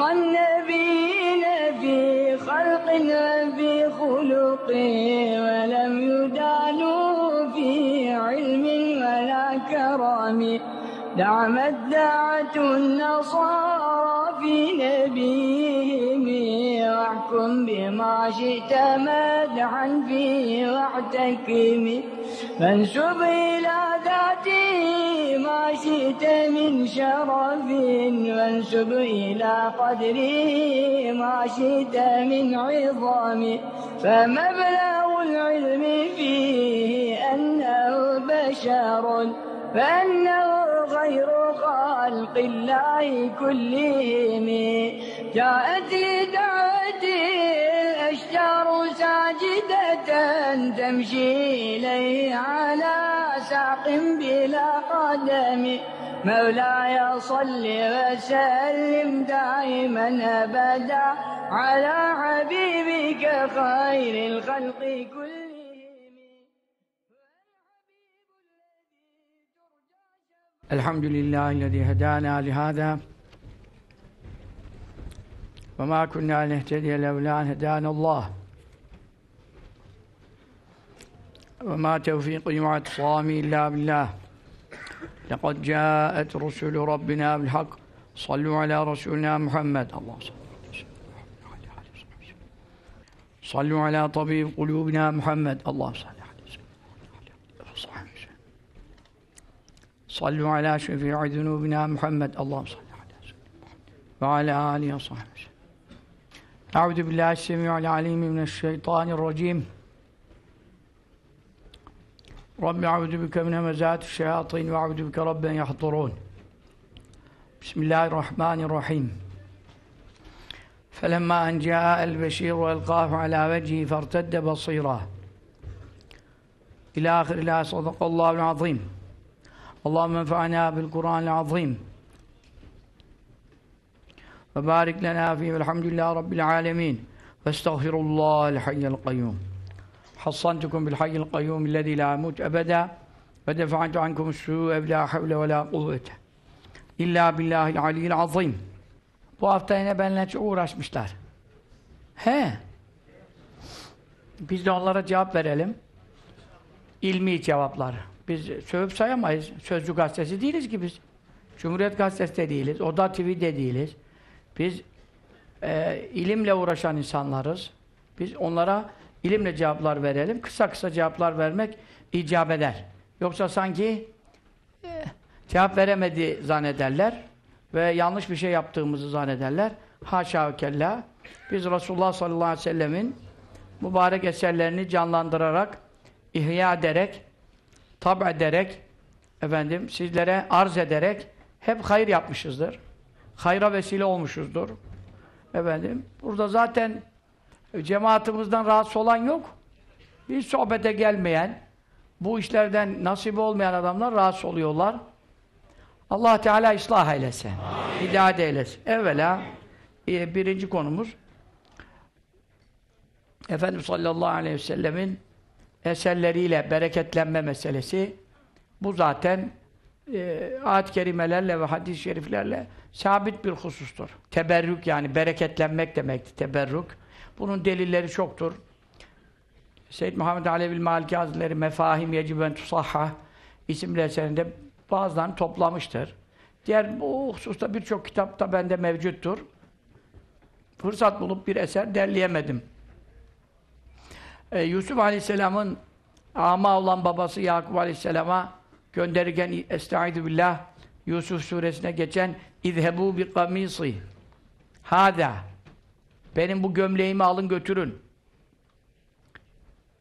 والنبيين في خلق وفي خلق ولم يدانوا في علم ولا كرم دعمت دعة النصارى في نبيهم واحكم بما شئت مدعا فيه واحتكم فانسب إلى ذاته ما شئت من شرف وانسب إلى قدره ما شئت من عظام فمبلغ العلم فيه أنه بشر فأنه غير خلق الله كلهم جاءت لدعوته الأشجار ساجدة تمشي إليه على ساق بلا قدم مولاي صل وسلم دائما أبدا على حبيبك خير الخلق كلهم الحمد لله الذي هدانا لهذا وما كنا لنهتدي لولا أن هدانا الله وما توفيقي واعتصامي إلا بالله لقد جاءت رسل ربنا بالحق صلوا على رسولنا محمد الله صلوا على طبيب قلوبنا محمد الله صل صلوا على شفيع ذنوبنا محمد اللهم صل على سيدنا محمد وعلى آله وصحبه أعوذ بالله السميع العليم من الشيطان الرجيم رب أعوذ بك من همزات الشياطين وأعوذ بك رب أن يحضرون بسم الله الرحمن الرحيم فلما أن جاء البشير وألقاه على وجهه فارتد بصيرا إلى آخر الله صدق الله العظيم اللهم انفعنا بالقرآن العظيم ve barik lena fihi velhamdülillahi rabbil alemin ve estağfirullahel hayyel kayyum hassantukum bil hayyel kayyum illezî la yamut ebeda ve defa'tu ankum şu la havle ve la kuvvete illa billahil aliyyil azim bu hafta yine benimle çok uğraşmışlar he biz de onlara cevap verelim ilmi cevaplar biz sövüp sayamayız sözcü gazetesi değiliz ki biz Cumhuriyet gazetesi de değiliz Oda TV'de değiliz biz e, ilimle uğraşan insanlarız. Biz onlara ilimle cevaplar verelim. Kısa kısa cevaplar vermek icap eder. Yoksa sanki e, cevap veremedi zannederler ve yanlış bir şey yaptığımızı zannederler. Haşa ve kella. Biz Resulullah sallallahu aleyhi ve sellemin mübarek eserlerini canlandırarak, ihya ederek, tab ederek, efendim sizlere arz ederek hep hayır yapmışızdır hayra vesile olmuşuzdur. Efendim, burada zaten e, cemaatimizden rahatsız olan yok. Bir sohbete gelmeyen, bu işlerden nasip olmayan adamlar rahatsız oluyorlar. Allah Teala ıslah eylesin. Amin. Hidayet eylesin. Evvela e, birinci konumuz Efendimiz sallallahu aleyhi ve sellemin eserleriyle bereketlenme meselesi. Bu zaten e, ayet-i kerimelerle ve hadis-i şeriflerle sabit bir husustur. Teberrük yani bereketlenmek demekti teberrük. Bunun delilleri çoktur. Seyyid Muhammed Alevi'l Maliki Hazretleri Mefahim Yeciben Tusahha isimli eserinde bazılarını toplamıştır. Diğer bu hususta birçok kitapta bende mevcuttur. Fırsat bulup bir eser derleyemedim. Ee, Yusuf Aleyhisselam'ın ama olan babası Yakup Aleyhisselam'a gönderirken Estaizu billah Yusuf suresine geçen İzhebu bi kamisi Hada Benim bu gömleğimi alın götürün.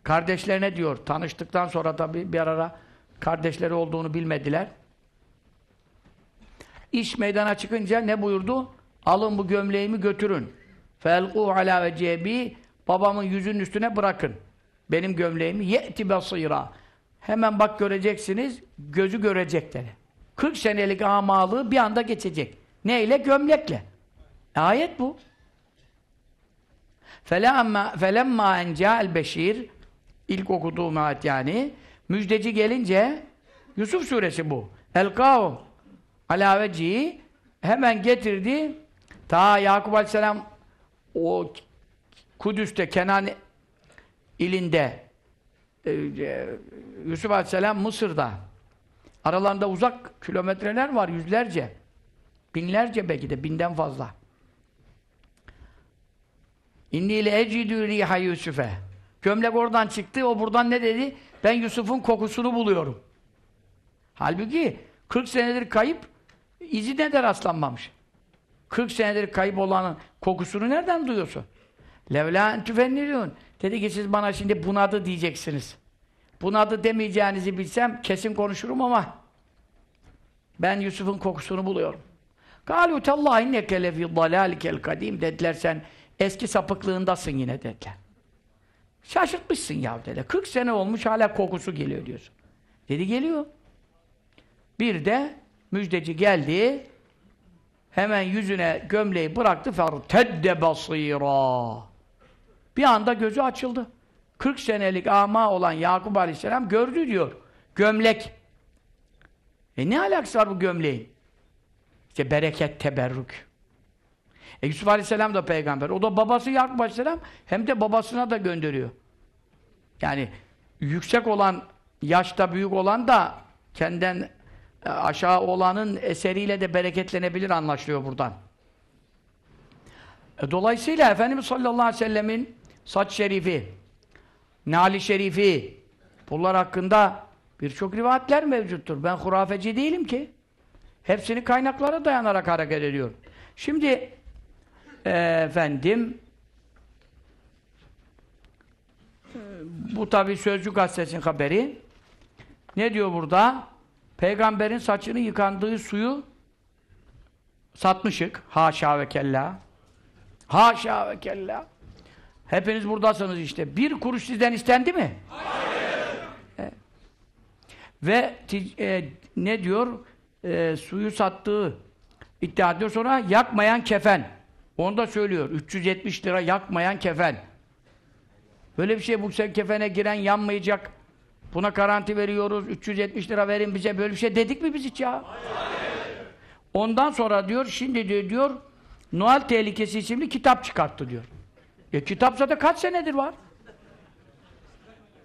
Kardeşlerine diyor. Tanıştıktan sonra tabi bir ara kardeşleri olduğunu bilmediler. İş meydana çıkınca ne buyurdu? Alın bu gömleğimi götürün. Felku ala ve cebi babamın yüzünün üstüne bırakın. Benim gömleğimi ye'ti basira. Hemen bak göreceksiniz, gözü görecekleri. 40 senelik amalığı bir anda geçecek. Neyle? Gömlekle. Ayet bu. فَلَمَّا اَنْجَا الْبَشِيرِ İlk okuduğum ayet yani. Müjdeci gelince, Yusuf suresi bu. اَلْقَاهُمْ عَلَى وَجِهِ Hemen getirdi. Ta Yakup aleyhisselam o Kudüs'te, Kenan ilinde e, e, Yusuf Aleyhisselam Mısır'da aralarında uzak kilometreler var yüzlerce binlerce belki de binden fazla İnni le ecidü riha Yusuf'e gömlek oradan çıktı o buradan ne dedi ben Yusuf'un kokusunu buluyorum halbuki 40 senedir kayıp izi de rastlanmamış 40 senedir kayıp olanın kokusunu nereden duyuyorsun levla tüfenniriyun Dedi ki siz bana şimdi bunadı diyeceksiniz. Bunadı demeyeceğinizi bilsem kesin konuşurum ama ben Yusuf'un kokusunu buluyorum. Galu tallahi inneke lefî dalâlikel kadîm dediler sen eski sapıklığındasın yine dediler. Şaşırtmışsın ya dedi. 40 sene olmuş hala kokusu geliyor diyorsun. Dedi geliyor. Bir de müjdeci geldi. Hemen yüzüne gömleği bıraktı. Fertedde basira. Bir anda gözü açıldı. 40 senelik ama olan Yakup Aleyhisselam gördü diyor. Gömlek. E ne alakası var bu gömleğin? İşte bereket, teberrük. E Yusuf Aleyhisselam da peygamber. O da babası Yakup Aleyhisselam hem de babasına da gönderiyor. Yani yüksek olan, yaşta büyük olan da kendinden e, aşağı olanın eseriyle de bereketlenebilir anlaşılıyor buradan. E dolayısıyla Efendimiz sallallahu aleyhi ve sellemin saç şerifi, nali şerifi bunlar hakkında birçok rivayetler mevcuttur. Ben hurafeci değilim ki. Hepsini kaynaklara dayanarak hareket ediyorum. Şimdi efendim bu tabi Sözcü Gazetesi'nin haberi ne diyor burada? Peygamberin saçını yıkandığı suyu satmışık. Haşa ve kella. Haşa ve kella. Hepiniz buradasınız işte. Bir kuruş sizden istendi mi? Hayır. E, ve e, ne diyor? E, suyu sattığı iddia ediyor. Sonra yakmayan kefen. Onu da söylüyor. 370 lira yakmayan kefen. Böyle bir şey bu kefene giren yanmayacak. Buna garanti veriyoruz. 370 lira verin bize. Böyle bir şey dedik mi biz hiç ya? Hayır. Ondan sonra diyor, şimdi diyor, diyor Noel Tehlikesi isimli kitap çıkarttı diyor. E kitap zaten kaç senedir var?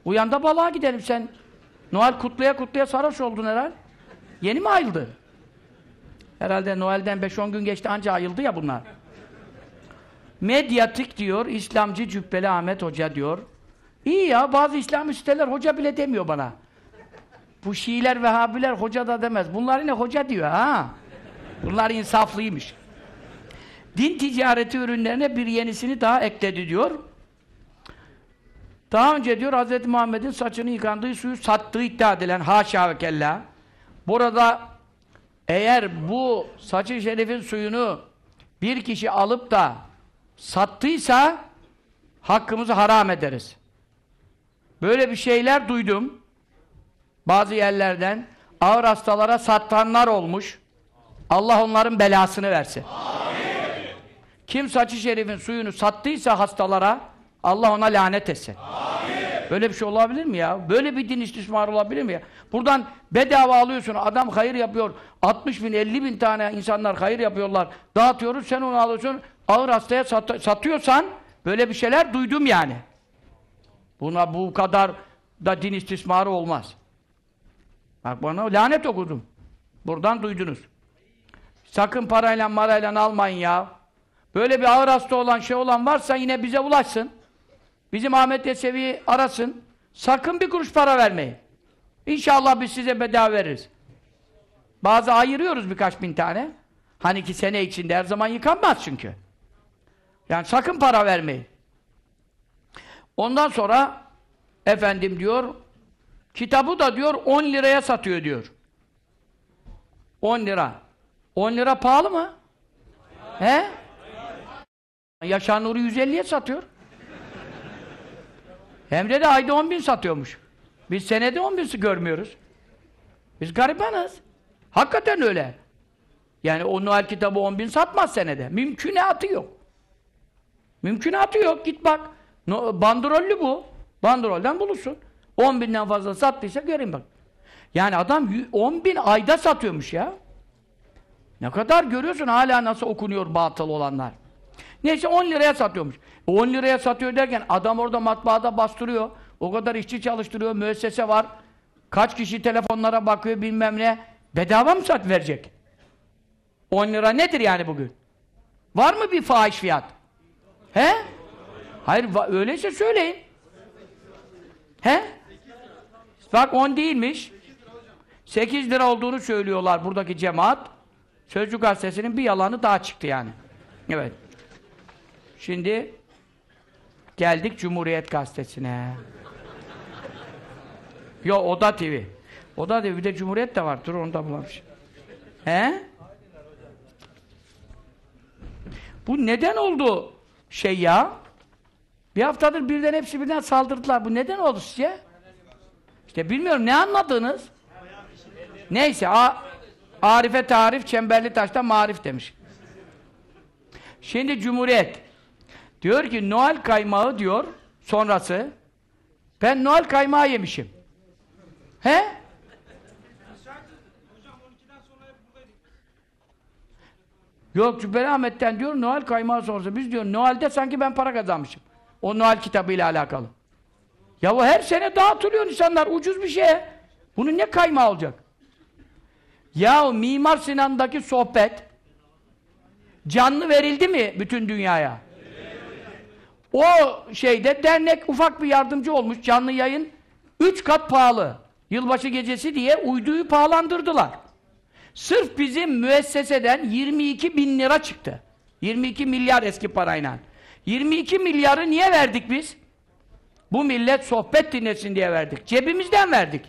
Uyan da balığa gidelim sen. Noel kutlaya kutlaya sarhoş oldun herhal. Yeni mi ayıldı? Herhalde Noel'den 5-10 gün geçti anca ayıldı ya bunlar. Medyatik diyor, İslamcı Cübbeli Ahmet Hoca diyor. İyi ya, bazı İslam siteler hoca bile demiyor bana. Bu Şiiler, Vehhabiler hoca da demez. Bunlar yine hoca diyor ha. Bunlar insaflıymış. Din ticareti ürünlerine bir yenisini daha ekledi diyor. Daha önce diyor Hz. Muhammed'in saçını yıkandığı suyu sattığı iddia edilen haşa ve kella. Burada eğer bu saçı şerifin suyunu bir kişi alıp da sattıysa hakkımızı haram ederiz. Böyle bir şeyler duydum. Bazı yerlerden ağır hastalara satanlar olmuş. Allah onların belasını versin. Amin. Kim saçı şerifin suyunu sattıysa hastalara Allah ona lanet etsin. Amin. Böyle bir şey olabilir mi ya? Böyle bir din istismar olabilir mi ya? Buradan bedava alıyorsun. Adam hayır yapıyor. 60 bin, 50 bin tane insanlar hayır yapıyorlar. Dağıtıyoruz. Sen onu alıyorsun. Ağır hastaya sat satıyorsan böyle bir şeyler duydum yani. Buna bu kadar da din istismarı olmaz. Bak bana lanet okudum. Buradan duydunuz. Sakın parayla marayla almayın ya. Böyle bir ağır hasta olan şey olan varsa yine bize ulaşsın. Bizim Ahmet Yesevi'yi arasın. Sakın bir kuruş para vermeyin. İnşallah biz size bedava veririz. Bazı ayırıyoruz birkaç bin tane. Hani ki sene içinde her zaman yıkanmaz çünkü. Yani sakın para vermeyin. Ondan sonra efendim diyor kitabı da diyor 10 liraya satıyor diyor. 10 lira. 10 lira pahalı mı? He? Yaşar Nuri 150'ye satıyor. Hem de, de ayda 10 bin satıyormuş. Biz senede 10 bin görmüyoruz. Biz garibanız. Hakikaten öyle. Yani o Noel kitabı 10 bin satmaz senede. Mümkünatı yok. Mümkünatı yok. Git bak. No, bandrollü bu. Bandrolden bulursun. 10 binden fazla sattıysa göreyim bak. Yani adam 10 bin ayda satıyormuş ya. Ne kadar görüyorsun hala nasıl okunuyor batıl olanlar. Neyse 10 liraya satıyormuş. 10 liraya satıyor derken adam orada matbaada bastırıyor. O kadar işçi çalıştırıyor, müessese var. Kaç kişi telefonlara bakıyor bilmem ne. Bedava mı sat verecek? 10 lira nedir yani bugün? Var mı bir fahiş fiyat? He? Hayır öyleyse söyleyin. He? Bak 10 değilmiş. 8 lira olduğunu söylüyorlar buradaki cemaat. Sözcü gazetesinin bir yalanı daha çıktı yani. Evet. Şimdi geldik Cumhuriyet Gazetesi'ne. Yo Oda TV. Oda TV bir de Cumhuriyet de var. Dur onu da bulamış. He? Bu neden oldu şey ya? Bir haftadır birden hepsi birden saldırdılar. Bu neden oldu size? İşte bilmiyorum ne anladınız? Neyse A Arife tarif çemberli taşta marif demiş. Şimdi Cumhuriyet Diyor ki Noel kaymağı diyor sonrası. Ben Noel kaymağı yemişim. He? Yok Cübbeli diyor Noel kaymağı sonrası. Biz diyor Noel'de sanki ben para kazanmışım. O Noel kitabıyla alakalı. Ya o her sene dağıtılıyor insanlar ucuz bir şey. Bunun ne kaymağı olacak? Ya Mimar Sinan'daki sohbet canlı verildi mi bütün dünyaya? O şeyde dernek ufak bir yardımcı olmuş canlı yayın. Üç kat pahalı. Yılbaşı gecesi diye uyduyu pahalandırdılar. Sırf bizim müesseseden 22 bin lira çıktı. 22 milyar eski parayla. 22 milyarı niye verdik biz? Bu millet sohbet dinlesin diye verdik. Cebimizden verdik.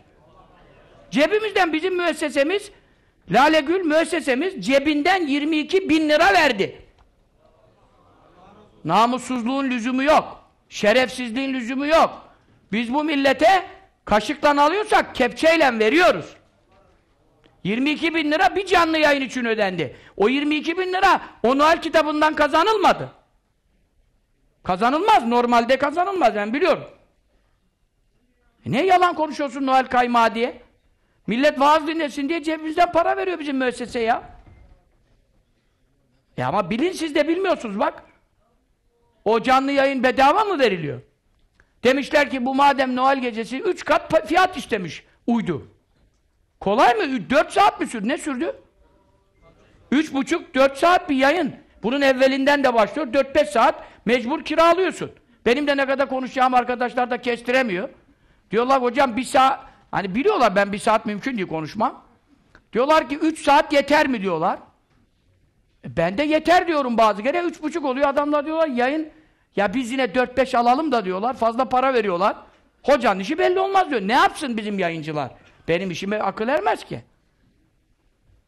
Cebimizden bizim müessesemiz Lale Gül müessesemiz cebinden 22 bin lira verdi. Namussuzluğun lüzumu yok. Şerefsizliğin lüzumu yok. Biz bu millete kaşıkla alıyorsak kepçeyle veriyoruz. 22 bin lira bir canlı yayın için ödendi. O 22 bin lira o Noel kitabından kazanılmadı. Kazanılmaz. Normalde kazanılmaz. Ben biliyorum. E ne yalan konuşuyorsun Noel kaymağı diye? Millet vaaz dinlesin diye cebimizden para veriyor bizim müessese ya. E ama bilin siz de bilmiyorsunuz bak. O canlı yayın bedava mı veriliyor? Demişler ki bu madem Noel gecesi üç kat fiyat istemiş uydu. Kolay mı? Dört saat mi sürdü? Ne sürdü? Üç buçuk, dört saat bir yayın. Bunun evvelinden de başlıyor. Dört beş saat mecbur kiralıyorsun. Benim de ne kadar konuşacağım arkadaşlar da kestiremiyor. Diyorlar hocam bir saat, hani biliyorlar ben bir saat mümkün değil konuşmam. Diyorlar ki üç saat yeter mi diyorlar. Ben de yeter diyorum bazı kere. Üç buçuk oluyor. Adamlar diyorlar yayın. Ya biz yine dört beş alalım da diyorlar. Fazla para veriyorlar. Hocanın işi belli olmaz diyor. Ne yapsın bizim yayıncılar? Benim işime akıl ermez ki.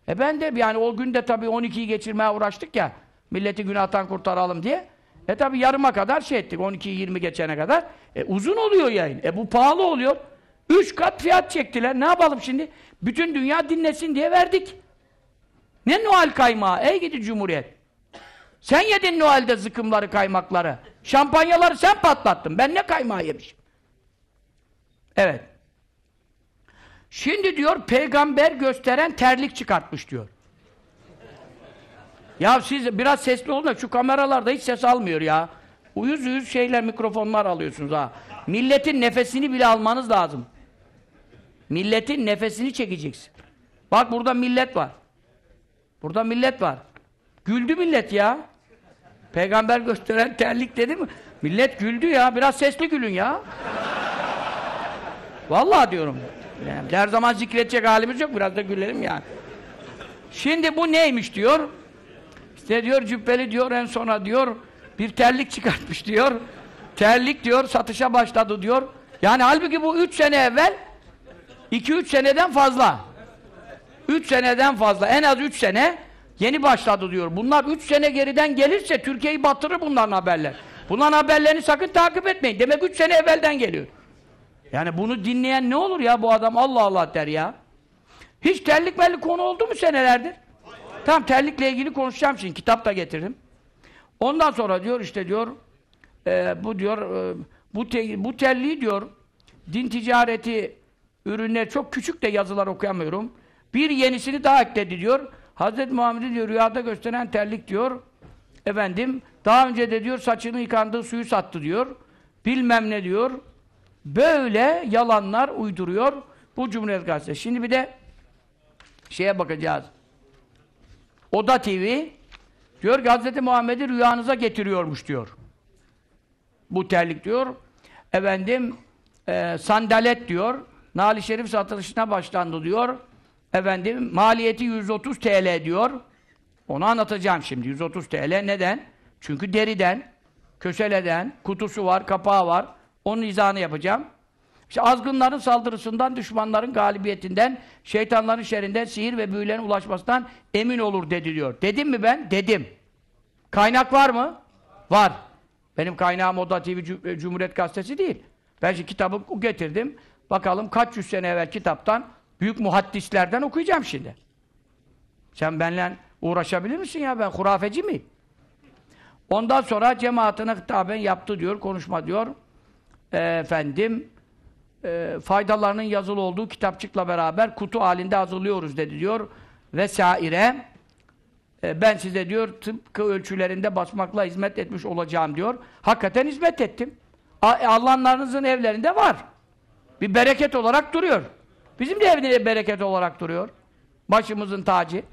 E ben de yani o günde tabii 12'yi geçirmeye uğraştık ya. Milleti günahtan kurtaralım diye. E tabii yarıma kadar şey ettik. 12'yi 20 geçene kadar. E uzun oluyor yayın. E bu pahalı oluyor. Üç kat fiyat çektiler. Ne yapalım şimdi? Bütün dünya dinlesin diye verdik. Ne Noel kaymağı? Ey gidi Cumhuriyet. Sen yedin Noel'de zıkımları, kaymakları. Şampanyaları sen patlattın. Ben ne kaymağı yemişim? Evet. Şimdi diyor peygamber gösteren terlik çıkartmış diyor. ya siz biraz sesli olun da şu kameralarda hiç ses almıyor ya. Uyuz uyuz şeyler mikrofonlar alıyorsunuz ha. Milletin nefesini bile almanız lazım. Milletin nefesini çekeceksin. Bak burada millet var. Burada millet var. Güldü millet ya. Peygamber gösteren terlik dedi mi? Millet güldü ya. Biraz sesli gülün ya. Vallahi diyorum. Yani her zaman zikredecek halimiz yok. Biraz da gülerim yani. Şimdi bu neymiş diyor. İşte diyor cübbeli diyor en sona diyor. Bir terlik çıkartmış diyor. Terlik diyor satışa başladı diyor. Yani halbuki bu üç sene evvel iki üç seneden fazla. 3 seneden fazla, en az 3 sene yeni başladı diyor. Bunlar 3 sene geriden gelirse Türkiye'yi batırır bunların haberler. Bunların haberlerini sakın takip etmeyin. Demek 3 sene evvelden geliyor. Yani bunu dinleyen ne olur ya bu adam Allah Allah der ya. Hiç terlik belli konu oldu mu senelerdir? Tam terlikle ilgili konuşacağım şimdi. Kitap da getirdim. Ondan sonra diyor işte diyor e, bu diyor e, bu, te, bu terliği diyor din ticareti ürüne çok küçük de yazılar okuyamıyorum. Bir yenisini daha ekledi diyor. Hazreti Muhammed'i diyor rüyada gösteren terlik diyor. Efendim daha önce de diyor saçını yıkandığı suyu sattı diyor. Bilmem ne diyor. Böyle yalanlar uyduruyor bu Cumhuriyet Gazetesi. Şimdi bir de şeye bakacağız. Oda TV diyor ki Hazreti Muhammed'i rüyanıza getiriyormuş diyor. Bu terlik diyor. Efendim e, sandalet diyor. Nali Şerif satılışına başlandı diyor. Efendim maliyeti 130 TL diyor. Onu anlatacağım şimdi. 130 TL neden? Çünkü deriden, köseleden, kutusu var, kapağı var. Onun izahını yapacağım. İşte azgınların saldırısından, düşmanların galibiyetinden, şeytanların şerrinden, sihir ve büyülerin ulaşmasından emin olur dedi diyor. Dedim mi ben? Dedim. Kaynak var mı? Var. Benim kaynağım Oda TV e, Cumhuriyet Gazetesi değil. Ben şimdi kitabı getirdim. Bakalım kaç yüz sene evvel kitaptan Büyük muhaddislerden okuyacağım şimdi. Sen benle uğraşabilir misin ya? Ben hurafeci mi? Ondan sonra cemaatine hitaben yaptı diyor, konuşma diyor. E, efendim, e, faydalarının yazılı olduğu kitapçıkla beraber kutu halinde hazırlıyoruz dedi diyor. Vesaire. E, ben size diyor tıpkı ölçülerinde basmakla hizmet etmiş olacağım diyor. Hakikaten hizmet ettim. E, Alanlarınızın evlerinde var. Bir bereket olarak duruyor. Bizim de evde bereket olarak duruyor. Başımızın tacı.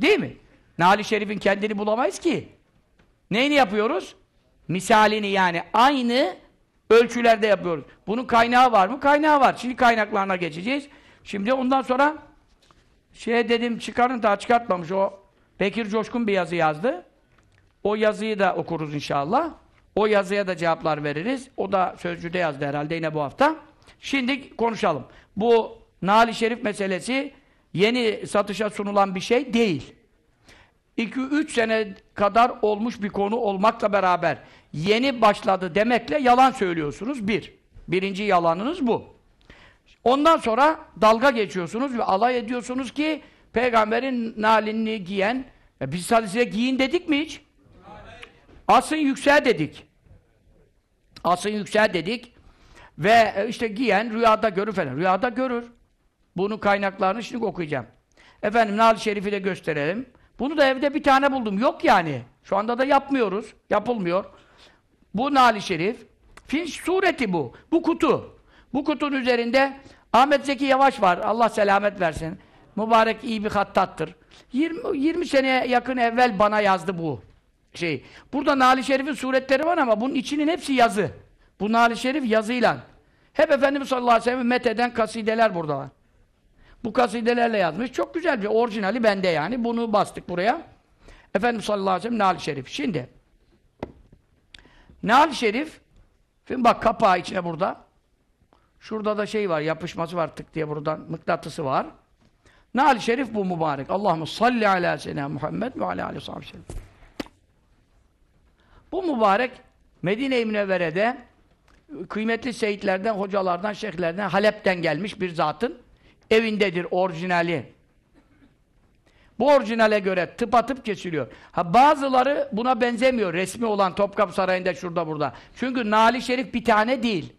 Değil mi? Nali Şerif'in kendini bulamayız ki. Neyini yapıyoruz? Misalini yani aynı ölçülerde yapıyoruz. Bunun kaynağı var mı? Kaynağı var. Şimdi kaynaklarına geçeceğiz. Şimdi ondan sonra şey dedim çıkarın da çıkartmamış o Bekir Coşkun bir yazı yazdı. O yazıyı da okuruz inşallah. O yazıya da cevaplar veririz. O da sözcüde yazdı herhalde yine bu hafta. Şimdi konuşalım. Bu Nahl-i Şerif meselesi yeni satışa sunulan bir şey değil. 2-3 sene kadar olmuş bir konu olmakla beraber yeni başladı demekle yalan söylüyorsunuz bir. Birinci yalanınız bu. Ondan sonra dalga geçiyorsunuz ve alay ediyorsunuz ki peygamberin nalini giyen e biz hadise giyin dedik mi hiç? Asın yüksel dedik. Asın yüksel dedik. Ve e, işte giyen rüyada görür falan. Rüyada görür. Bunun kaynaklarını şimdi okuyacağım. Efendim Nal-ı Şerif'i de gösterelim. Bunu da evde bir tane buldum. Yok yani. Şu anda da yapmıyoruz. Yapılmıyor. Bu Nal-i Şerif. Finç sureti bu. Bu kutu. Bu kutunun üzerinde Ahmet Zeki Yavaş var. Allah selamet versin. Mübarek iyi bir hattattır. 20, 20 seneye yakın evvel bana yazdı bu şey. Burada nal Şerif'in suretleri var ama bunun içinin hepsi yazı. Bu nal Şerif yazıyla. Hep Efendimiz sallallahu aleyhi ve sellem'i metheden kasideler burada var. Bu kasidelerle yazmış. Çok güzel bir orijinali bende yani. Bunu bastık buraya. Efendimiz sallallahu aleyhi ve sellem Nal-i Şerif. Şimdi Nal-i Şerif bak kapağı içine burada. Şurada da şey var, yapışması var tık diye buradan mıknatısı var. Nal-i Şerif bu mübarek. Allahümme salli ala sena Muhammed ve ala aleyhi sallallahu aleyhi Bu mübarek Medine-i Münevvere'de kıymetli seyitlerden, hocalardan, şeyhlerden, Halep'ten gelmiş bir zatın Evindedir orijinali. Bu orijinale göre tıpatıp kesiliyor. Ha bazıları buna benzemiyor. Resmi olan Topkapı Sarayı'nda şurada burada. Çünkü Nali Şerif bir tane değil.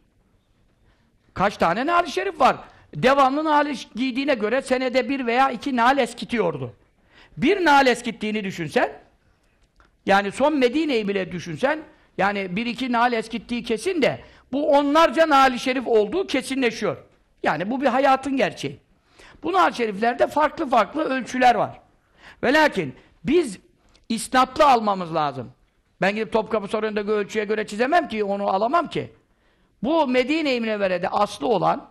Kaç tane Nali Şerif var? Devamlı Nali giydiğine göre senede bir veya iki Nal eskitiyordu. Bir Nal eskittiğini düşünsen, yani son Medine'yi bile düşünsen, yani bir iki Nal eskittiği kesin de, bu onlarca Nali Şerif olduğu kesinleşiyor. Yani bu bir hayatın gerçeği. Bu Bunlar şeriflerde farklı farklı ölçüler var. Ve lakin biz isnatlı almamız lazım. Ben gidip Topkapı Sarayı'ndaki ölçüye göre çizemem ki, onu alamam ki. Bu Medine-i Münevvere'de aslı olan,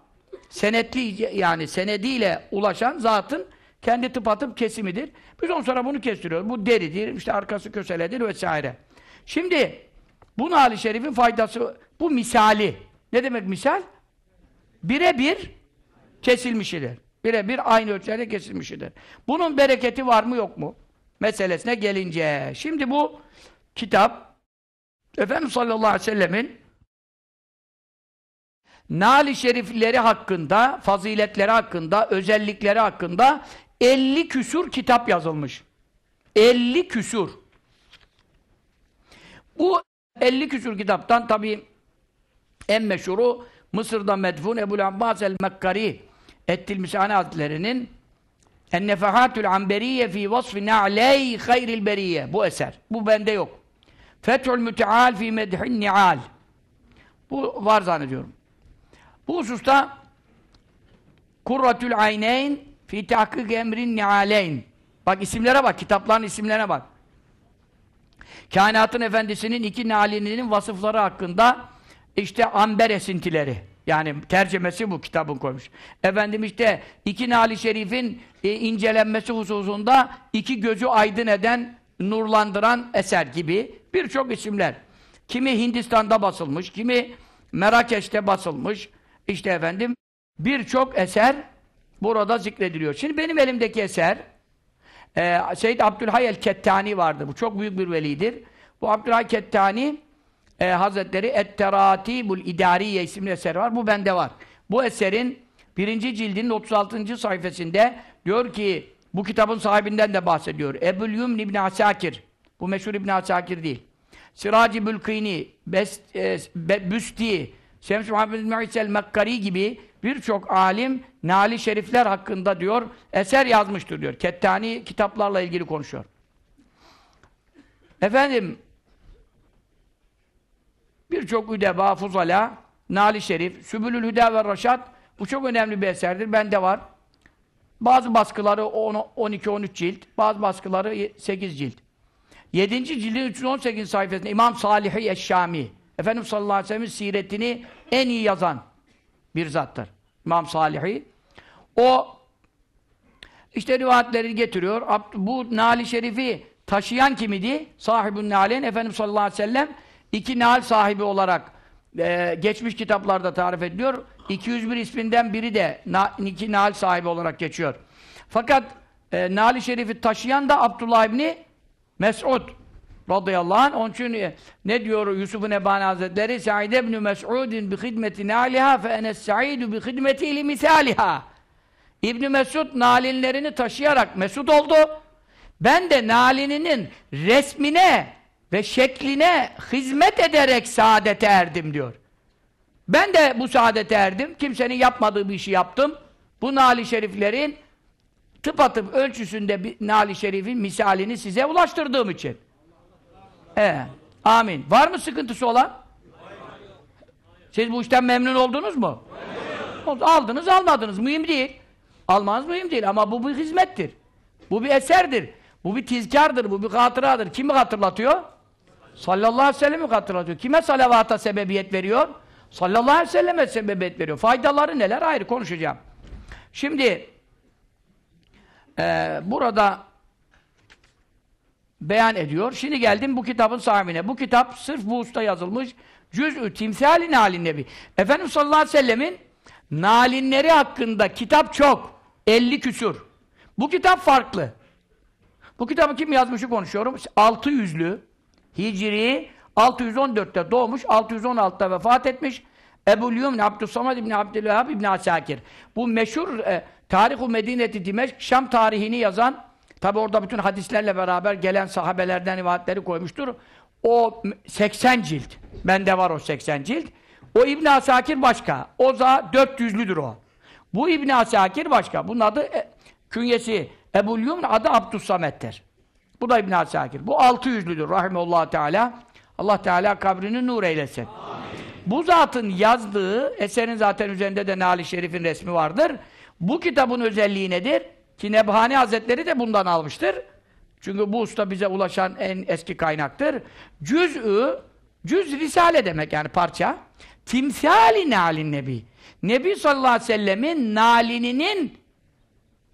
senetli yani senediyle ulaşan zatın kendi tıpatıp kesimidir. Biz on sonra bunu kestiriyoruz. Bu deridir, işte arkası köseledir vesaire. Şimdi bu hali şerifin faydası, bu misali. Ne demek misal? birebir kesilmişidir. Birebir aynı ölçüde kesilmişidir. Bunun bereketi var mı yok mu? Meselesine gelince. Şimdi bu kitap Efendimiz sallallahu aleyhi ve sellemin Nali şerifleri hakkında, faziletleri hakkında, özellikleri hakkında 50 küsur kitap yazılmış. 50 küsur. Bu 50 küsur kitaptan tabii en meşhuru Mısır'da medfun Ebul Abbas el-Mekkari Ettil Misane Hazretleri'nin Ennefehatül Amberiye fi vasfi na'ley hayril beriye bu eser. Bu bende yok. Fethül Müteal fi medhin ni'al bu var zannediyorum. Bu hususta Kurratül Ayneyn fi tahkik emrin ni'aleyn Bak isimlere bak, kitapların isimlerine bak. Kainatın efendisinin iki nalinin vasıfları hakkında işte amber esintileri. Yani tercemesi bu kitabın koymuş. Efendim işte iki nali şerifin e, incelenmesi hususunda iki gözü aydın eden, nurlandıran eser gibi birçok isimler. Kimi Hindistan'da basılmış, kimi Merakeş'te basılmış. İşte efendim birçok eser burada zikrediliyor. Şimdi benim elimdeki eser e, Seyyid Abdülhay kettani vardı. Bu çok büyük bir velidir. Bu Abdülhay Kettani e, Hazretleri Etteratibul İdariye isimli eser var. Bu bende var. Bu eserin birinci cildinin 36. sayfasında diyor ki bu kitabın sahibinden de bahsediyor. Ebul Yumn İbni Asakir. Bu meşhur İbni Asakir değil. Siraci Bülkini, Best, e, Be, Büsti, Şems Muhammed Meisel Mekkari gibi birçok alim Nali Şerifler hakkında diyor eser yazmıştır diyor. Kettani kitaplarla ilgili konuşuyor. Efendim Birçok üdeba, fuzala, Nali Şerif, Sübülül Hüda ve Raşat bu çok önemli bir eserdir. Bende var. Bazı baskıları 12-13 cilt, bazı baskıları 8 cilt. 7. cildin 318. sayfasında İmam Salih-i Eşşami, Efendimiz sallallahu aleyhi ve sellem'in siretini en iyi yazan bir zattır. İmam Salih'i. O işte rivayetleri getiriyor. Bu Nali Şerif'i taşıyan kim idi? Sahibün Nalen Efendimiz sallallahu aleyhi ve sellem İki nal sahibi olarak e, geçmiş kitaplarda tarif ediliyor. 201 isminden biri de na, iki nal sahibi olarak geçiyor. Fakat e, nal şerifi taşıyan da Abdullah İbni Mes'ud radıyallahu anh. Onun için e, ne diyor Yusuf-u Nebani Hazretleri? Sa'id ibn Mes'udin bi hidmeti naliha fe enes sa'idu bi hidmeti li misaliha. İbn Mesud nalinlerini taşıyarak Mesud oldu. Ben de nalininin resmine ve şekline hizmet ederek saadete erdim diyor. Ben de bu saadete erdim. Kimsenin yapmadığı bir işi yaptım. Bu nali şeriflerin tıpatıp ölçüsünde bir nali şerifin misalini size ulaştırdığım için. Ee, amin. Var mı sıkıntısı olan? Siz bu işten memnun oldunuz mu? Aldınız almadınız. Mühim değil. Almanız mühim değil ama bu bir hizmettir. Bu bir eserdir. Bu bir tizkardır, bu bir hatıradır. Kimi hatırlatıyor? Sallallahu aleyhi ve sellem'i hatırlatıyor. Kime salavata sebebiyet veriyor? Sallallahu aleyhi ve selleme sebebiyet veriyor. Faydaları neler? Ayrı konuşacağım. Şimdi e, burada beyan ediyor. Şimdi geldim bu kitabın sahibine. Bu kitap sırf bu usta yazılmış. Cüz'ü timsali nalin nebi. Efendimiz sallallahu aleyhi ve sellemin nalinleri hakkında kitap çok. 50 küsur. Bu kitap farklı. Bu kitabı kim yazmışı konuşuyorum. 600'lü Hicri 614'te doğmuş, 616'da vefat etmiş. Ebu'l-Yumn, Abdüssamad İbni Abdülvehhab İbni Asakir. Bu meşhur e, Tarih-u Medine-i Dimeşk, Şam tarihini yazan, tabi orada bütün hadislerle beraber gelen sahabelerden rivayetleri koymuştur. O 80 cilt. Bende var o 80 cilt. O İbn Asakir başka. O da 400'lüdür o. Bu İbn Asakir başka. Bunun adı e, künyesi Ebu'l-Yumn adı Abdüssamet'tir. Bu da İbn-i Asakir. Bu altı yüzlüdür rahimullah teala. Allah Teala kabrini nur eylesin. Amin. Bu zatın yazdığı, eserin zaten üzerinde de Nali Şerif'in resmi vardır. Bu kitabın özelliği nedir? Ki Nebhani Hazretleri de bundan almıştır. Çünkü bu usta bize ulaşan en eski kaynaktır. Cüz'ü, cüz risale demek yani parça. Timsali nalin nebi. Nebi sallallahu aleyhi ve sellemin nalininin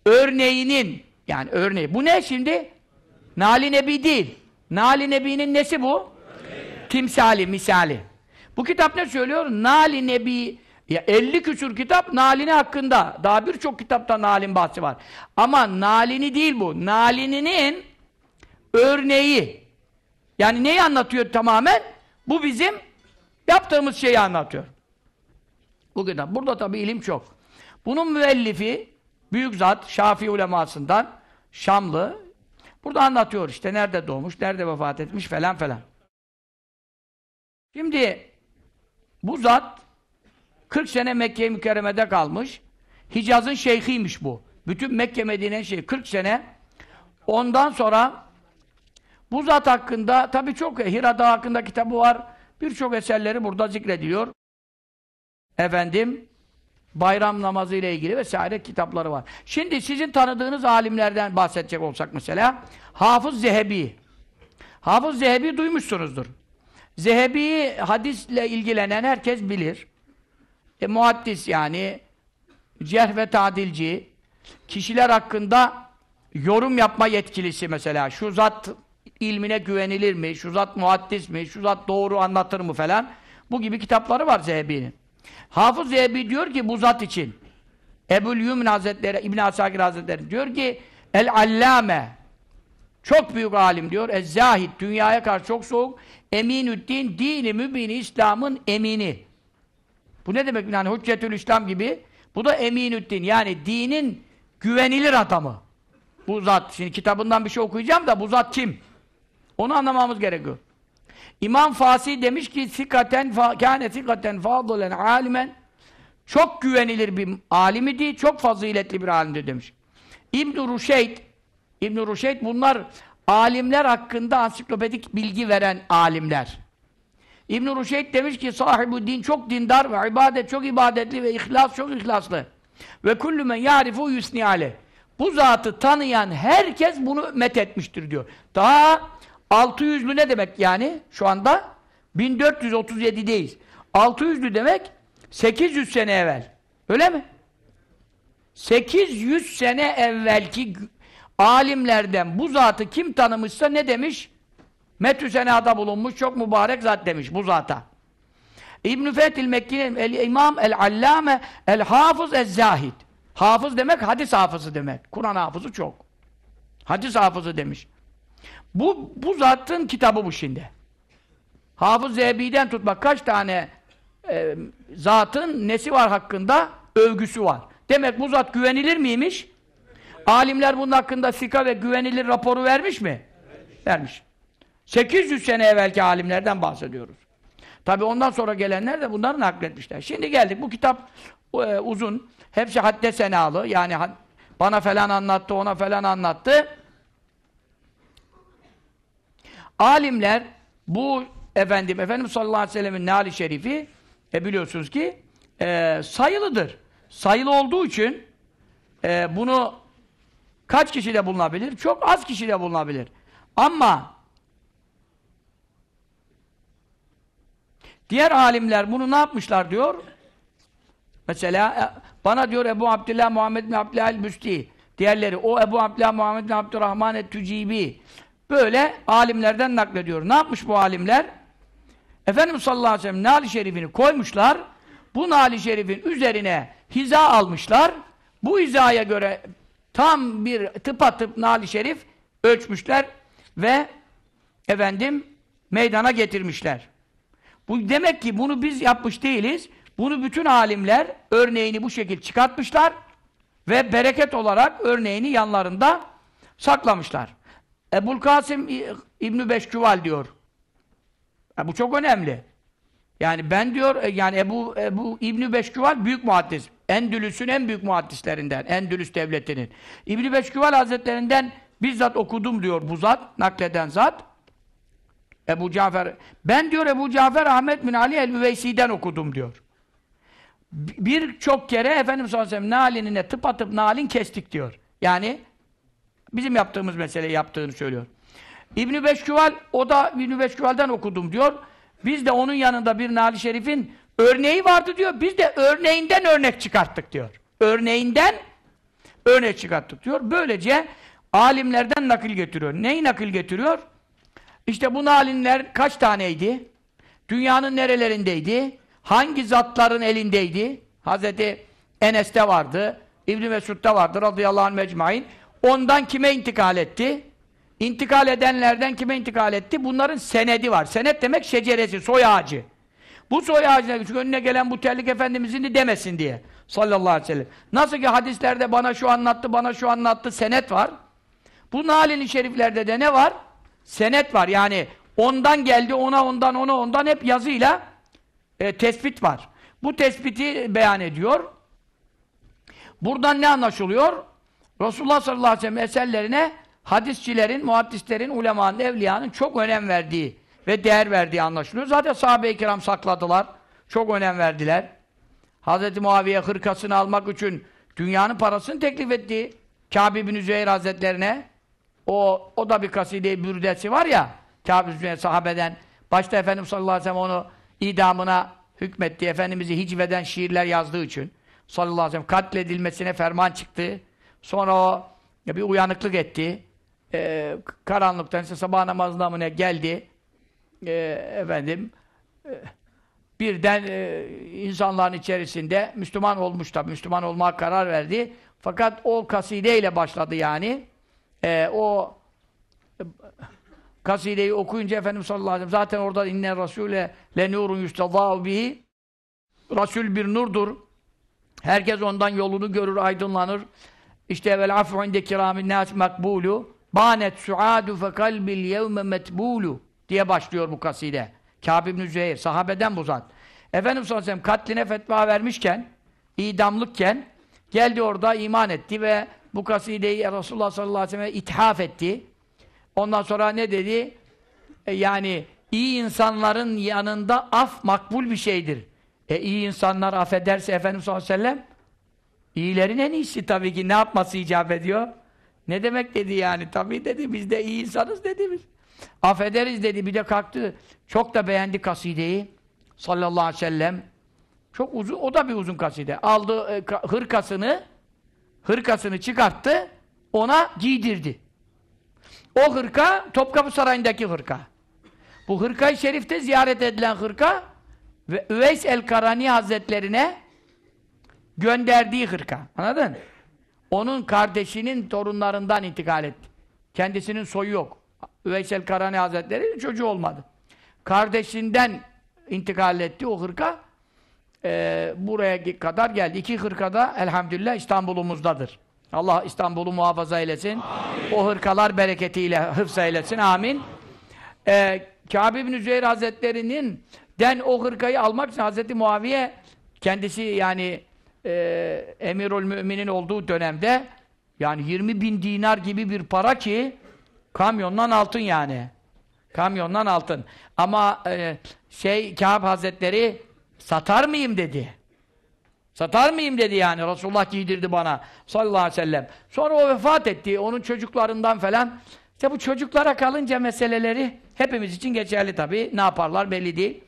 örneğinin yani örneği. Bu ne şimdi? Nali Nebi değil. Nali Nebi'nin nesi bu? Timsali, misali. Bu kitap ne söylüyor? Nali Nebi ya 50 küsur kitap Nalini hakkında. Daha birçok kitapta Nalin bahsi var. Ama Nalini değil bu. Nalininin örneği. Yani neyi anlatıyor tamamen? Bu bizim yaptığımız şeyi anlatıyor. Bu kitap. Burada tabi ilim çok. Bunun müellifi büyük zat Şafii ulemasından Şamlı Burada anlatıyor işte nerede doğmuş, nerede vefat etmiş falan falan. Şimdi bu zat 40 sene Mekke-i Mükerreme'de kalmış. Hicaz'ın şeyhiymiş bu. Bütün Mekke Medine'nin şeyhi. 40 sene. Ondan sonra bu zat hakkında tabii çok Hira Dağı hakkında kitabı var. Birçok eserleri burada zikrediliyor. Efendim bayram namazı ile ilgili vesaire kitapları var. Şimdi sizin tanıdığınız alimlerden bahsedecek olsak mesela Hafız Zehebi. Hafız Zehebi duymuşsunuzdur. Zehebi'yi hadisle ilgilenen herkes bilir. E, muaddis yani cerh ve tadilci kişiler hakkında yorum yapma yetkilisi mesela şu zat ilmine güvenilir mi? Şu zat muaddis mi? Şu zat doğru anlatır mı falan. Bu gibi kitapları var Zehebi'nin. Hafız Zehebi diyor ki bu zat için Ebul Yümün Hazretleri, İbn Asakir Hazretleri diyor ki El-Allame çok büyük alim diyor. Ez-Zahid dünyaya karşı çok soğuk. Eminüddin dini mübini İslam'ın emini. Bu ne demek yani Hüccetül İslam gibi? Bu da Eminüddin yani dinin güvenilir adamı. Bu zat. Şimdi kitabından bir şey okuyacağım da bu zat kim? Onu anlamamız gerekiyor. İmam Fasi demiş ki sikaten fa, kâne sikaten fâdulen alimen çok güvenilir bir alim idi, çok faziletli bir alimdi demiş. İbn-i İbn ibn bunlar alimler hakkında ansiklopedik bilgi veren alimler. İbn Ruşeyd demiş ki sahibi din çok dindar ve ibadet çok ibadetli ve ihlas çok ihlaslı. Ve kullu men yarifu yusni Bu zatı tanıyan herkes bunu met etmiştir diyor. Daha 600'lü ne demek yani şu anda? 1437'deyiz. 600'lü demek 800 sene evvel. Öyle mi? 800 sene evvelki alimlerden bu zatı kim tanımışsa ne demiş? Metü bulunmuş çok mübarek zat demiş bu zata. İbn-i Fethil Mekki'nin el İmam el-Allame el-Hafız el-Zahid. Hafız demek hadis hafızı demek. Kur'an hafızı çok. Hadis hafızı demiş. Bu, bu zatın kitabı bu şimdi. Hafız Zehebi'den tutmak kaç tane e, zatın nesi var hakkında? Övgüsü var. Demek bu zat güvenilir miymiş? Alimler bunun hakkında sika ve güvenilir raporu vermiş mi? Vermiş. 800 sene evvelki alimlerden bahsediyoruz. Tabi ondan sonra gelenler de bunları nakletmişler. Şimdi geldik. Bu kitap e, uzun. Hepsi hadde senalı. Yani bana falan anlattı, ona falan anlattı. Alimler bu efendim efendim sallallahu aleyhi ve sellemin nali şerifi e biliyorsunuz ki e, sayılıdır. Sayılı olduğu için e, bunu kaç kişide bulunabilir? Çok az kişide bulunabilir. Ama diğer alimler bunu ne yapmışlar diyor? Mesela e, bana diyor Ebu Abdillah Muhammed bin Abdillah el-Büsti diğerleri o Ebu Abdillah Muhammed bin Abdurrahman et-Tücibi Böyle alimlerden naklediyor. Ne yapmış bu alimler? Efendimiz sallallahu aleyhi ve sellem nal şerifini koymuşlar. Bu nal şerifin üzerine hiza almışlar. Bu hizaya göre tam bir tıp atıp nal şerif ölçmüşler ve efendim meydana getirmişler. Bu demek ki bunu biz yapmış değiliz. Bunu bütün alimler örneğini bu şekilde çıkartmışlar ve bereket olarak örneğini yanlarında saklamışlar. Ebul Kasım İbn-i Beşküval diyor. Yani bu çok önemli. Yani ben diyor, e, yani Ebu, Ebu İbn-i Beşküval büyük muhaddis. Endülüs'ün en büyük muhaddislerinden, Endülüs devletinin. İbn-i Beşküval hazretlerinden bizzat okudum diyor bu zat, nakleden zat. Ebu Cafer, ben diyor Ebu Cafer Ahmet bin Ali el-Üveysi'den okudum diyor. Birçok kere Efendimiz sallallahu aleyhi ve sellem Nalin'ine tıpatıp Nalin kestik diyor. Yani Bizim yaptığımız meseleyi yaptığını söylüyor. İbn-i Beşküval, o da İbn-i Beşküval'den okudum diyor. Biz de onun yanında bir Nali Şerif'in örneği vardı diyor. Biz de örneğinden örnek çıkarttık diyor. Örneğinden örnek çıkarttık diyor. Böylece alimlerden nakil getiriyor. Neyi nakil getiriyor? İşte bu alimler kaç taneydi? Dünyanın nerelerindeydi? Hangi zatların elindeydi? Hazreti Enes'te vardı, İbn-i Mesud'da vardı radıyallahu anh mecmain. Ondan kime intikal etti? İntikal edenlerden kime intikal etti? Bunların senedi var. Senet demek şeceresi, soy ağacı. Bu soy ağacına çünkü önüne gelen bu terlik efendimizin de demesin diye. Sallallahu aleyhi ve sellem. Nasıl ki hadislerde bana şu anlattı, bana şu anlattı senet var. Bu nalin şeriflerde de ne var? Senet var. Yani ondan geldi, ona ondan, ona ondan hep yazıyla e, tespit var. Bu tespiti beyan ediyor. Buradan ne anlaşılıyor? Resulullah sallallahu aleyhi ve sellem eserlerine hadisçilerin, muhaddislerin, ulemanın, evliyanın çok önem verdiği ve değer verdiği anlaşılıyor. Zaten sahabe-i kiram sakladılar. Çok önem verdiler. Hz. Muaviye hırkasını almak için dünyanın parasını teklif etti. Kâb-i bin Üzeyir Hazretlerine o, o da bir kaside-i bürdesi var ya Kâb-i Üzeyir sahabeden başta Efendimiz sallallahu aleyhi ve sellem onu idamına hükmetti. Efendimiz'i hicveden şiirler yazdığı için sallallahu aleyhi ve sellem katledilmesine ferman çıktı. Sonra o bir uyanıklık etti. Ee, karanlıktan işte sabah namazına mı ne geldi. Ee, efendim e, birden e, insanların içerisinde Müslüman olmuş tabi. Müslüman olmaya karar verdi. Fakat o kasideyle başladı yani. Ee, o e, kasideyi okuyunca Efendimiz sallallahu aleyhi ve sellem zaten orada inne rasule le nurun yustazâhu bihi Rasul bir nurdur. Herkes ondan yolunu görür, aydınlanır. İşte vel afu inde kiramin nas makbulu banet suadu fe kalbil yevme metbulu diye başlıyor bu kaside. Kâb ibn Züheyr, sahabeden bu zat. Efendim sallallahu aleyhi katline fetva vermişken, idamlıkken geldi orada iman etti ve bu kasideyi Resulullah sallallahu aleyhi ve sellem'e ithaf etti. Ondan sonra ne dedi? E, yani iyi insanların yanında af makbul bir şeydir. E iyi insanlar affederse Efendimiz sallallahu aleyhi ve sellem İyilerin en iyisi tabii ki ne yapması icap ediyor? Ne demek dedi yani? Tabii dedi biz de iyi insanız dedi biz. Affederiz dedi. Bir de kalktı. Çok da beğendi kasideyi. Sallallahu aleyhi ve sellem. Çok uzun. O da bir uzun kaside. Aldı e, hırkasını hırkasını çıkarttı. Ona giydirdi. O hırka Topkapı Sarayı'ndaki hırka. Bu hırka'yı şerifte ziyaret edilen hırka ve Üveys el-Karani Hazretlerine Gönderdiği hırka. Anladın? Onun kardeşinin torunlarından intikal etti. Kendisinin soyu yok. Üveysel Karani Hazretleri çocuğu olmadı. Kardeşinden intikal etti o hırka. E, buraya kadar geldi. İki hırkada elhamdülillah İstanbul'umuzdadır. Allah İstanbul'u muhafaza eylesin. Amin. O hırkalar bereketiyle hıfz eylesin. Amin. Ee, Kâb-i bin Züheyr Hazretleri'nin den o hırkayı almak için Hazreti Muaviye kendisi yani e, Emirül Mümin'in olduğu dönemde yani 20 bin dinar gibi bir para ki kamyondan altın yani. Kamyondan altın. Ama e, şey Kâb Hazretleri satar mıyım dedi. Satar mıyım dedi yani. Resulullah giydirdi bana sallallahu aleyhi ve sellem. Sonra o vefat etti. Onun çocuklarından falan. İşte bu çocuklara kalınca meseleleri hepimiz için geçerli tabii. Ne yaparlar belli değil.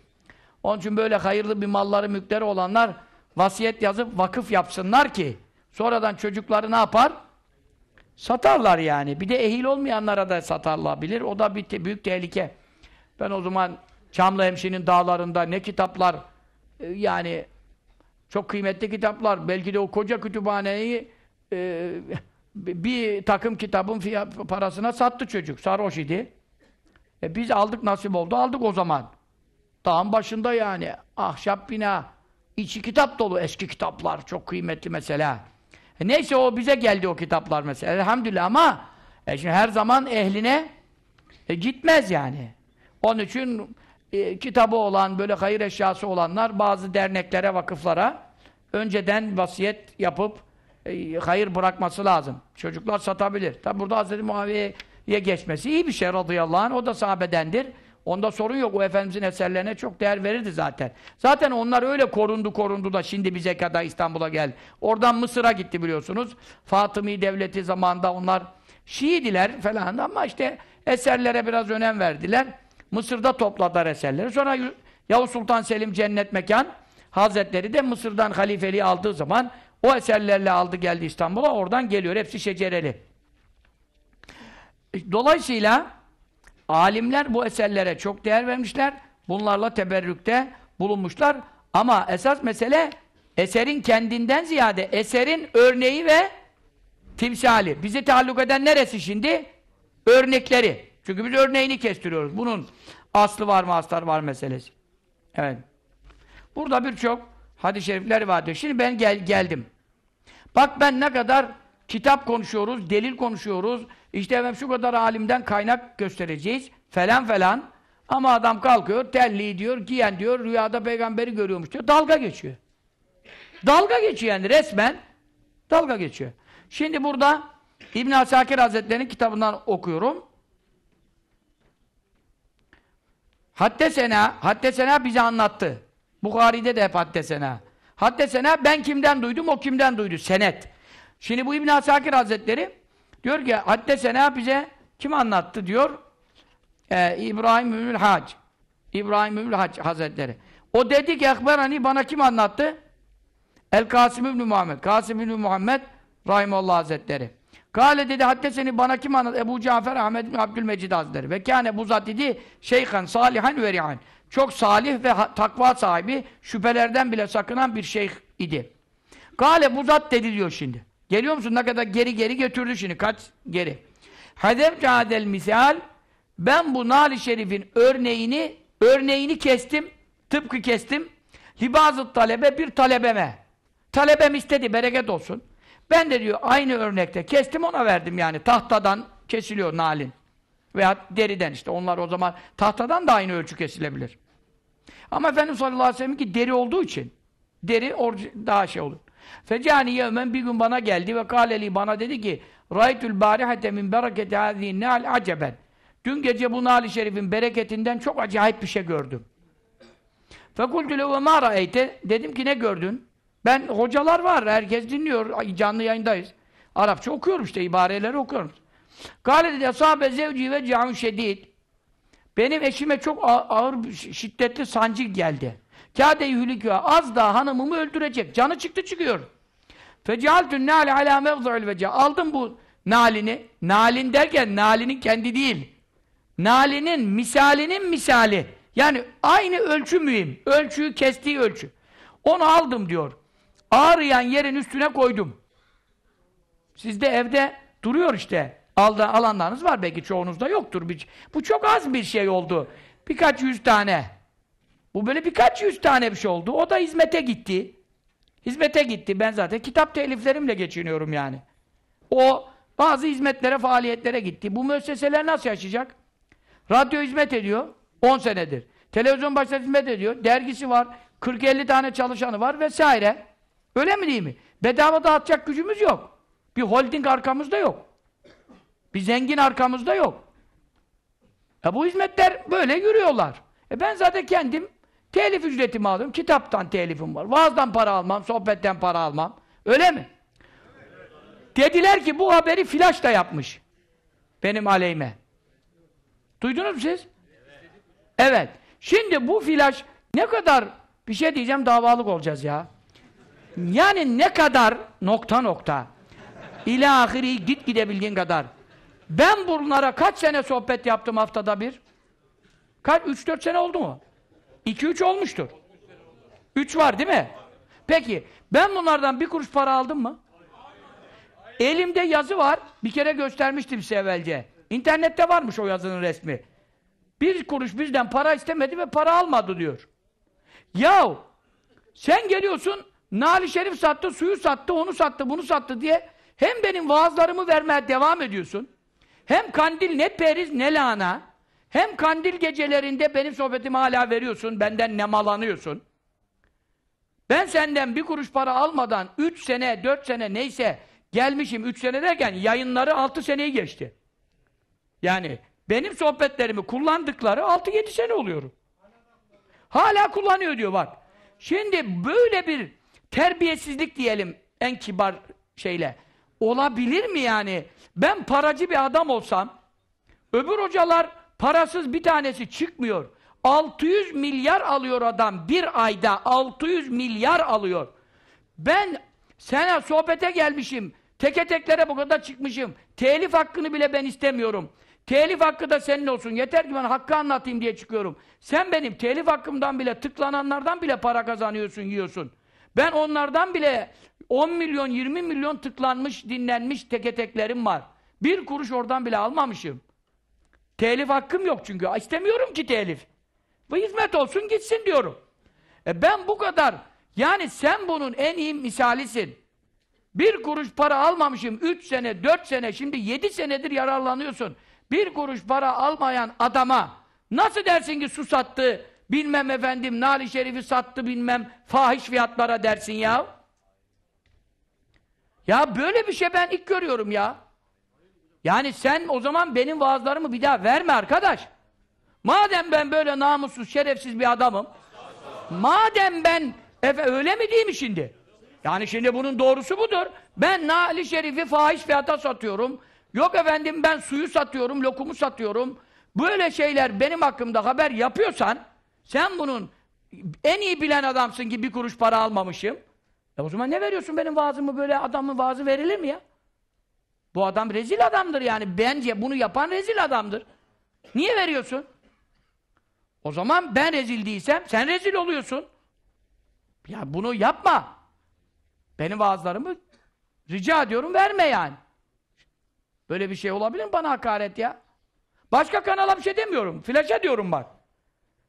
Onun için böyle hayırlı bir malları, mülkleri olanlar vasiyet yazıp vakıf yapsınlar ki sonradan çocukları ne yapar? Satarlar yani. Bir de ehil olmayanlara da satarlar O da bir te büyük tehlike. Ben o zaman Çamlı Hemşi'nin dağlarında ne kitaplar e, yani çok kıymetli kitaplar. Belki de o koca kütüphaneyi e, bir takım kitabın fiyat, parasına sattı çocuk. Sarhoş idi. E biz aldık nasip oldu. Aldık o zaman. Dağın başında yani. Ahşap bina. İçi kitap dolu eski kitaplar. Çok kıymetli mesela. E, neyse o bize geldi o kitaplar mesela. Elhamdülillah ama e şimdi her zaman ehline e, gitmez yani. Onun için e, kitabı olan, böyle hayır eşyası olanlar bazı derneklere, vakıflara önceden vasiyet yapıp e, hayır bırakması lazım. Çocuklar satabilir. Tabi burada Hz. Muaviye'ye geçmesi iyi bir şey radıyallahu anh. O da sahabedendir. Onda sorun yok. O Efendimizin eserlerine çok değer verirdi zaten. Zaten onlar öyle korundu korundu da şimdi bize kadar İstanbul'a geldi. Oradan Mısır'a gitti biliyorsunuz. Fatımi Devleti zamanında onlar Şiidiler falan ama işte eserlere biraz önem verdiler. Mısır'da topladılar eserleri. Sonra Yavuz Sultan Selim Cennet Mekan Hazretleri de Mısır'dan halifeliği aldığı zaman o eserlerle aldı geldi İstanbul'a. Oradan geliyor. Hepsi şecereli. Dolayısıyla Alimler bu eserlere çok değer vermişler. Bunlarla teberrükte bulunmuşlar. Ama esas mesele eserin kendinden ziyade eserin örneği ve timsali. Bizi taalluk eden neresi şimdi? Örnekleri. Çünkü biz örneğini kestiriyoruz. Bunun aslı var mı aslar var meselesi. Evet. Burada birçok hadis-i şerifler vardır. Şimdi ben gel geldim. Bak ben ne kadar kitap konuşuyoruz, delil konuşuyoruz, işte efendim şu kadar alimden kaynak göstereceğiz. Falan falan. Ama adam kalkıyor, telli diyor, giyen diyor, rüyada peygamberi görüyormuş diyor. Dalga geçiyor. Dalga geçiyor yani resmen. Dalga geçiyor. Şimdi burada İbn Asakir Hazretleri'nin kitabından okuyorum. Haddesena, haddesena bize anlattı. Bukhari'de de hep haddesena. Haddesena ben kimden duydum, o kimden duydu? Senet. Şimdi bu İbn Asakir Hazretleri Diyor ki haddese ne yapacak? Kim anlattı diyor? Ee, İbrahim Ümül Hac. İbrahim Ümül Hac Hazretleri. O dedi ki Ekberani bana kim anlattı? El Kasım İbni Muhammed. Kasım İbni Muhammed Rahimallah Hazretleri. Kale dedi haddeseni bana kim anlattı? Ebu Cafer Ahmet bin Abdülmecid Hazretleri. Ve kâne bu zat dedi şeyhan salihan ve rihan. Çok salih ve takva sahibi, şüphelerden bile sakınan bir şeyh idi. Kale bu zat dedi diyor şimdi. Geliyor musun? Ne kadar geri geri götürdü şimdi. Kaç geri. Hadem cadel misal ben bu nal Şerif'in örneğini örneğini kestim. Tıpkı kestim. Libazı talebe bir talebeme. Talebem istedi bereket olsun. Ben de diyor aynı örnekte kestim ona verdim yani. Tahtadan kesiliyor nalin. Veya deriden işte onlar o zaman tahtadan da aynı ölçü kesilebilir. Ama Efendimiz sallallahu aleyhi ve sellem ki deri olduğu için deri daha şey olur. Fecani yevmen bir gün bana geldi ve kaleli bana dedi ki Raytül barihate min bereketi hazihi nal aceben. Dün gece bu nal şerifin bereketinden çok acayip bir şey gördüm. Fekultü ve ma raeyte. Dedim ki ne gördün? Ben hocalar var, herkes dinliyor, canlı yayındayız. Arapça okuyorum işte, ibareleri okuyorum. Kale dedi, sahabe zevci ve cami şedid. Benim eşime çok ağır, şiddetli sancı geldi. Kâde yuhlikû az daha hanımımı öldürecek. Canı çıktı çıkıyor. Fecealtün nâle alâ mevzu'ül vece. Aldım bu nalini. Nalin derken nalinin kendi değil. Nalinin misalinin misali. Yani aynı ölçü mühim. Ölçüyü kestiği ölçü. Onu aldım diyor. Ağrıyan yerin üstüne koydum. Siz de evde duruyor işte. Alda, alanlarınız var belki çoğunuzda yoktur. Bu çok az bir şey oldu. Birkaç yüz tane. Bu böyle birkaç yüz tane bir şey oldu. O da hizmete gitti. Hizmete gitti. Ben zaten kitap teliflerimle geçiniyorum yani. O bazı hizmetlere, faaliyetlere gitti. Bu müesseseler nasıl yaşayacak? Radyo hizmet ediyor. 10 senedir. Televizyon başta hizmet ediyor. Dergisi var. 40-50 tane çalışanı var vesaire. Öyle mi değil mi? Bedava dağıtacak gücümüz yok. Bir holding arkamızda yok. Bir zengin arkamızda yok. E bu hizmetler böyle yürüyorlar. E ben zaten kendim Telif ücretimi alıyorum. Kitaptan telifim var. Vaazdan para almam, sohbetten para almam. Öyle mi? Dediler ki bu haberi flash da yapmış. Benim aleyhime. Duydunuz mu siz? Evet. Şimdi bu flash ne kadar bir şey diyeceğim davalık olacağız ya. Yani ne kadar nokta nokta ila ahiri git gidebildiğin kadar. Ben bunlara kaç sene sohbet yaptım haftada bir? Kaç? 3-4 sene oldu mu? İki üç olmuştur. Üç var değil mi? Peki ben bunlardan bir kuruş para aldım mı? Elimde yazı var. Bir kere göstermiştim size evvelce. İnternette varmış o yazının resmi. Bir kuruş bizden para istemedi ve para almadı diyor. Yahu sen geliyorsun Nali Şerif sattı, suyu sattı, onu sattı, bunu sattı diye hem benim vaazlarımı vermeye devam ediyorsun hem kandil ne periz ne lana hem kandil gecelerinde benim sohbetimi hala veriyorsun, benden nemalanıyorsun. Ben senden bir kuruş para almadan üç sene, dört sene neyse gelmişim. Üç sene derken yayınları altı seneyi geçti. Yani benim sohbetlerimi kullandıkları altı yedi sene oluyor. Hala kullanıyor diyor bak. Şimdi böyle bir terbiyesizlik diyelim en kibar şeyle. Olabilir mi yani? Ben paracı bir adam olsam, öbür hocalar Parasız bir tanesi çıkmıyor. 600 milyar alıyor adam bir ayda 600 milyar alıyor. Ben sana sohbete gelmişim. Teke teklere bu kadar çıkmışım. Telif hakkını bile ben istemiyorum. Telif hakkı da senin olsun. Yeter ki ben hakkı anlatayım diye çıkıyorum. Sen benim telif hakkımdan bile tıklananlardan bile para kazanıyorsun, yiyorsun. Ben onlardan bile 10 milyon, 20 milyon tıklanmış, dinlenmiş teke teklerim var. Bir kuruş oradan bile almamışım. Telif hakkım yok çünkü. İstemiyorum ki telif. Bu hizmet olsun gitsin diyorum. E ben bu kadar yani sen bunun en iyi misalisin. Bir kuruş para almamışım. Üç sene, dört sene, şimdi yedi senedir yararlanıyorsun. Bir kuruş para almayan adama nasıl dersin ki su sattı, bilmem efendim, nali şerifi sattı bilmem, fahiş fiyatlara dersin ya? Ya böyle bir şey ben ilk görüyorum ya. Yani sen o zaman benim vaazlarımı bir daha verme arkadaş. Madem ben böyle namussuz, şerefsiz bir adamım. Madem ben efe, öyle mi değil mi şimdi? Yani şimdi bunun doğrusu budur. Ben nali şerifi fahiş fiyata satıyorum. Yok efendim ben suyu satıyorum, lokumu satıyorum. Böyle şeyler benim hakkımda haber yapıyorsan sen bunun en iyi bilen adamsın ki bir kuruş para almamışım. E o zaman ne veriyorsun benim vaazımı böyle adamın vaazı verilir mi ya? Bu adam rezil adamdır yani. Bence bunu yapan rezil adamdır. Niye veriyorsun? O zaman ben rezil değilsem sen rezil oluyorsun. Ya bunu yapma. Benim vaazlarımı rica ediyorum verme yani. Böyle bir şey olabilir mi bana hakaret ya? Başka kanala bir şey demiyorum. Flaşa diyorum bak.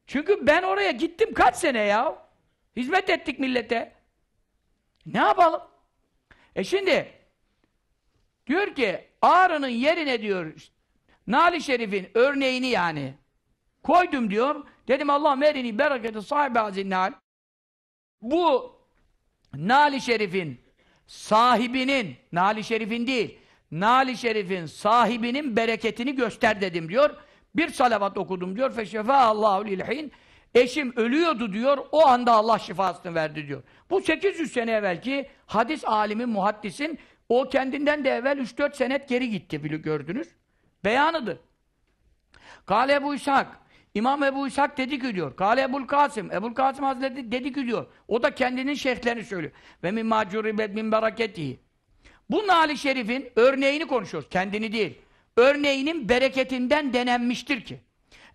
Çünkü ben oraya gittim kaç sene ya? Hizmet ettik millete. Ne yapalım? E şimdi Diyor ki ağrının yerine diyor Nali Şerif'in örneğini yani koydum diyor. Dedim Allah merini bereketi sahibi hazin nal. Bu Nali Şerif'in sahibinin, Nali Şerif'in değil, Nali Şerif'in sahibinin bereketini göster dedim diyor. Bir salavat okudum diyor. Feşefa Allahu lilhin. Eşim ölüyordu diyor. O anda Allah şifasını verdi diyor. Bu 800 sene evvelki hadis alimi muhaddisin o kendinden de evvel 3-4 senet geri gitti bili gördünüz. Beyanıdır. Kale Ebu İshak. İmam Ebu İshak dedi ki diyor. Kale Ebul Kasım. Ebul Kasım Hazreti dedi ki diyor. O da kendinin şeyhlerini söylüyor. Ve min macuribet min bereketihi. Bu nali şerifin örneğini konuşuyoruz. Kendini değil. Örneğinin bereketinden denenmiştir ki.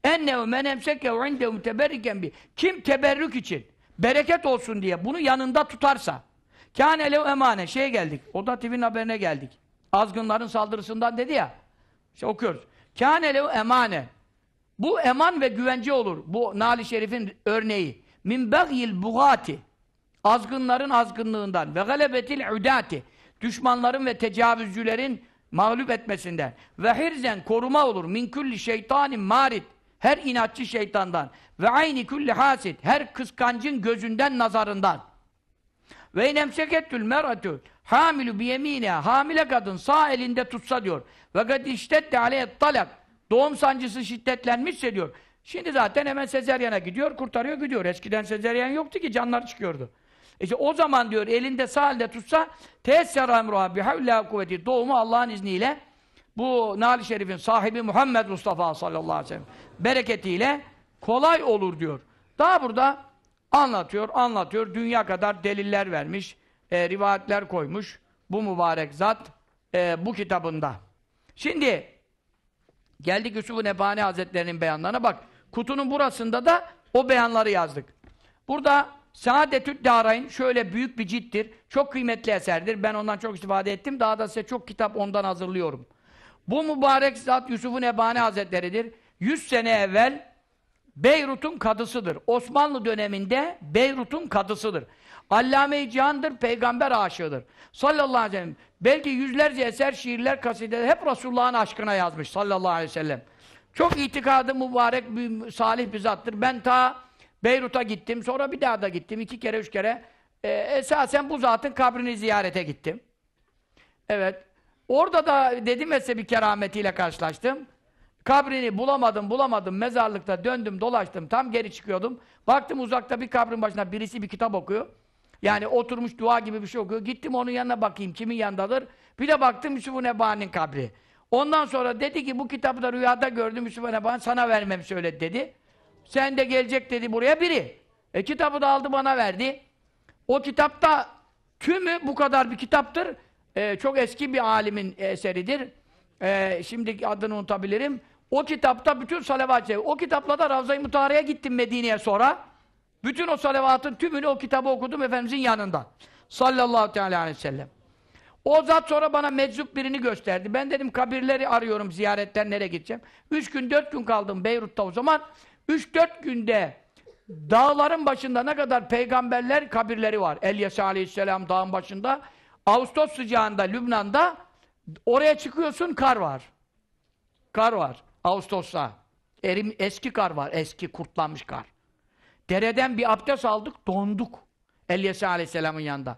Ennev men emseke ve indev teberriken bi. Kim teberrük için, bereket olsun diye bunu yanında tutarsa. Kâne lev emane. Şeye geldik. Oda TV'nin haberine geldik. Azgınların saldırısından dedi ya. İşte okuyoruz. Kâne lev emane. Bu eman ve güvence olur. Bu Nali Şerif'in örneği. Min begyil bugati. Azgınların azgınlığından. Ve galebetil udati. Düşmanların ve tecavüzcülerin mağlup etmesinden. Ve hirzen koruma olur. Min külli şeytanin marit. Her inatçı şeytandan. Ve aynı külli hasit, Her kıskancın gözünden, nazarından. Ve in emsekettül meratu hamilu biyemine hamile kadın sağ elinde tutsa diyor. Ve gad iştette aleyhet talak doğum sancısı şiddetlenmişse diyor. Şimdi zaten hemen sezeryana gidiyor, kurtarıyor gidiyor. Eskiden sezeryan yoktu ki canlar çıkıyordu. E işte o zaman diyor elinde sağ elde tutsa tesera emruha bihavla kuvveti doğumu Allah'ın izniyle bu nal Şerif'in sahibi Muhammed Mustafa sallallahu aleyhi ve sellem bereketiyle kolay olur diyor. Daha burada Anlatıyor, anlatıyor. Dünya kadar deliller vermiş, e, rivayetler koymuş. Bu mübarek zat e, bu kitabında. Şimdi geldik Yusuf-u Nebani Hazretleri'nin beyanlarına bak. Kutunun burasında da o beyanları yazdık. Burada Saadetüt Darayn şöyle büyük bir cilttir. Çok kıymetli eserdir. Ben ondan çok istifade ettim. Daha da size çok kitap ondan hazırlıyorum. Bu mübarek zat Yusuf-u Nebani Hazretleri'dir. 100 sene evvel Beyrut'un kadısıdır. Osmanlı döneminde Beyrut'un kadısıdır. Allame-i Cihan'dır, peygamber aşığıdır. Sallallahu aleyhi ve sellem. Belki yüzlerce eser, şiirler, kasideler hep Resulullah'ın aşkına yazmış sallallahu aleyhi ve sellem. Çok itikadı mübarek, bir, salih bir zattır. Ben ta Beyrut'a gittim, sonra bir daha da gittim. iki kere, üç kere. Ee, esasen bu zatın kabrini ziyarete gittim. Evet. Orada da dedim mesela bir kerametiyle karşılaştım. Kabrini bulamadım bulamadım mezarlıkta döndüm dolaştım tam geri çıkıyordum. Baktım uzakta bir kabrin başına birisi bir kitap okuyor. Yani oturmuş dua gibi bir şey okuyor. Gittim onun yanına bakayım kimin yanındadır. Bir de baktım Yusuf Nebani'nin kabri. Ondan sonra dedi ki bu kitabı da rüyada gördüm Yusuf Nebani sana vermem söyledi dedi. Sen de gelecek dedi buraya biri. E kitabı da aldı bana verdi. O kitapta tümü bu kadar bir kitaptır. E, çok eski bir alimin eseridir. E, şimdiki adını unutabilirim. O kitapta bütün salavat-ı O kitapla da Ravza-i Mutahara'ya gittim Medine'ye sonra. Bütün o salavatın tümünü o kitabı okudum Efendimizin yanında. Sallallahu teala aleyhi ve sellem. O zat sonra bana meczup birini gösterdi. Ben dedim kabirleri arıyorum ziyaretten nereye gideceğim. Üç gün dört gün kaldım Beyrut'ta o zaman. Üç dört günde dağların başında ne kadar peygamberler kabirleri var. Elyas aleyhisselam dağın başında. Ağustos sıcağında Lübnan'da oraya çıkıyorsun kar var. Kar var. Ağustos'ta. Erim, eski kar var. Eski kurtlanmış kar. Dereden bir abdest aldık. Donduk. Elyesa Aleyhisselam'ın yanında.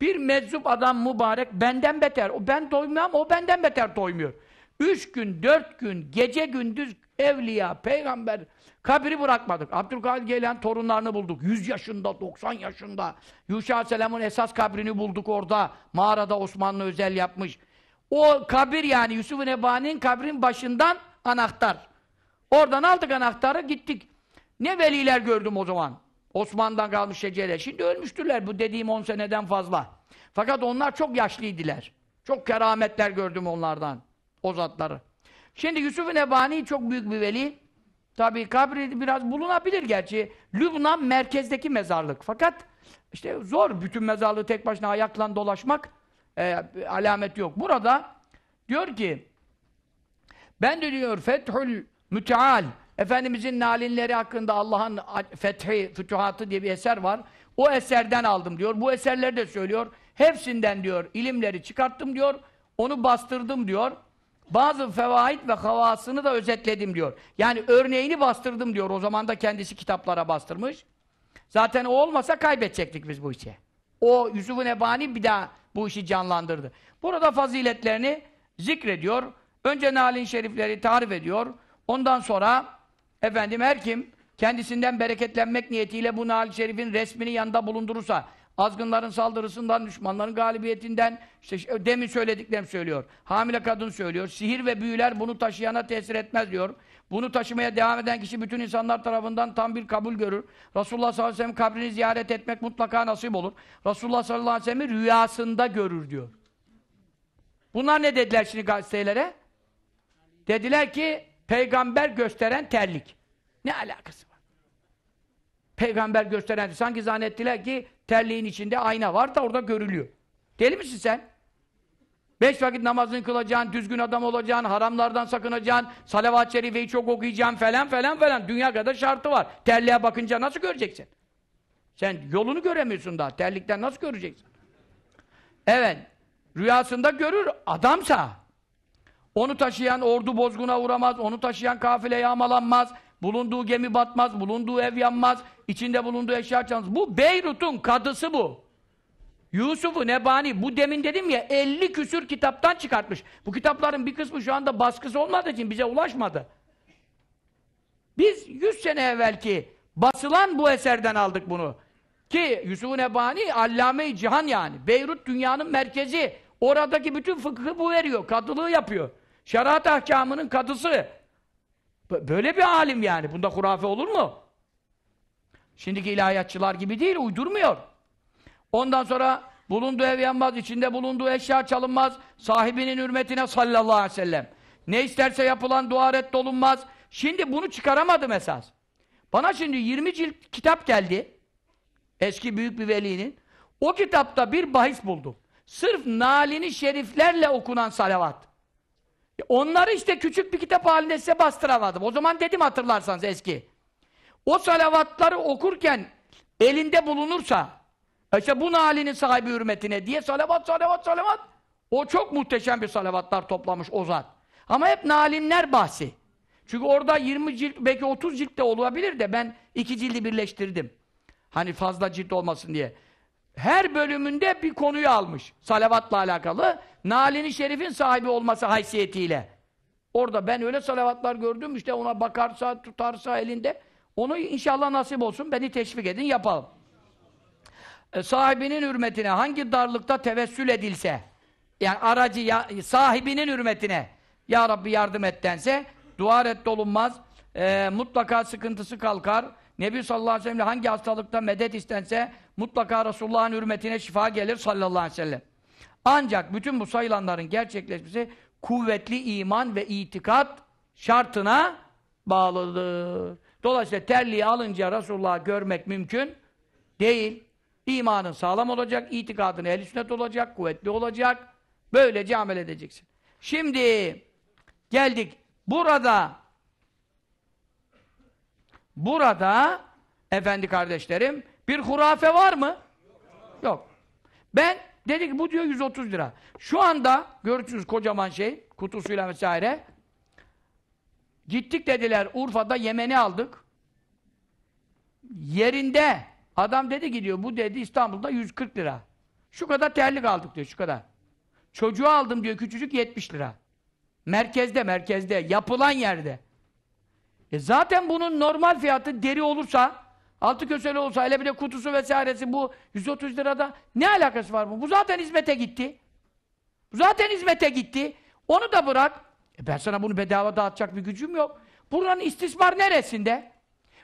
Bir meczup adam mübarek benden beter. O ben doymuyorum, o benden beter doymuyor. Üç gün, dört gün, gece gündüz evliya, peygamber kabri bırakmadık. Abdülkadir gelen torunlarını bulduk. yüz yaşında, doksan yaşında. Yuşa Aleyhisselam'ın esas kabrini bulduk orada. Mağarada Osmanlı özel yapmış. O kabir yani Yusuf-u Nebani'nin kabrin başından anahtar. Oradan aldık anahtarı gittik. Ne veliler gördüm o zaman. Osman'dan kalmış şecere. Şimdi ölmüştüler bu dediğim 10 seneden fazla. Fakat onlar çok yaşlıydılar. Çok kerametler gördüm onlardan. O zatları. Şimdi Yusuf-ı Nebani çok büyük bir veli. Tabi kabri biraz bulunabilir gerçi. Lübnan merkezdeki mezarlık. Fakat işte zor bütün mezarlığı tek başına ayakla dolaşmak e, alamet yok. Burada diyor ki ben de diyor Fethül Müteal Efendimizin nalinleri hakkında Allah'ın fethi, fütuhatı diye bir eser var. O eserden aldım diyor. Bu eserleri de söylüyor. Hepsinden diyor ilimleri çıkarttım diyor. Onu bastırdım diyor. Bazı fevaid ve havasını da özetledim diyor. Yani örneğini bastırdım diyor. O zaman da kendisi kitaplara bastırmış. Zaten o olmasa kaybedecektik biz bu işi. O Yusuf-u Nebani bir daha bu işi canlandırdı. Burada faziletlerini zikrediyor. Önce nalin şerifleri tarif ediyor. Ondan sonra efendim her kim kendisinden bereketlenmek niyetiyle bu nalin şerifin resmini yanında bulundurursa azgınların saldırısından, düşmanların galibiyetinden işte demin söylediklerim söylüyor. Hamile kadın söylüyor. Sihir ve büyüler bunu taşıyana tesir etmez diyor. Bunu taşımaya devam eden kişi bütün insanlar tarafından tam bir kabul görür. Resulullah sallallahu aleyhi ve sellem kabrini ziyaret etmek mutlaka nasip olur. Resulullah sallallahu aleyhi ve sellem'i rüyasında görür diyor. Bunlar ne dediler şimdi gazetelere? Dediler ki peygamber gösteren terlik. Ne alakası var? Peygamber gösteren sanki zannettiler ki terliğin içinde ayna var da orada görülüyor. Deli misin sen? Beş vakit namazını kılacaksın, düzgün adam olacaksın, haramlardan sakınacaksın, salavat-ı şerifeyi çok okuyacaksın falan falan falan. Dünya kadar şartı var. Terliğe bakınca nasıl göreceksin? Sen yolunu göremiyorsun daha. Terlikten nasıl göreceksin? Evet. Rüyasında görür adamsa. Onu taşıyan ordu bozguna uğramaz, onu taşıyan kafile yağmalanmaz, bulunduğu gemi batmaz, bulunduğu ev yanmaz, içinde bulunduğu eşya çalınmaz. Bu Beyrut'un kadısı bu. Yusufu Nebani, bu demin dedim ya 50 küsür kitaptan çıkartmış. Bu kitapların bir kısmı şu anda baskısı olmadığı için bize ulaşmadı. Biz 100 sene evvelki basılan bu eserden aldık bunu. Ki Yusufu Nebani, allame-i cihan yani. Beyrut dünyanın merkezi. Oradaki bütün fıkhı bu veriyor, kadılığı yapıyor. Şeriat ahkamının kadısı. Böyle bir alim yani. Bunda hurafe olur mu? Şimdiki ilahiyatçılar gibi değil, uydurmuyor. Ondan sonra bulunduğu ev yanmaz, içinde bulunduğu eşya çalınmaz, sahibinin hürmetine sallallahu aleyhi ve sellem. Ne isterse yapılan dua reddolunmaz. Şimdi bunu çıkaramadım esas. Bana şimdi 20 cilt kitap geldi. Eski büyük bir velinin. O kitapta bir bahis buldum. Sırf nalini şeriflerle okunan salavat. Onları işte küçük bir kitap halinde size bastıramadım. O zaman dedim hatırlarsanız eski. O salavatları okurken elinde bulunursa işte bu halinin sahibi hürmetine diye salavat salavat salavat o çok muhteşem bir salavatlar toplamış Ozan. Ama hep nalimler bahsi. Çünkü orada 20 cilt belki 30 cilt de olabilir de ben iki cildi birleştirdim. Hani fazla cilt olmasın diye. Her bölümünde bir konuyu almış. Salavatla alakalı. Nalini şerifin sahibi olması haysiyetiyle. Orada ben öyle salavatlar gördüm işte ona bakarsa, tutarsa elinde. Onu inşallah nasip olsun beni teşvik edin yapalım. E, sahibinin hürmetine hangi darlıkta tevessül edilse yani aracı ya, sahibinin hürmetine ya Rabbi yardım ettense dua reddolunmaz. E, mutlaka sıkıntısı kalkar. Nebi sallallahu aleyhi ve sellem hangi hastalıkta medet istense mutlaka Resulullah'ın hürmetine şifa gelir sallallahu aleyhi ve sellem. Ancak bütün bu sayılanların gerçekleşmesi kuvvetli iman ve itikat şartına bağlıdır. Dolayısıyla terliği alınca Resulullah'ı görmek mümkün değil. İmanın sağlam olacak, itikadın ehl sünnet olacak, kuvvetli olacak. Böylece amel edeceksin. Şimdi geldik. Burada burada efendi kardeşlerim bir hurafe var mı? Yok. Yok. Ben Dedi ki bu diyor 130 lira. Şu anda görürsünüz kocaman şey kutusuyla vesaire. Gittik dediler Urfa'da Yemen'i aldık. Yerinde adam dedi gidiyor bu dedi İstanbul'da 140 lira. Şu kadar terlik aldık diyor şu kadar. Çocuğu aldım diyor küçücük 70 lira. Merkezde merkezde yapılan yerde. E zaten bunun normal fiyatı deri olursa Altı köşeli olsa hele bir de kutusu vesairesi bu 130 lirada ne alakası var bu? Bu zaten hizmete gitti. Bu zaten hizmete gitti. Onu da bırak. E ben sana bunu bedava dağıtacak bir gücüm yok. Buranın istismar neresinde?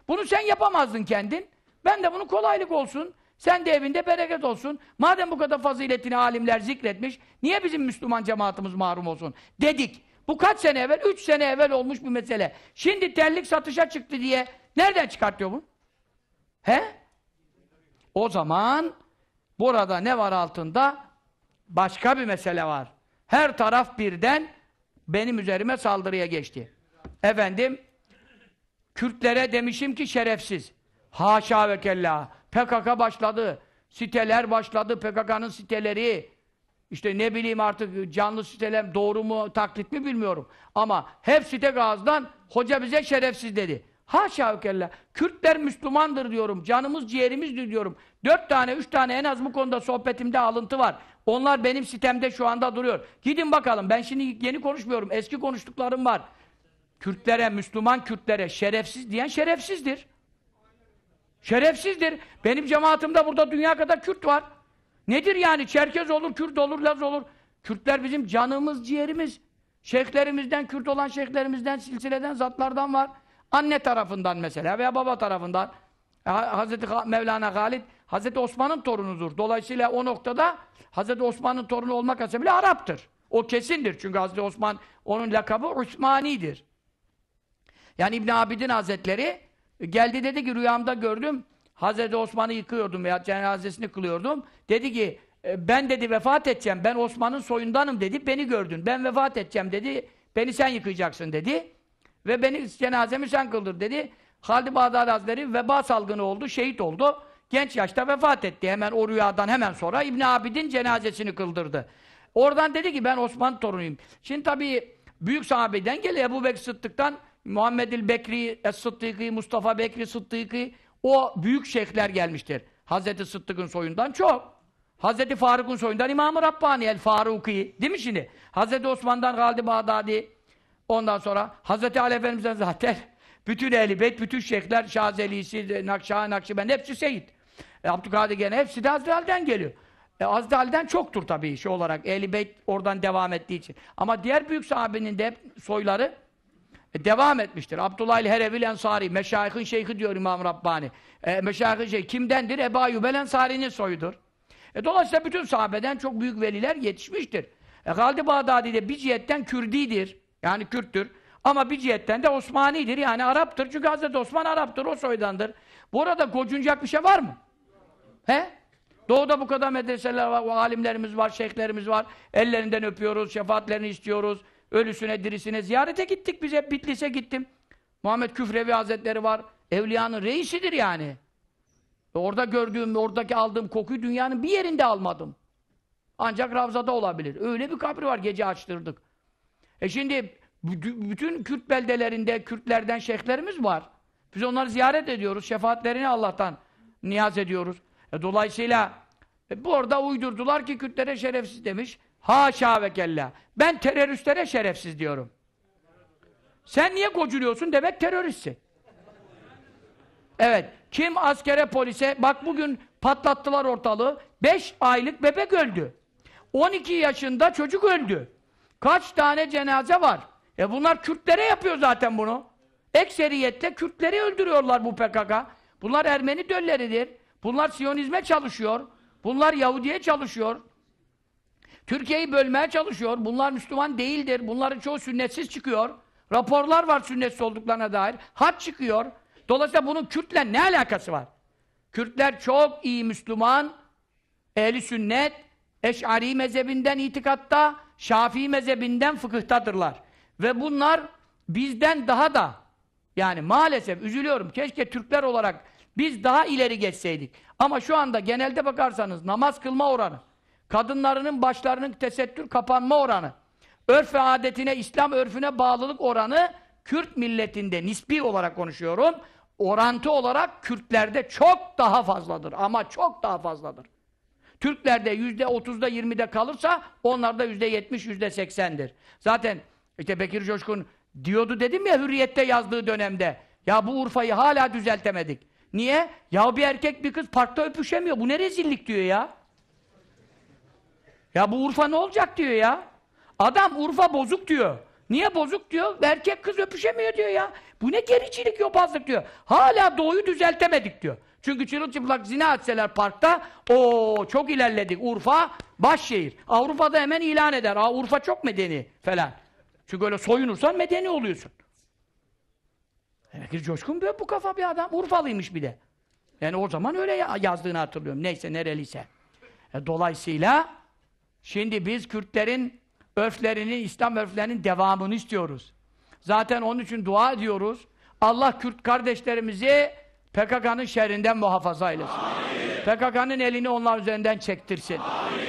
Bunu sen yapamazdın kendin. Ben de bunu kolaylık olsun. Sen de evinde bereket olsun. Madem bu kadar faziletini alimler zikretmiş, niye bizim Müslüman cemaatimiz mahrum olsun? Dedik. Bu kaç sene evvel? Üç sene evvel olmuş bir mesele. Şimdi terlik satışa çıktı diye nereden çıkartıyor bunu? He? O zaman burada ne var altında? Başka bir mesele var. Her taraf birden benim üzerime saldırıya geçti. Efendim, Kürtlere demişim ki şerefsiz. Haşa ve kella. PKK başladı. Siteler başladı. PKK'nın siteleri. İşte ne bileyim artık canlı siteler doğru mu, taklit mi bilmiyorum. Ama hep site gazdan hoca bize şerefsiz dedi. Haşa ökella. Kürtler Müslümandır diyorum. Canımız ciğerimizdir diyorum. Dört tane, üç tane en az bu konuda sohbetimde alıntı var. Onlar benim sitemde şu anda duruyor. Gidin bakalım. Ben şimdi yeni konuşmuyorum. Eski konuştuklarım var. Kürtlere, Müslüman Kürtlere şerefsiz diyen şerefsizdir. Şerefsizdir. Benim cemaatimde burada dünya kadar Kürt var. Nedir yani? Çerkez olur, Kürt olur, Laz olur. Kürtler bizim canımız, ciğerimiz. Şeyhlerimizden, Kürt olan şeyhlerimizden, silsileden, zatlardan var. Anne tarafından mesela veya baba tarafından Hazreti Mevlana Halid Hazreti Osman'ın torunudur. Dolayısıyla o noktada Hazreti Osman'ın torunu olmak hasebiyle Arap'tır. O kesindir. Çünkü Hazreti Osman onun lakabı Osmani'dir. Yani İbn Abidin Hazretleri geldi dedi ki rüyamda gördüm. Hazreti Osman'ı yıkıyordum veya cenazesini kılıyordum. Dedi ki e, ben dedi vefat edeceğim. Ben Osman'ın soyundanım dedi. Beni gördün. Ben vefat edeceğim dedi. Beni sen yıkayacaksın dedi ve beni cenazemi sen kıldır dedi. Halid-i Bağdadi Hazretleri veba salgını oldu, şehit oldu. Genç yaşta vefat etti. Hemen o rüyadan hemen sonra İbn Abidin cenazesini kıldırdı. Oradan dedi ki ben Osman torunuyum. Şimdi tabii büyük sahabeden geliyor Ebu Bekir Sıddık'tan Muhammed el Bekri, es Sıddık'ı, Mustafa Bekri Sıddık'ı o büyük şeyhler gelmiştir. Hazreti Sıddık'ın soyundan çok. Hazreti Faruk'un soyundan İmam-ı Rabbani el Faruki. Değil mi şimdi? Hazreti Osman'dan Galdi Bağdadi, Ondan sonra Hazreti Ali Efendimiz'den zaten bütün ehl beyt, bütün şeyhler, Şazelisi, Nakşa, Nakşibend hepsi seyit. E, Abdülkadir gene hepsi de Hazreti Ali'den geliyor. E, Hazreti Ali'den çoktur tabii şey olarak. ehl beyt oradan devam ettiği için. Ama diğer büyük sahabenin de soyları e, devam etmiştir. Abdullah el Herevil Ensari, Meşayih'in şeyhi diyor İmam Rabbani. E, Meşayih'in şeyhi kimdendir? Ebu Ayyub Ensari'nin soyudur. E, dolayısıyla bütün sahabeden çok büyük veliler yetişmiştir. E, Galdi Bağdadi de bir cihetten Kürdidir. Yani Kürttür. Ama bir cihetten de Osmani'dir yani Arap'tır. Çünkü Hazreti Osman Arap'tır, o soydandır. Bu arada gocunacak bir şey var mı? He? Doğuda bu kadar medreseler var, alimlerimiz var, şeyhlerimiz var. Ellerinden öpüyoruz, şefaatlerini istiyoruz. Ölüsüne, dirisine ziyarete gittik biz hep. Bitlis'e gittim. Muhammed Küfrevi Hazretleri var. Evliyanın reisidir yani. E orada gördüğüm, oradaki aldığım kokuyu dünyanın bir yerinde almadım. Ancak Ravza'da olabilir. Öyle bir kabri var gece açtırdık. E şimdi bütün Kürt beldelerinde Kürtlerden şeyhlerimiz var. Biz onları ziyaret ediyoruz. Şefaatlerini Allah'tan niyaz ediyoruz. E dolayısıyla e bu orada uydurdular ki Kürtlere şerefsiz demiş. Haşa ve kella. Ben teröristlere şerefsiz diyorum. Sen niye gocuruyorsun? Demek teröristsin. Evet. Kim askere polise? Bak bugün patlattılar ortalığı. 5 aylık bebek öldü. 12 yaşında çocuk öldü. Kaç tane cenaze var? E bunlar Kürtlere yapıyor zaten bunu. Ekseriyette Kürtleri öldürüyorlar bu PKK. Bunlar Ermeni dölleridir. Bunlar Siyonizme çalışıyor. Bunlar Yahudiye çalışıyor. Türkiye'yi bölmeye çalışıyor. Bunlar Müslüman değildir. Bunların çoğu sünnetsiz çıkıyor. Raporlar var sünnetsiz olduklarına dair. Hat çıkıyor. Dolayısıyla bunun Kürt'le ne alakası var? Kürtler çok iyi Müslüman, ehli sünnet, eş'ari mezhebinden itikatta, Şafii mezhebinden fıkıhtadırlar. Ve bunlar bizden daha da yani maalesef üzülüyorum. Keşke Türkler olarak biz daha ileri geçseydik. Ama şu anda genelde bakarsanız namaz kılma oranı, kadınlarının başlarının tesettür kapanma oranı, örf ve adetine, İslam örfüne bağlılık oranı Kürt milletinde nispi olarak konuşuyorum. Orantı olarak Kürtlerde çok daha fazladır ama çok daha fazladır. Türklerde yüzde otuzda yirmide kalırsa onlarda yüzde yetmiş, yüzde seksendir. Zaten işte Bekir Coşkun diyordu dedim ya hürriyette yazdığı dönemde. Ya bu Urfa'yı hala düzeltemedik. Niye? Ya bir erkek bir kız parkta öpüşemiyor. Bu ne rezillik diyor ya. Ya bu Urfa ne olacak diyor ya. Adam Urfa bozuk diyor. Niye bozuk diyor? Erkek kız öpüşemiyor diyor ya. Bu ne gericilik, yobazlık diyor. Hala doğuyu düzeltemedik diyor. Çünkü çırılçıplak zina etseler parkta, o çok ilerledik. Urfa başşehir. Avrupa'da hemen ilan eder. Aa, Urfa çok medeni falan. Çünkü öyle soyunursan medeni oluyorsun. Herkes coşkun böyle bu kafa bir adam. Urfalıymış bir de. Yani o zaman öyle yazdığını hatırlıyorum. Neyse nereliyse. E, dolayısıyla şimdi biz Kürtlerin örflerini, İslam örflerinin devamını istiyoruz. Zaten onun için dua ediyoruz. Allah Kürt kardeşlerimizi PKK'nın şerrinden muhafaza eylesin. PKK'nın elini onlar üzerinden çektirsin.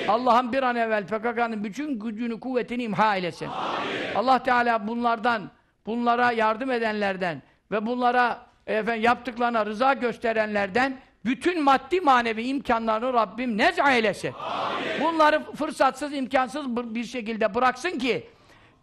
Allah'ın bir an evvel PKK'nın bütün gücünü, kuvvetini imha eylesin. Amin. Allah Teala bunlardan, bunlara yardım edenlerden ve bunlara efendim, yaptıklarına rıza gösterenlerden bütün maddi manevi imkanlarını Rabbim nez eylesin. Amin. Bunları fırsatsız, imkansız bir şekilde bıraksın ki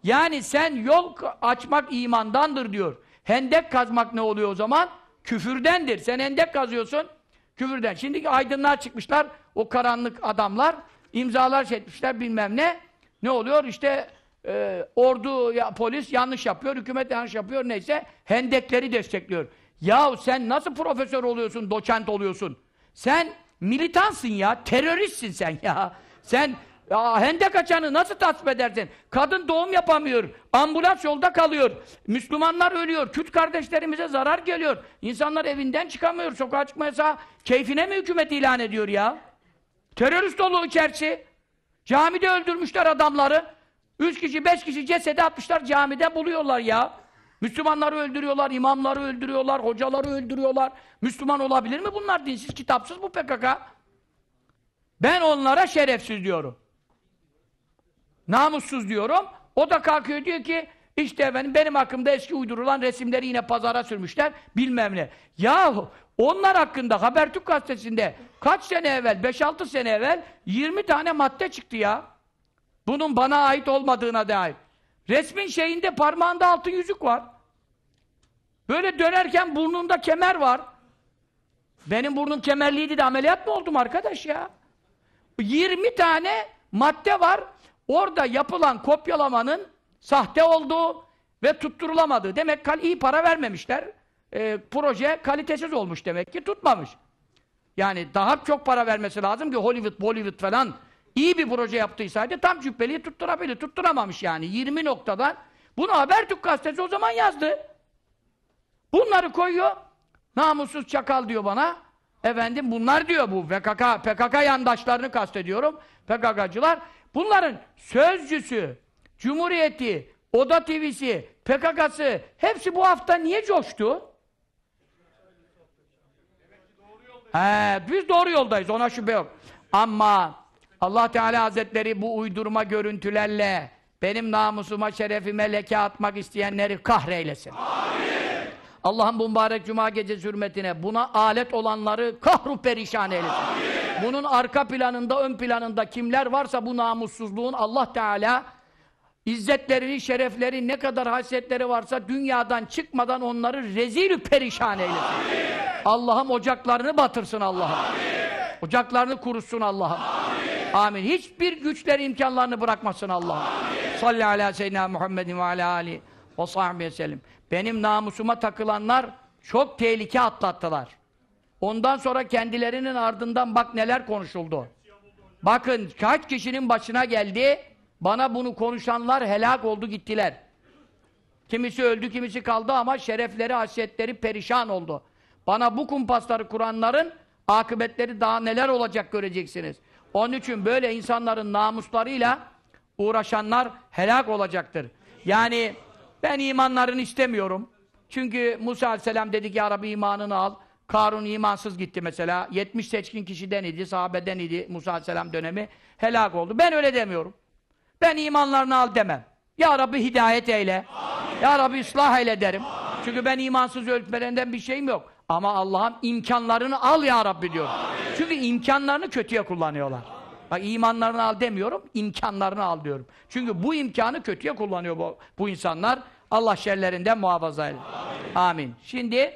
yani sen yol açmak imandandır diyor. Hendek kazmak ne oluyor o zaman? Küfürdendir. Sen endek kazıyorsun. Küfürden. Şimdiki aydınlar çıkmışlar. O karanlık adamlar imzalar şey etmişler bilmem ne. Ne oluyor? İşte e, ordu, ya, polis yanlış yapıyor, hükümet yanlış yapıyor neyse. Hendekleri destekliyor. Yahu sen nasıl profesör oluyorsun, doçent oluyorsun? Sen militansın ya, teröristsin sen ya. Sen Aa, hendek açanı nasıl tasvip edersin? Kadın doğum yapamıyor, ambulans yolda kalıyor, Müslümanlar ölüyor, Kürt kardeşlerimize zarar geliyor, insanlar evinden çıkamıyor, sokağa çıkma yasağı, keyfine mi hükümet ilan ediyor ya? Terörist dolu içerisi, camide öldürmüşler adamları, üç kişi, beş kişi cesedi atmışlar, camide buluyorlar ya. Müslümanları öldürüyorlar, imamları öldürüyorlar, hocaları öldürüyorlar. Müslüman olabilir mi bunlar dinsiz, kitapsız bu PKK? Ben onlara şerefsiz diyorum. Namussuz diyorum. O da kalkıyor diyor ki işte efendim benim hakkımda eski uydurulan resimleri yine pazara sürmüşler bilmem ne. Yahu onlar hakkında Habertürk gazetesinde kaç sene evvel, 5-6 sene evvel 20 tane madde çıktı ya. Bunun bana ait olmadığına dair. Resmin şeyinde parmağında altın yüzük var. Böyle dönerken burnunda kemer var. Benim burnum kemerliydi de ameliyat mı oldum arkadaş ya? 20 tane madde var. Orada yapılan kopyalamanın sahte olduğu ve tutturulamadığı. Demek ki iyi para vermemişler. E, proje kalitesiz olmuş demek ki tutmamış. Yani daha çok para vermesi lazım ki Hollywood, Bollywood falan iyi bir proje yaptıysaydı tam cübbeliyi tutturabilir. Tutturamamış yani 20 noktadan. Bunu Habertürk gazetesi o zaman yazdı. Bunları koyuyor. Namussuz çakal diyor bana. Efendim bunlar diyor bu PKK, PKK yandaşlarını kastediyorum. PKK'cılar. Bunların sözcüsü, Cumhuriyeti, Oda TV'si, PKK'sı hepsi bu hafta niye coştu? He, biz doğru yoldayız ona şüphe yok. Ama Allah Teala Hazretleri bu uydurma görüntülerle benim namusuma, şerefime leke atmak isteyenleri kahreylesin. Allah'ın mübarek cuma gecesi hürmetine buna alet olanları kahru perişan eylesin. Amin. Bunun arka planında, ön planında kimler varsa bu namussuzluğun Allah Teala İzzetlerini, şerefleri, ne kadar hasetleri varsa dünyadan çıkmadan onları rezil perişan eylesin. Allah'ım ocaklarını batırsın Allah'ım. Ocaklarını kurutsun Allah'ım. Amin. Amin. Hiçbir güçleri imkanlarını bırakmasın Allah'ım. Salli ala seyyidina Muhammedin ve ala ali ve sahbihi sellem. Benim namusuma takılanlar çok tehlike atlattılar. Ondan sonra kendilerinin ardından bak neler konuşuldu. Bakın kaç kişinin başına geldi, bana bunu konuşanlar helak oldu gittiler. Kimisi öldü, kimisi kaldı ama şerefleri, hasiyetleri perişan oldu. Bana bu kumpasları kuranların akıbetleri daha neler olacak göreceksiniz. Onun için böyle insanların namuslarıyla uğraşanlar helak olacaktır. Yani ben imanlarını istemiyorum. Çünkü Musa Aleyhisselam dedi ki Arabi imanını al. Karun imansız gitti mesela. 70 seçkin kişiden idi, sahabeden idi Musa Aleyhisselam dönemi. Helak oldu. Ben öyle demiyorum. Ben imanlarını al demem. Ya Rabbi hidayet eyle. Amin. Ya Rabbi ıslah eyle derim. Amin. Çünkü ben imansız ölçmelerinden bir şeyim yok. Ama Allah'ım imkanlarını al ya Rabbi diyor. Çünkü imkanlarını kötüye kullanıyorlar. Bak imanlarını al demiyorum, imkanlarını al diyorum. Çünkü bu imkanı kötüye kullanıyor bu, bu insanlar. Allah şerlerinden muhafaza eyle. Amin. Amin. Şimdi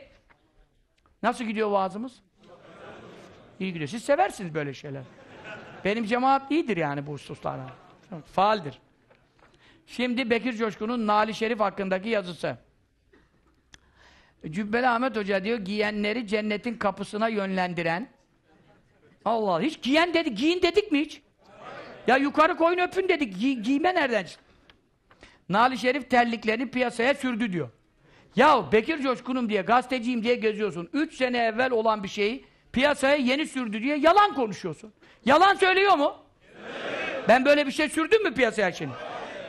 Nasıl gidiyor vaazımız? İyi gidiyor. Siz seversiniz böyle şeyler. Benim cemaat iyidir yani bu hususlara. Faaldir. Şimdi Bekir Coşkun'un Nali Şerif hakkındaki yazısı. Cübbeli Ahmet Hoca diyor, giyenleri cennetin kapısına yönlendiren Allah hiç giyen dedi, giyin dedik mi hiç? Ya yukarı koyun öpün dedik, Gi giyme nereden çıktı? Nali Şerif terliklerini piyasaya sürdü diyor. Ya Bekir Coşkun'um diye, gazeteciyim diye geziyorsun. Üç sene evvel olan bir şeyi piyasaya yeni sürdü diye yalan konuşuyorsun. Yalan söylüyor mu? Ben böyle bir şey sürdüm mü piyasaya şimdi?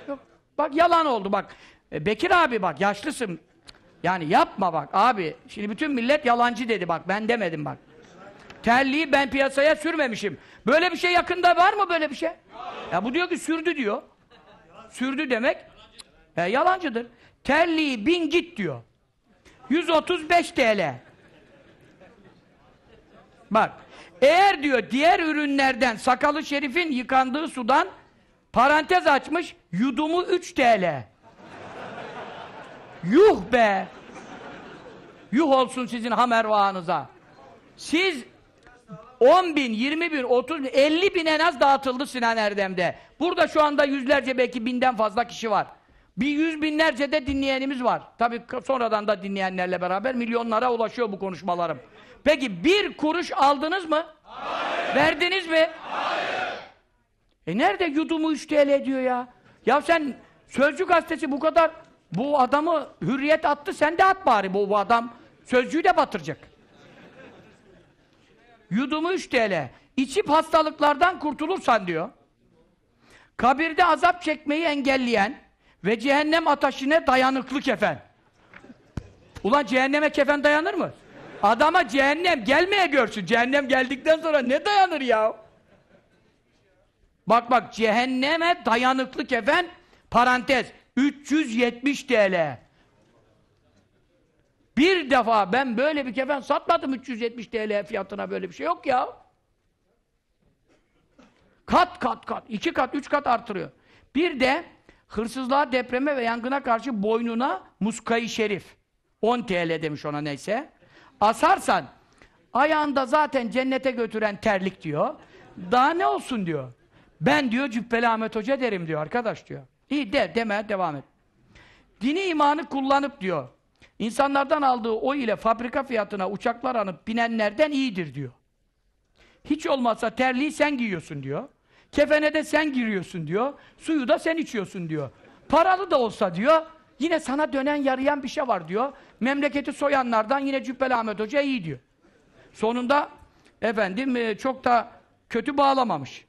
Yok. Bak yalan oldu bak. E, Bekir abi bak yaşlısın. Yani yapma bak abi. Şimdi bütün millet yalancı dedi bak. Ben demedim bak. Terliği ben piyasaya sürmemişim. Böyle bir şey yakında var mı böyle bir şey? Ya bu diyor ki sürdü diyor. Sürdü demek Ya e, yalancıdır. Terliği bin git diyor. 135 TL. Bak. Eğer diyor diğer ürünlerden sakalı şerifin yıkandığı sudan parantez açmış yudumu 3 TL. Yuh be! Yuh olsun sizin hamer hamervağınıza. Siz 10 bin, 20 bin, 30 bin, 50 bin en az dağıtıldı Sinan Erdem'de. Burada şu anda yüzlerce belki binden fazla kişi var. Bir yüz binlerce de dinleyenimiz var. Tabii sonradan da dinleyenlerle beraber milyonlara ulaşıyor bu konuşmalarım. Peki bir kuruş aldınız mı? Hayır. Verdiniz mi? Hayır. E nerede yudumu 3 TL ediyor ya? Ya sen Sözcü gazetesi bu kadar bu adamı hürriyet attı sen de at bari bu, bu adam sözcüyü de batıracak. Yudumu 3 TL. İçip hastalıklardan kurtulursan diyor. Kabirde azap çekmeyi engelleyen ve cehennem ataşine dayanıklı kefen. Ulan cehenneme kefen dayanır mı? Adama cehennem gelmeye görsün. Cehennem geldikten sonra ne dayanır ya? Bak bak cehenneme dayanıklı kefen parantez 370 TL. Bir defa ben böyle bir kefen satmadım 370 TL fiyatına böyle bir şey yok ya. Kat kat kat, iki kat, üç kat artırıyor. Bir de Hırsızlığa, depreme ve yangına karşı boynuna muskayı şerif. 10 TL demiş ona neyse. Asarsan ayağında zaten cennete götüren terlik diyor. Daha ne olsun diyor. Ben diyor Cübbeli Ahmet Hoca derim diyor arkadaş diyor. İyi de deme devam et. Dini imanı kullanıp diyor. İnsanlardan aldığı o ile fabrika fiyatına uçaklar anıp binenlerden iyidir diyor. Hiç olmazsa terliği sen giyiyorsun diyor. Kefene de sen giriyorsun diyor. Suyu da sen içiyorsun diyor. Paralı da olsa diyor. Yine sana dönen yarayan bir şey var diyor. Memleketi soyanlardan yine Cübbeli Ahmet Hoca iyi diyor. Sonunda efendim e, çok da kötü bağlamamış.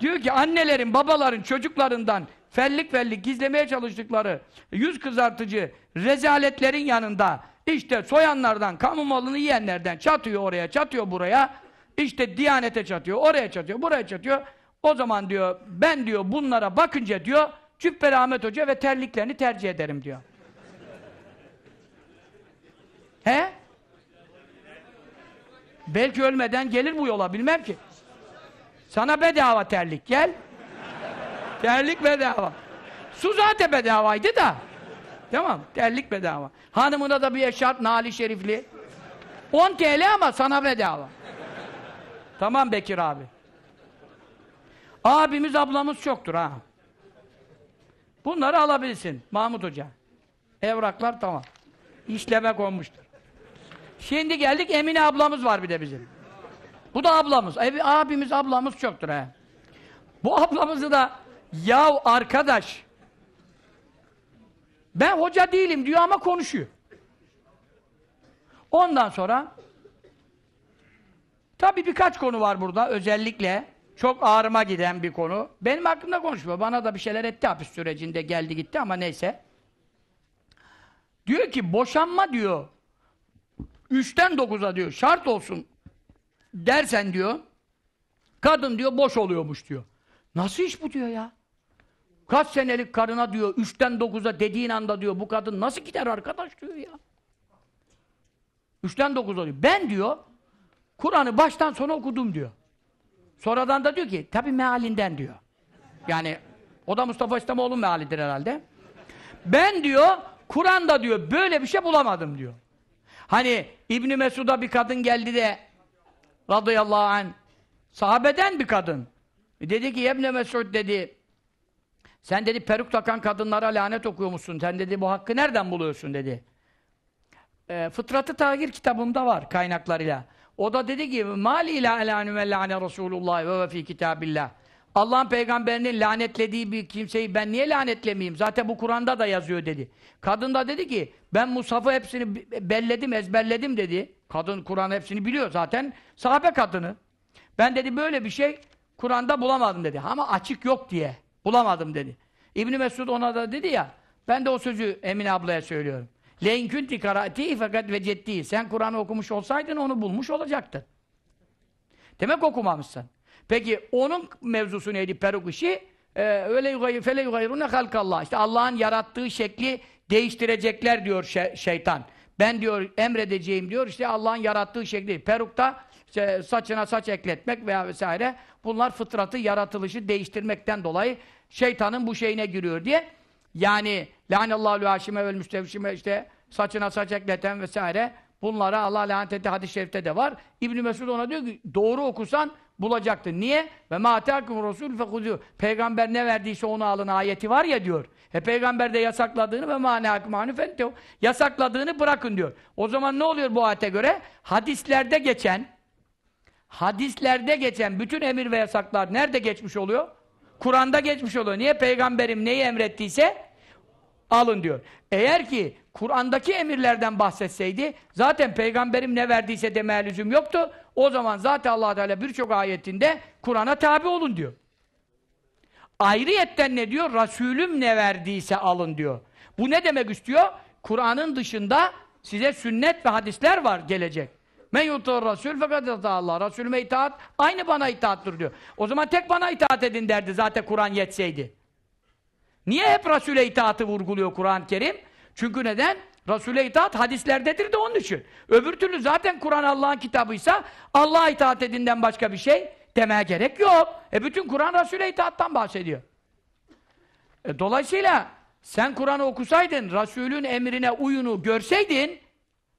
diyor ki annelerin, babaların, çocuklarından fellik fellik gizlemeye çalıştıkları yüz kızartıcı rezaletlerin yanında işte soyanlardan, kamu malını yiyenlerden çatıyor oraya, çatıyor buraya işte Diyanete çatıyor, oraya çatıyor, buraya çatıyor. O zaman diyor, ben diyor bunlara bakınca diyor, Cübbeli Ahmet Hoca ve terliklerini tercih ederim diyor. He? Belki ölmeden gelir bu yola, bilmem ki. Sana bedava terlik, gel. terlik bedava. Su zaten bedavaydı da. Tamam, terlik bedava. Hanımına da bir eşarp, nali şerifli. 10 TL ama sana bedava. Tamam Bekir abi. Abimiz ablamız çoktur ha. Bunları alabilirsin Mahmut Hoca. Evraklar tamam. İşleme konmuştur. Şimdi geldik Emine ablamız var bir de bizim. Bu da ablamız. abimiz ablamız çoktur ha. Bu ablamızı da yav arkadaş ben hoca değilim diyor ama konuşuyor. Ondan sonra Tabii birkaç konu var burada özellikle. Çok ağrıma giden bir konu. Benim hakkımda konuşma. Bana da bir şeyler etti hapis sürecinde geldi gitti ama neyse. Diyor ki boşanma diyor. Üçten dokuza diyor şart olsun dersen diyor. Kadın diyor boş oluyormuş diyor. Nasıl iş bu diyor ya? Kaç senelik karına diyor, üçten dokuza dediğin anda diyor, bu kadın nasıl gider arkadaş diyor ya. Üçten dokuza diyor. Ben diyor, Kur'an'ı baştan sona okudum diyor. Sonradan da diyor ki tabi mealinden diyor. Yani o da Mustafa İslamoğlu'nun mealidir herhalde. Ben diyor Kur'an'da diyor böyle bir şey bulamadım diyor. Hani İbni Mesud'a bir kadın geldi de radıyallahu anh sahabeden bir kadın. E dedi ki İbni Mesud dedi sen dedi peruk takan kadınlara lanet okuyormuşsun. Sen dedi bu hakkı nereden buluyorsun dedi. E, Fıtratı Tagir kitabımda var kaynaklarıyla. O da dedi ki mali ila elanu ve lane Resulullah ve fi kitabillah. Allah'ın peygamberinin lanetlediği bir kimseyi ben niye lanetlemeyeyim? Zaten bu Kur'an'da da yazıyor dedi. Kadın da dedi ki ben Musaf'ı hepsini belledim, ezberledim dedi. Kadın Kur'an hepsini biliyor zaten. Sahabe kadını. Ben dedi böyle bir şey Kur'an'da bulamadım dedi. Ama açık yok diye bulamadım dedi. İbni Mesud ona da dedi ya ben de o sözü Emine ablaya söylüyorum. لَاِنْ كُنْتِ كَرَاتِهِ فَقَدْ وَجَدْتِهِ Sen Kur'an'ı okumuş olsaydın onu bulmuş olacaktın. Demek okumamışsın. Peki onun mevzusu neydi perukuşi? Ee, öyle yugayı fele yugayirune halkallah. İşte Allah'ın yarattığı şekli değiştirecekler diyor şey, şeytan. Ben diyor emredeceğim diyor işte Allah'ın yarattığı şekli. Perukta işte saçına saç ekletmek veya vesaire bunlar fıtratı yaratılışı değiştirmekten dolayı şeytanın bu şeyine giriyor diye. Yani Lanallahu haşime vel müstevşime işte saçına saç ekleten vesaire. Bunlara Allah lanet etti hadis-i şerifte de var. İbn Mesud ona diyor ki doğru okusan bulacaktın. Niye? Ve ma ta'kum rasul fekuzu. Peygamber ne verdiyse onu alın ayeti var ya diyor. he peygamber de yasakladığını ve manakum anifentu. Yasakladığını bırakın diyor. O zaman ne oluyor bu ayete göre? Hadislerde geçen hadislerde geçen bütün emir ve yasaklar nerede geçmiş oluyor? Kur'an'da geçmiş oluyor. Niye peygamberim neyi emrettiyse alın diyor. Eğer ki Kur'an'daki emirlerden bahsetseydi zaten peygamberim ne verdiyse demeye lüzum yoktu. O zaman zaten Allah Teala birçok ayetinde Kur'an'a tabi olun diyor. Ayrıyetten ne diyor? Resulüm ne verdiyse alın diyor. Bu ne demek istiyor? Kur'an'ın dışında size sünnet ve hadisler var gelecek. Men yutur rasul fakat Allah. Resulüme itaat aynı bana itaattır diyor. O zaman tek bana itaat edin derdi zaten Kur'an yetseydi. Niye hep Resul'e itaatı vurguluyor Kur'an-ı Kerim? Çünkü neden? Resul'e itaat hadislerdedir de onun için. Öbür türlü zaten Kur'an Allah'ın kitabıysa Allah'a itaat edinden başka bir şey demeye gerek yok. E bütün Kur'an Resul'e itaattan bahsediyor. E dolayısıyla sen Kur'an'ı okusaydın, Resul'ün emrine uyunu görseydin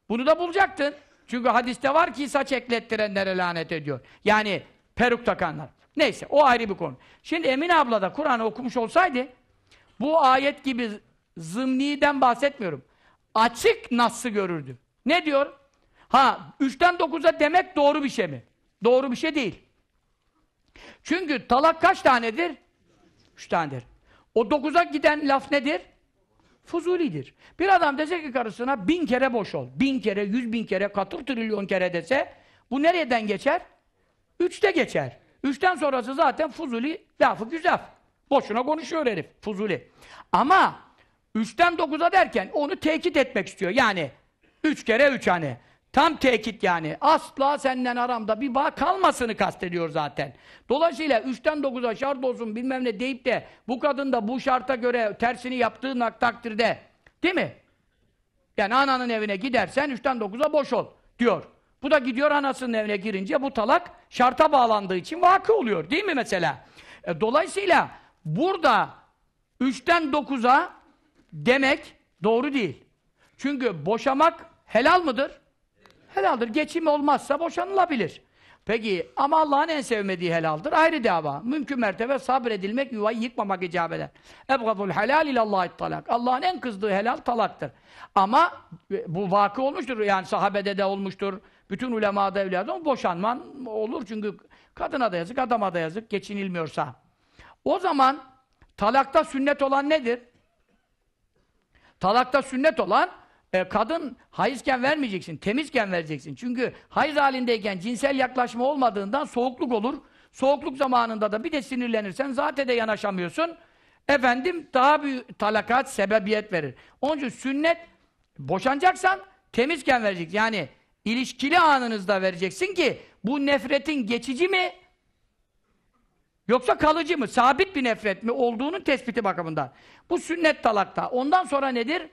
bunu da bulacaktın. Çünkü hadiste var ki saç eklettirenlere lanet ediyor. Yani peruk takanlar. Neyse o ayrı bir konu. Şimdi Emine abla da Kur'an'ı okumuş olsaydı bu ayet gibi zımniden bahsetmiyorum. Açık nasıl görürdü. Ne diyor? Ha, 3'ten 9'a demek doğru bir şey mi? Doğru bir şey değil. Çünkü talak kaç tanedir? 3 tanedir. O 9'a giden laf nedir? Fuzulidir. Bir adam dese ki karısına bin kere boş ol, bin kere, yüz bin kere, katır trilyon kere dese, bu nereden geçer? Üçte geçer. Üçten sonrası zaten fuzuli lafı güzel. Boşuna konuşuyor herif. Fuzuli. Ama 3'ten 9'a derken onu tekit etmek istiyor. Yani 3 kere 3 hani. Tam tekit yani. Asla senden aramda bir bağ kalmasını kastediyor zaten. Dolayısıyla 3'ten 9'a şart olsun bilmem ne deyip de bu kadın da bu şarta göre tersini yaptığı takdirde değil mi? Yani ananın evine gidersen 3'ten 9'a boş ol diyor. Bu da gidiyor anasının evine girince bu talak şarta bağlandığı için vakı oluyor değil mi mesela? E, dolayısıyla Burada üçten dokuza demek doğru değil. Çünkü boşamak helal mıdır? Helaldir. Geçim olmazsa boşanılabilir. Peki ama Allah'ın en sevmediği helaldir. Ayrı dava. Mümkün mertebe sabredilmek, yuvayı yıkmamak icap eder. Ebgadul helal ilallahi talak. Allah'ın en kızdığı helal talaktır. Ama bu vakı olmuştur. Yani sahabede de olmuştur. Bütün ulemada evliyada boşanman olur. Çünkü kadına da yazık, adama da yazık. Geçinilmiyorsa. O zaman talakta sünnet olan nedir? Talakta sünnet olan e, kadın hayızken vermeyeceksin, temizken vereceksin. Çünkü hayız halindeyken cinsel yaklaşma olmadığından soğukluk olur. Soğukluk zamanında da bir de sinirlenirsen zaten de yanaşamıyorsun. Efendim daha büyük talakat sebebiyet verir. Onun için sünnet boşanacaksan temizken vereceksin. Yani ilişkili anınızda vereceksin ki bu nefretin geçici mi? Yoksa kalıcı mı, sabit bir nefret mi olduğunun tespiti bakımından. Bu sünnet talakta. Ondan sonra nedir?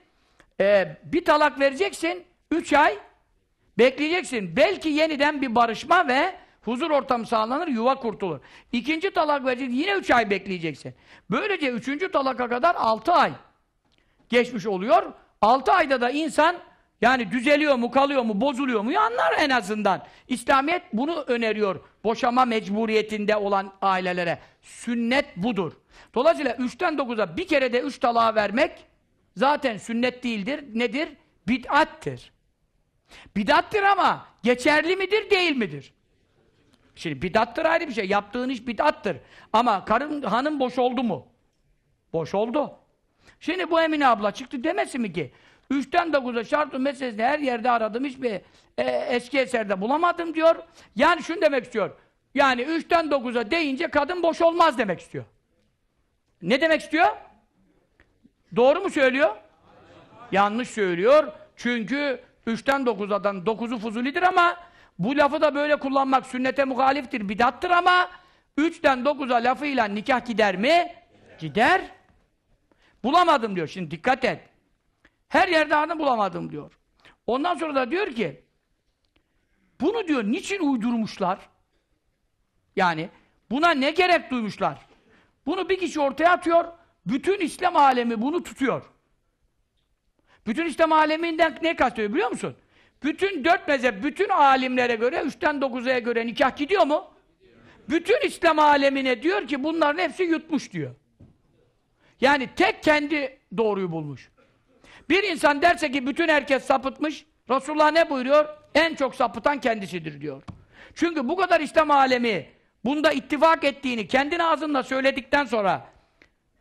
Ee, bir talak vereceksin, üç ay bekleyeceksin. Belki yeniden bir barışma ve huzur ortamı sağlanır, yuva kurtulur. İkinci talak vereceksin, yine üç ay bekleyeceksin. Böylece üçüncü talaka kadar altı ay geçmiş oluyor. Altı ayda da insan yani düzeliyor mu, kalıyor mu, bozuluyor mu anlar en azından. İslamiyet bunu öneriyor. Boşama mecburiyetinde olan ailelere. Sünnet budur. Dolayısıyla 3'ten 9'a bir kere de 3 talağa vermek zaten sünnet değildir. Nedir? Bid'attir. Bidattır ama geçerli midir, değil midir? Şimdi bidattır ayrı bir şey. Yaptığın iş bidattır. Ama karın, hanım boş oldu mu? Boş oldu. Şimdi bu Emine abla çıktı demesin mi ki Üçten dokuza şartı meselesini her yerde aradım. Hiçbir e, eski eserde bulamadım diyor. Yani şunu demek istiyor. Yani Üçten dokuza deyince kadın boş olmaz demek istiyor. Ne demek istiyor? Doğru mu söylüyor? Yanlış söylüyor. Çünkü Üçten dokuzadan dokuzu fuzulidir ama bu lafı da böyle kullanmak sünnete muhaliftir, bidattır ama 3'ten 9'a lafıyla nikah gider mi? Gider. Bulamadım diyor. Şimdi dikkat et. Her yerde hanım bulamadım diyor. Ondan sonra da diyor ki bunu diyor niçin uydurmuşlar? Yani buna ne gerek duymuşlar? Bunu bir kişi ortaya atıyor, bütün İslam alemi bunu tutuyor. Bütün İslam aleminden ne kastediyor biliyor musun? Bütün dört mezhep, bütün alimlere göre, üçten dokuzaya göre nikah gidiyor mu? Bütün İslam alemine diyor ki bunların hepsi yutmuş diyor. Yani tek kendi doğruyu bulmuş. Bir insan derse ki bütün herkes sapıtmış, Resulullah ne buyuruyor? En çok sapıtan kendisidir diyor. Çünkü bu kadar İslam alemi bunda ittifak ettiğini kendi ağzında söyledikten sonra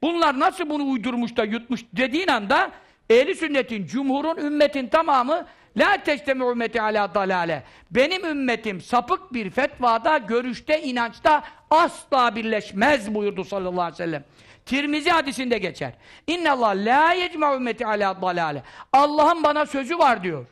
bunlar nasıl bunu uydurmuş da yutmuş dediğin anda ehli sünnetin, cumhurun, ümmetin tamamı la teştemi ümmeti ala dalale. Benim ümmetim sapık bir fetvada, görüşte, inançta asla birleşmez buyurdu sallallahu aleyhi ve sellem. Tirmizi hadisinde geçer. İnna Allah la yecma ümmeti ala dalale. Allah'ın bana sözü var diyor.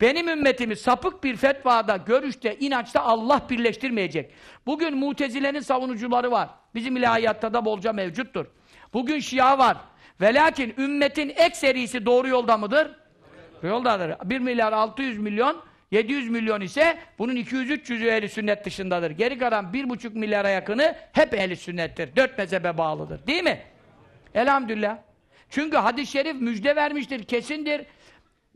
Benim ümmetimi sapık bir fetvada, görüşte, inançta Allah birleştirmeyecek. Bugün mutezilenin savunucuları var. Bizim ilahiyatta da bolca mevcuttur. Bugün şia var. Ve lakin ümmetin ekserisi doğru yolda mıdır? yoldadır. 1 milyar 600 milyon 700 milyon ise bunun 200-300'ü ehli sünnet dışındadır. Geri kalan 1,5 milyara yakını hep ehli sünnettir. Dört mezhebe bağlıdır. Değil mi? Elhamdülillah. Çünkü hadis-i şerif müjde vermiştir, kesindir.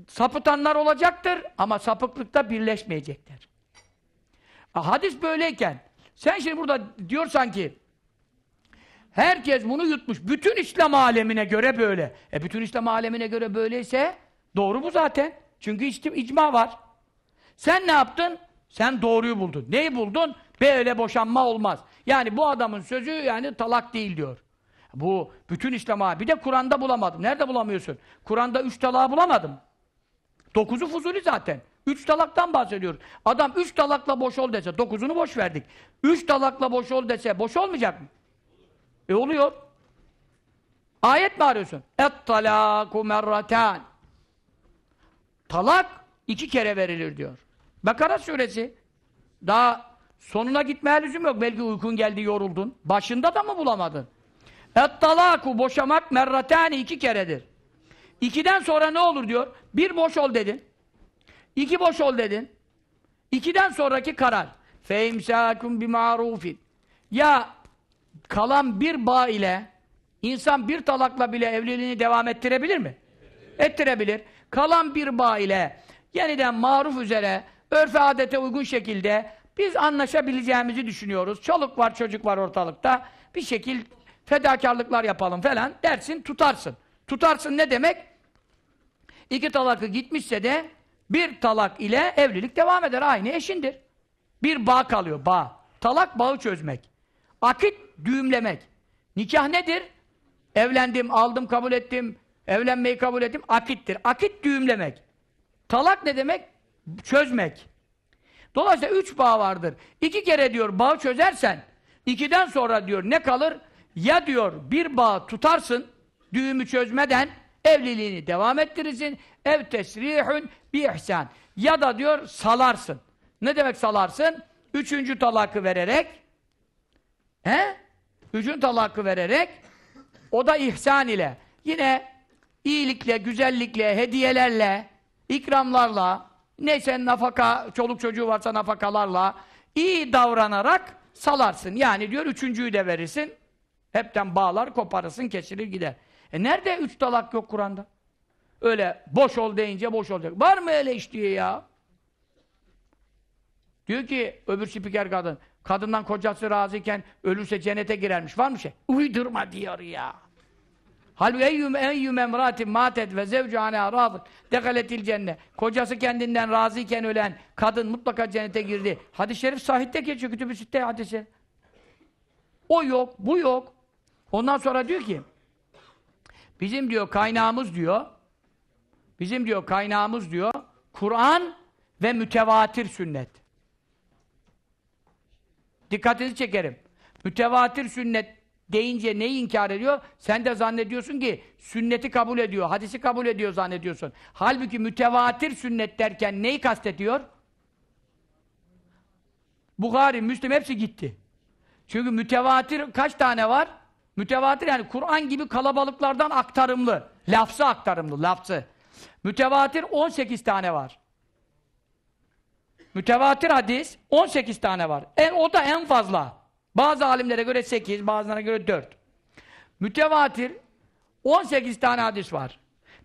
Sapıtanlar olacaktır ama sapıklıkta birleşmeyecekler. E, hadis böyleyken sen şimdi burada diyorsan ki herkes bunu yutmuş. Bütün İslam alemine göre böyle. E bütün İslam alemine göre böyleyse doğru bu zaten. Çünkü icma var. Sen ne yaptın? Sen doğruyu buldun. Neyi buldun? Böyle boşanma olmaz. Yani bu adamın sözü yani talak değil diyor. Bu bütün İslam'a bir de Kur'an'da bulamadım. Nerede bulamıyorsun? Kur'an'da üç talağı bulamadım. Dokuzu fuzuli zaten. Üç talaktan bahsediyoruz. Adam üç talakla boş ol dese, dokuzunu boş verdik. Üç talakla boş ol dese, boş olmayacak mı? E oluyor. Ayet mi arıyorsun? Et-talâku merratan. Talak iki kere verilir diyor. Bakara suresi. Daha sonuna gitmeye lüzum yok. Belki uykun geldi yoruldun. Başında da mı bulamadın? et boşamak merratani iki keredir. İkiden sonra ne olur diyor? Bir boş ol dedin. İki boş ol dedin. İkiden sonraki karar. Feimsakum bimarufin. Ya kalan bir bağ ile insan bir talakla bile evliliğini devam ettirebilir mi? Ettirebilir. Kalan bir bağ ile yeniden maruf üzere örfe adete uygun şekilde biz anlaşabileceğimizi düşünüyoruz. Çoluk var, çocuk var ortalıkta. Bir şekil fedakarlıklar yapalım falan dersin, tutarsın. Tutarsın ne demek? İki talakı gitmişse de bir talak ile evlilik devam eder. Aynı eşindir. Bir bağ kalıyor, bağ. Talak bağı çözmek. Akit düğümlemek. Nikah nedir? Evlendim, aldım, kabul ettim, evlenmeyi kabul ettim. Akittir. Akit düğümlemek. Talak ne demek? çözmek. Dolayısıyla üç bağ vardır. İki kere diyor bağı çözersen, ikiden sonra diyor ne kalır? Ya diyor bir bağ tutarsın, düğümü çözmeden evliliğini devam ettirirsin. Ev tesrihün bi ihsan. Ya da diyor salarsın. Ne demek salarsın? Üçüncü talakı vererek he? Üçüncü talakı vererek o da ihsan ile. Yine iyilikle, güzellikle, hediyelerle, ikramlarla neyse nafaka, çoluk çocuğu varsa nafakalarla iyi davranarak salarsın. Yani diyor üçüncüyü de verirsin. Hepten bağlar, koparırsın, kesilir gider. E nerede üç talak yok Kur'an'da? Öyle boş ol deyince boş olacak. Var mı öyle iş diye ya? Diyor ki öbür spiker kadın, kadından kocası razıyken ölürse cennete girermiş. Var mı şey? Uydurma diyor ya. Hal en eyyüm emratin matet ve zevcane aradın dekaletil cennet. Kocası kendinden razıyken ölen kadın mutlaka cennete girdi. Hadis-i şerif sahitte geçiyor. Kütüb-ü Sitte hadisi. O yok, bu yok. Ondan sonra diyor ki bizim diyor kaynağımız diyor bizim diyor kaynağımız diyor Kur'an ve mütevatir sünnet. Dikkatinizi çekerim. Mütevatir sünnet deyince neyi inkar ediyor? Sen de zannediyorsun ki sünneti kabul ediyor, hadisi kabul ediyor zannediyorsun. Halbuki mütevatir sünnet derken neyi kastediyor? Bukhari, Müslim hepsi gitti. Çünkü mütevatir kaç tane var? Mütevatir yani Kur'an gibi kalabalıklardan aktarımlı. Lafzı aktarımlı, lafzı. Mütevatir 18 tane var. Mütevatir hadis 18 tane var. En o da en fazla. Bazı alimlere göre 8, bazılarına göre 4. Mütevatir 18 tane hadis var.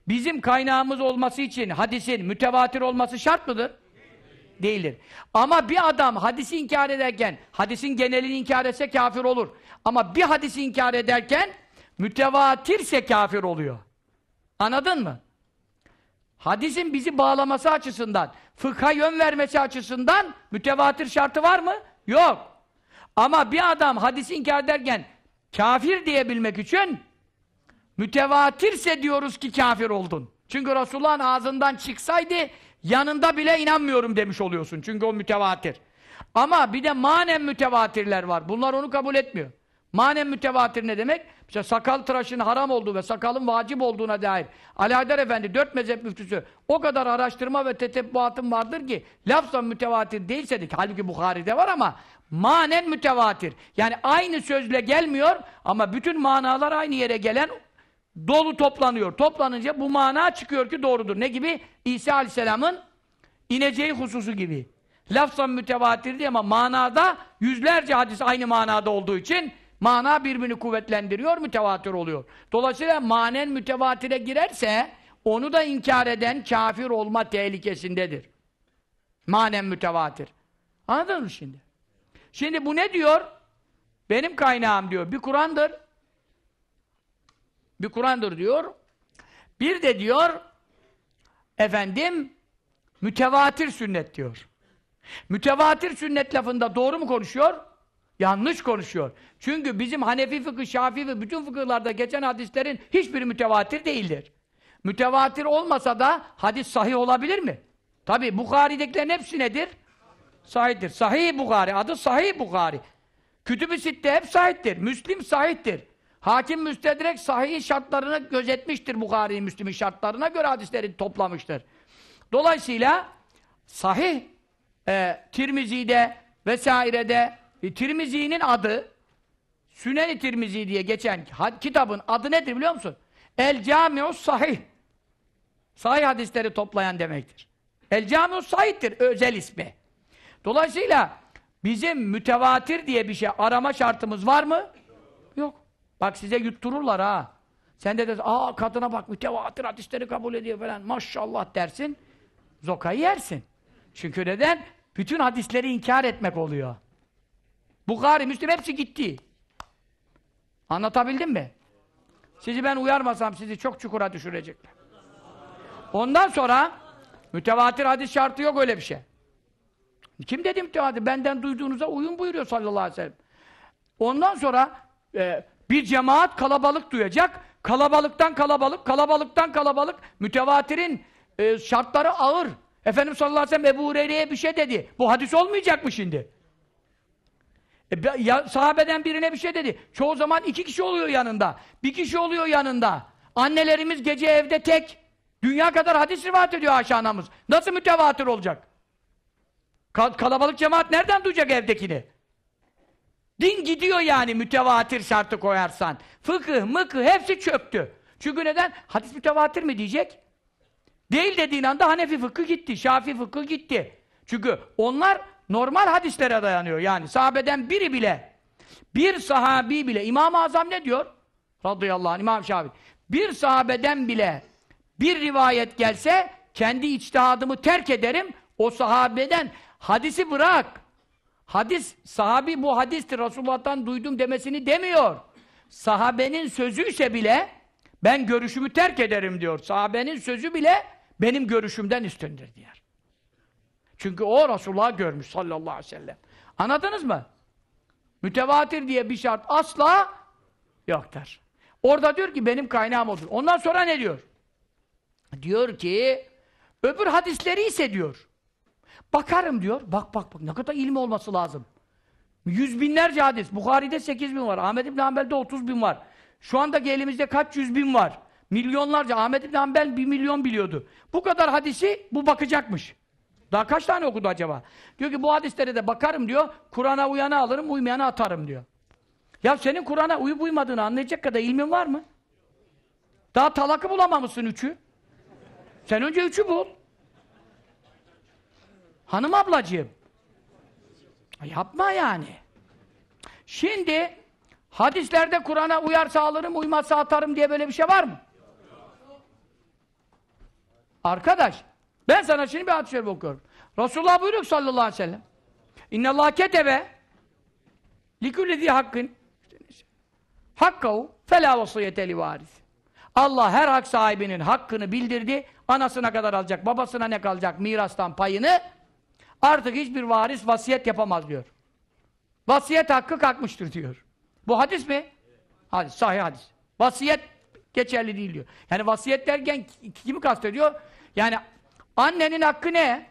Bizim kaynağımız olması için hadisin mütevatir olması şart mıdır? Değildir. Ama bir adam hadisi inkar ederken, hadisin genelini inkar etse kafir olur. Ama bir hadisi inkar ederken, mütevatirse kafir oluyor. Anladın mı? Hadisin bizi bağlaması açısından, fıkha yön vermesi açısından mütevatir şartı var mı? Yok. Ama bir adam hadis inkar derken kafir diyebilmek için mütevatirse diyoruz ki kafir oldun. Çünkü Resulullah'ın ağzından çıksaydı yanında bile inanmıyorum demiş oluyorsun. Çünkü o mütevatir. Ama bir de manen mütevatirler var. Bunlar onu kabul etmiyor. Manen mütevatir ne demek? İşte sakal tıraşın haram olduğu ve sakalın vacip olduğuna dair Ali Alaeddin Efendi dört mezhep müftüsü o kadar araştırma ve tetebbuatın vardır ki lafza mütevatir değilse de halbuki Bukhari'de var ama manen mütevatir. Yani aynı sözle gelmiyor ama bütün manalar aynı yere gelen dolu toplanıyor. Toplanınca bu mana çıkıyor ki doğrudur. Ne gibi? İsa Aleyhisselam'ın ineceği hususu gibi. Lafzan mütevatirdi ama manada yüzlerce hadis aynı manada olduğu için Mana birbirini kuvvetlendiriyor, mütevatir oluyor. Dolayısıyla manen mütevatire girerse onu da inkar eden kafir olma tehlikesindedir. Manen mütevatir. Anladın mı şimdi? Şimdi bu ne diyor? Benim kaynağım diyor. Bir Kur'an'dır. Bir Kur'an'dır diyor. Bir de diyor efendim mütevatir sünnet diyor. Mütevatir sünnet lafında doğru mu konuşuyor? Yanlış konuşuyor. Çünkü bizim Hanefi fıkıh, Şafii ve bütün fıkıhlarda geçen hadislerin hiçbiri mütevatir değildir. Mütevatir olmasa da hadis sahih olabilir mi? Tabi Bukhari'dekilerin hepsi nedir? Sahihtir. Sahih Bukhari. Adı Sahih Bukhari. Kütüb-ü Sitte hep sahihtir. Müslim sahihtir. Hakim Müstedrek sahih şartlarını gözetmiştir Bukhari Müslim'in şartlarına göre hadisleri toplamıştır. Dolayısıyla sahih e, Tirmizi'de vesairede e, Tirmizi'nin adı sünen Tirmizi diye geçen kitabın adı nedir biliyor musun? El Camius Sahih. Sahih hadisleri toplayan demektir. El Camius Sahih'tir özel ismi. Dolayısıyla bizim mütevatir diye bir şey arama şartımız var mı? Yok. Bak size yuttururlar ha. Sen de dersin, aa kadına bak mütevatir hadisleri kabul ediyor falan. Maşallah dersin. Zokayı yersin. Çünkü neden? Bütün hadisleri inkar etmek oluyor. Bukhari, Müslim hepsi gitti. Anlatabildim mi? Sizi ben uyarmasam sizi çok çukura düşürecekler. Ondan sonra mütevatir hadis şartı yok öyle bir şey. Kim dedi mütevatir? Benden duyduğunuza uyun buyuruyor sallallahu aleyhi ve sellem. Ondan sonra e, bir cemaat kalabalık duyacak. Kalabalıktan kalabalık, kalabalıktan kalabalık. Mütevatirin e, şartları ağır. Efendim sallallahu aleyhi ve sellem Ebu Hureyre'ye bir şey dedi. Bu hadis olmayacak mı şimdi? E, ya, sahabeden birine bir şey dedi. Çoğu zaman iki kişi oluyor yanında. Bir kişi oluyor yanında. Annelerimiz gece evde tek. Dünya kadar hadis rivat ediyor Ayşe anamız. Nasıl mütevatır olacak? Kal kalabalık cemaat nereden duyacak evdekini? Din gidiyor yani mütevatir şartı koyarsan. Fıkıh, mıkıh hepsi çöktü. Çünkü neden? Hadis mütevatir mi diyecek? Değil dediğin anda Hanefi fıkıh gitti, Şafi fıkıh gitti. Çünkü onlar normal hadislere dayanıyor yani. Sahabeden biri bile, bir sahabi bile, İmam-ı Azam ne diyor? Radıyallahu anh, İmam Şafi. Bir sahabeden bile bir rivayet gelse, kendi içtihadımı terk ederim, o sahabeden hadisi bırak. Hadis, sahabi bu hadistir, Resulullah'tan duydum demesini demiyor. Sahabenin sözü ise bile, ben görüşümü terk ederim diyor. Sahabenin sözü bile benim görüşümden üstündür diyor. Çünkü o Resulullah görmüş sallallahu aleyhi ve sellem. Anladınız mı? Mütevatir diye bir şart asla yoktur. Orada diyor ki benim kaynağım odur. Ondan sonra ne diyor? Diyor ki öbür hadisleri ise diyor. Bakarım diyor. Bak bak bak ne kadar ilmi olması lazım. Yüz binlerce hadis. Bukhari'de sekiz bin var. Ahmed İbn Hanbel'de otuz bin var. Şu andaki elimizde kaç yüz bin var. Milyonlarca. Ahmed İbn Hanbel bir milyon biliyordu. Bu kadar hadisi bu bakacakmış. Daha kaç tane okudu acaba? Diyor ki bu hadislere de bakarım diyor. Kur'an'a uyanı alırım, uymayanı atarım diyor. Ya senin Kur'an'a uyup uymadığını anlayacak kadar ilmin var mı? Daha talakı bulamamışsın üçü. Sen önce üçü bul. Hanım ablacığım. Yapma yani. Şimdi hadislerde Kur'an'a uyarsa alırım, uymazsa atarım diye böyle bir şey var mı? Arkadaş, ben sana şimdi bir hadis-i şerif okuyorum. Resulullah buyuruyor sallallahu aleyhi ve sellem. İnne Allah ketebe liküllezi hakkın hakkahu felâ vasiyete li varis. Allah her hak sahibinin hakkını bildirdi. Anasına kadar alacak, babasına ne kalacak mirastan payını. Artık hiçbir varis vasiyet yapamaz diyor. Vasiyet hakkı kalkmıştır diyor. Bu hadis mi? Hadis, sahih hadis. Vasiyet geçerli değil diyor. Yani vasiyet derken kimi kastediyor? Yani Annenin hakkı ne?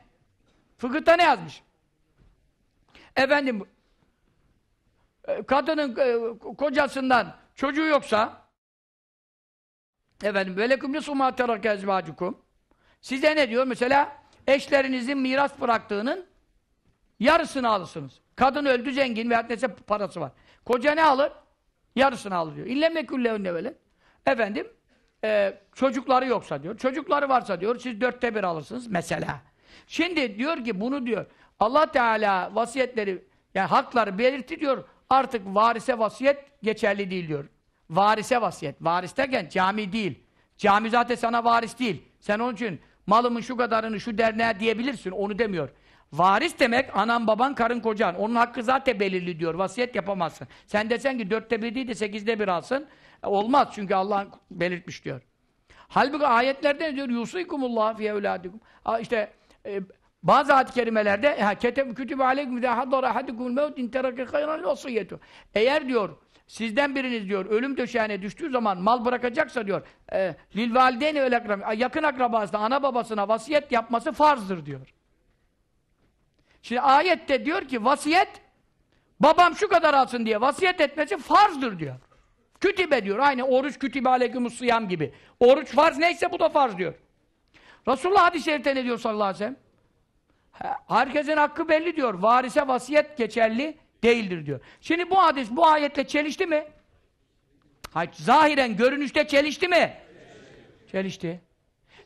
Fıkıhta ne yazmış? Efendim e, kadının e, kocasından çocuğu yoksa efendim velekum yusuma terakkezvacukum size ne diyor? Mesela eşlerinizin miras bıraktığının yarısını alırsınız. Kadın öldü zengin veyahut neyse parası var. Koca ne alır? Yarısını alır diyor. İllemeküllehünne böyle? Efendim e, çocukları yoksa diyor, çocukları varsa diyor, siz dörtte bir alırsınız mesela. Şimdi diyor ki bunu diyor, Allah Teala vasiyetleri, yani hakları belirtti diyor, artık varise vasiyet geçerli değil diyor. Varise vasiyet, varis derken cami değil. Cami zaten sana varis değil. Sen onun için malımın şu kadarını şu derneğe diyebilirsin, onu demiyor. Varis demek anan baban karın kocan. Onun hakkı zaten belirli diyor. Vasiyet yapamazsın. Sen desen ki dörtte bir değil de sekizde bir alsın. Olmaz çünkü Allah belirtmiş diyor. Halbuki ayetlerde diyor yusikumullah fi evladikum. İşte e, bazı ayet-i kerimelerde ketem kütübe aleyküm de hadara hadikumul mevt in terake hayran vasiyetu. Eğer diyor sizden biriniz diyor ölüm döşeğine düştüğü zaman mal bırakacaksa diyor e, lil valideyni vel yakın akrabasına ana babasına vasiyet yapması farzdır diyor. Şimdi ayette diyor ki vasiyet babam şu kadar alsın diye vasiyet etmesi farzdır diyor. Kütübe diyor. Aynı oruç kütübe aleykümüs sıyam gibi. Oruç farz neyse bu da farz diyor. Resulullah hadis-i şerifte ne diyor sallallahu aleyhi ve sellem? Herkesin hakkı belli diyor. Varise vasiyet geçerli değildir diyor. Şimdi bu hadis bu ayetle çelişti mi? Hayır, zahiren görünüşte çelişti mi? Çelişti.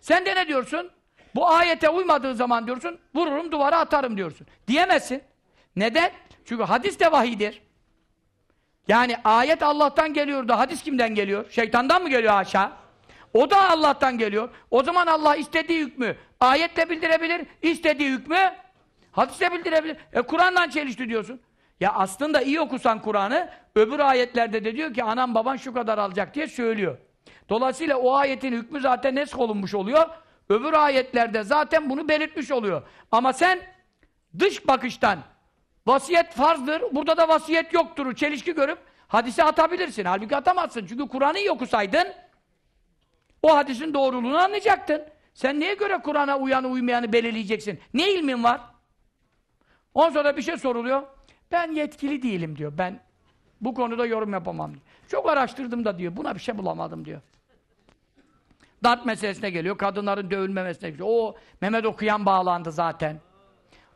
Sen de ne diyorsun? Bu ayete uymadığı zaman diyorsun, vururum duvara atarım diyorsun. Diyemezsin. Neden? Çünkü hadis de vahidir. Yani ayet Allah'tan geliyordu. Hadis kimden geliyor? Şeytandan mı geliyor aşağı? O da Allah'tan geliyor. O zaman Allah istediği hükmü ayetle bildirebilir, istediği hükmü hadisle bildirebilir. E Kur'an'dan çelişti diyorsun. Ya aslında iyi okusan Kur'an'ı öbür ayetlerde de diyor ki anam baban şu kadar alacak diye söylüyor. Dolayısıyla o ayetin hükmü zaten nesk olunmuş oluyor. Öbür ayetlerde zaten bunu belirtmiş oluyor. Ama sen dış bakıştan Vasiyet farzdır. Burada da vasiyet yoktur. Çelişki görüp hadise atabilirsin. Halbuki atamazsın. Çünkü Kur'an'ı iyi okusaydın o hadisin doğruluğunu anlayacaktın. Sen neye göre Kur'an'a uyanı uymayanı belirleyeceksin? Ne ilmin var? Ondan sonra bir şey soruluyor. Ben yetkili değilim diyor. Ben bu konuda yorum yapamam. Diyor. Çok araştırdım da diyor. Buna bir şey bulamadım diyor. Dart meselesine geliyor. Kadınların dövülmemesine geliyor. O Mehmet Okuyan bağlandı zaten.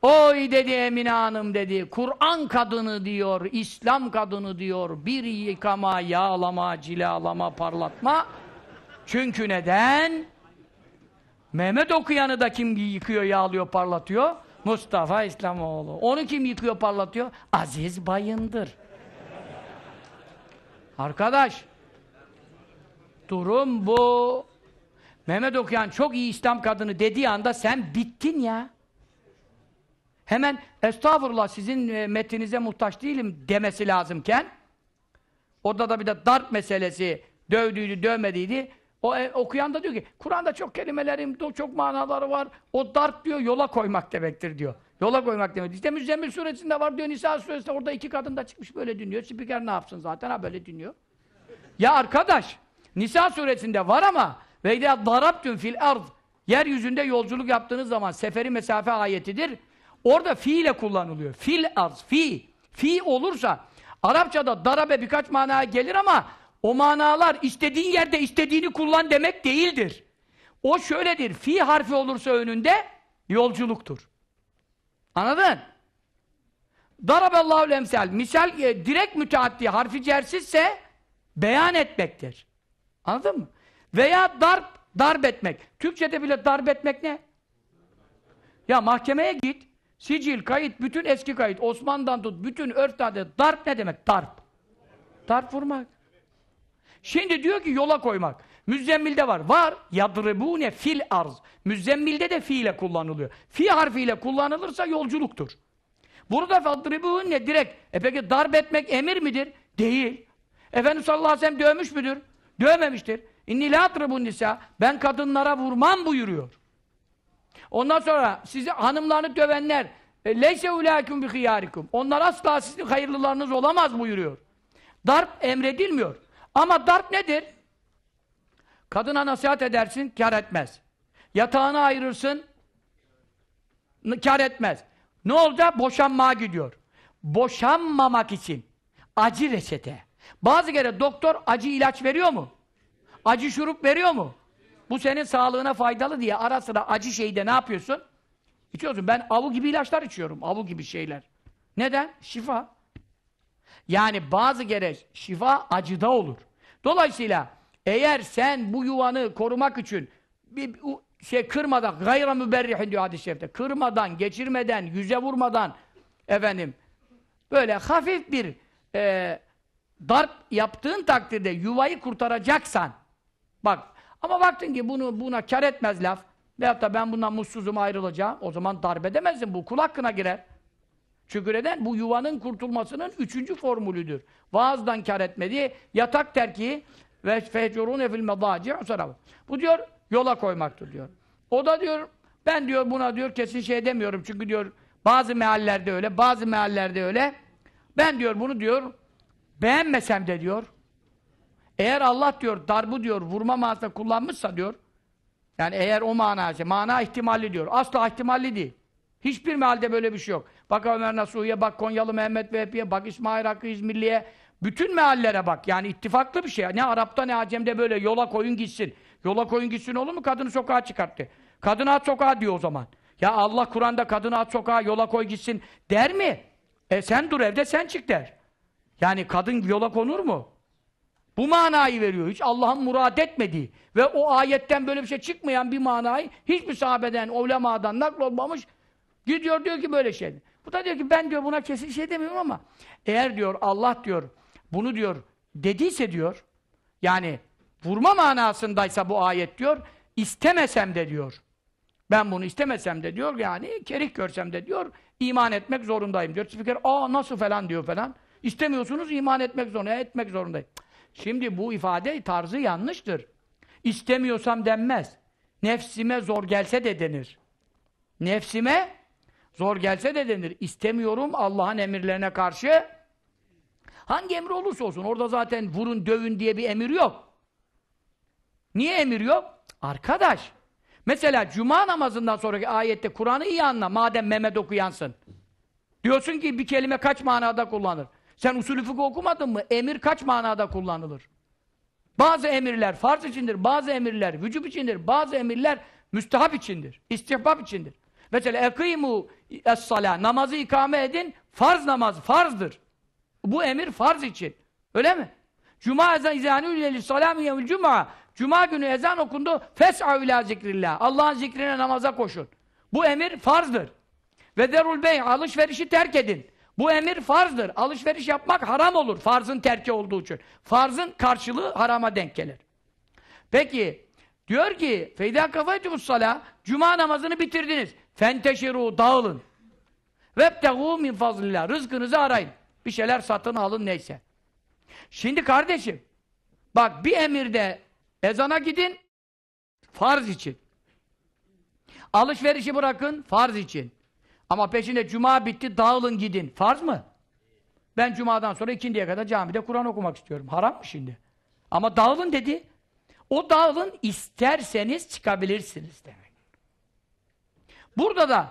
Oy dedi Emine Hanım dedi, Kur'an kadını diyor, İslam kadını diyor, bir yıkama, yağlama, cilalama, parlatma. Çünkü neden? Mehmet okuyanı da kim yıkıyor, yağlıyor, parlatıyor? Mustafa İslamoğlu. Onu kim yıkıyor, parlatıyor? Aziz Bayındır. Arkadaş, durum bu. Mehmet okuyan çok iyi İslam kadını dediği anda sen bittin ya hemen estağfurullah sizin e, metninize muhtaç değilim demesi lazımken orada da bir de darp meselesi dövdüydü, dövmediydi. O e, okuyan da diyor ki, Kur'an'da çok kelimelerim, çok manaları var. O darp diyor, yola koymak demektir diyor. Yola koymak demek. İşte Müzzemmil suresinde var diyor, Nisa suresinde orada iki kadın da çıkmış böyle dinliyor. Spiker ne yapsın zaten, ha böyle dinliyor. ya arkadaş, Nisa suresinde var ama ve idâ darabtün fil ard yeryüzünde yolculuk yaptığınız zaman seferi mesafe ayetidir. Orada fi ile kullanılıyor. Fil az, fi. Fi olursa Arapçada darabe birkaç manaya gelir ama o manalar istediğin yerde istediğini kullan demek değildir. O şöyledir. Fi harfi olursa önünde yolculuktur. Anladın? Daraballahu lemsel. Misal e, direkt müteaddi harfi cersizse beyan etmektir. Anladın mı? Veya darp, darp etmek. Türkçede bile darp etmek ne? Ya mahkemeye git. Sicil, kayıt, bütün eski kayıt, Osman'dan tut, bütün örf Darp ne demek? Darp. Darp vurmak. Şimdi diyor ki yola koymak. Müzzemmil'de var. Var. Yadribune fil arz. Müzzemmil'de de fi ile kullanılıyor. Fi harfiyle kullanılırsa yolculuktur. Burada fadribune direkt. E peki darp etmek emir midir? Değil. Efendimiz sallallahu aleyhi ve sellem dövmüş müdür? Dövmemiştir. İnni la atribun nisa. Ben kadınlara vurmam buyuruyor. Ondan sonra sizi hanımlarını dövenler e, leyse ulâküm bihiyârikum onlar asla sizin hayırlılarınız olamaz buyuruyor. Darp emredilmiyor. Ama darp nedir? Kadına nasihat edersin, kar etmez. Yatağını ayırırsın, kar etmez. Ne olacak? Boşanmaya gidiyor. Boşanmamak için acı reçete. Bazı kere doktor acı ilaç veriyor mu? Acı şurup veriyor mu? Bu senin sağlığına faydalı diye ara sıra acı şeyi de ne yapıyorsun? İçiyorsun. Ben avu gibi ilaçlar içiyorum. Avu gibi şeyler. Neden? Şifa. Yani bazı kere şifa acıda olur. Dolayısıyla eğer sen bu yuvanı korumak için bir şey kırmadan, gayra müberrihin diyor hadis-i şerifte, kırmadan, geçirmeden, yüze vurmadan efendim böyle hafif bir e, darp yaptığın takdirde yuvayı kurtaracaksan bak ama baktın ki bunu buna kar etmez laf. Veyahut da ben bundan mutsuzum ayrılacağım. O zaman darbe demezsin. Bu kul hakkına girer. Çünkü neden? Bu yuvanın kurtulmasının üçüncü formülüdür. Vaazdan kar etmedi. Yatak terki ve fehcurun efil medaci Bu diyor yola koymaktır diyor. O da diyor ben diyor buna diyor kesin şey demiyorum. Çünkü diyor bazı meallerde öyle, bazı meallerde öyle. Ben diyor bunu diyor beğenmesem de diyor eğer Allah diyor darbu diyor vurma manasında kullanmışsa diyor yani eğer o manası, şey, mana ihtimalli diyor. Asla ihtimalli değil. Hiçbir mealde böyle bir şey yok. Bak Ömer Nasuhiye bak Konyalı Mehmet Vehbi'ye, bak İsmail Hakkı İzmirli'ye. Bütün meallere bak. Yani ittifaklı bir şey. Ne Arap'ta ne Acem'de böyle yola koyun gitsin. Yola koyun gitsin olur mu? Kadını sokağa çıkarttı. Kadını at sokağa diyor o zaman. Ya Allah Kur'an'da kadını at sokağa yola koy gitsin der mi? E sen dur evde sen çık der. Yani kadın yola konur mu? Bu manayı veriyor. Hiç Allah'ın murad etmediği ve o ayetten böyle bir şey çıkmayan bir manayı hiçbir sahabeden, ulemadan naklolmamış gidiyor diyor ki böyle şey. Bu da diyor ki ben diyor buna kesin şey demiyorum ama eğer diyor Allah diyor bunu diyor dediyse diyor yani vurma manasındaysa bu ayet diyor istemesem de diyor ben bunu istemesem de diyor yani kerik görsem de diyor iman etmek zorundayım diyor. Spiker aa nasıl falan diyor falan. İstemiyorsunuz iman etmek zorunda etmek zorundayım. Şimdi bu ifade tarzı yanlıştır. İstemiyorsam denmez. Nefsime zor gelse de denir. Nefsime zor gelse de denir. İstemiyorum Allah'ın emirlerine karşı. Hangi emir olursa olsun. Orada zaten vurun dövün diye bir emir yok. Niye emir yok? Arkadaş. Mesela cuma namazından sonraki ayette Kur'an'ı iyi anla. Madem Mehmet okuyansın. Diyorsun ki bir kelime kaç manada kullanır? Sen usulü fıkıh okumadın mı? Emir kaç manada kullanılır? Bazı emirler farz içindir, bazı emirler vücub içindir, bazı emirler müstehap içindir, istihbab içindir. Mesela ekimu es sala namazı ikame edin, farz namaz, farzdır. Bu emir farz için. Öyle mi? Cuma ezan izanü ileli salâmi yevül cuma. Cuma günü ezan okundu, fes'a ilâ zikrillah. Allah'ın zikrine namaza koşun. Bu emir farzdır. Ve derul bey, alışverişi terk edin. Bu emir farzdır. Alışveriş yapmak haram olur. Farzın terki olduğu için. Farzın karşılığı harama denk gelir. Peki diyor ki feyda kafaytumus sala cuma namazını bitirdiniz. Fenteşiru dağılın. Vebtegû min fazlillah. Rızkınızı arayın. Bir şeyler satın alın neyse. Şimdi kardeşim bak bir emirde ezana gidin farz için. Alışverişi bırakın farz için. Ama peşinde cuma bitti dağılın gidin. Farz mı? Ben cumadan sonra ikindiye kadar camide Kur'an okumak istiyorum. Haram mı şimdi? Ama dağılın dedi. O dağılın isterseniz çıkabilirsiniz demek. Burada da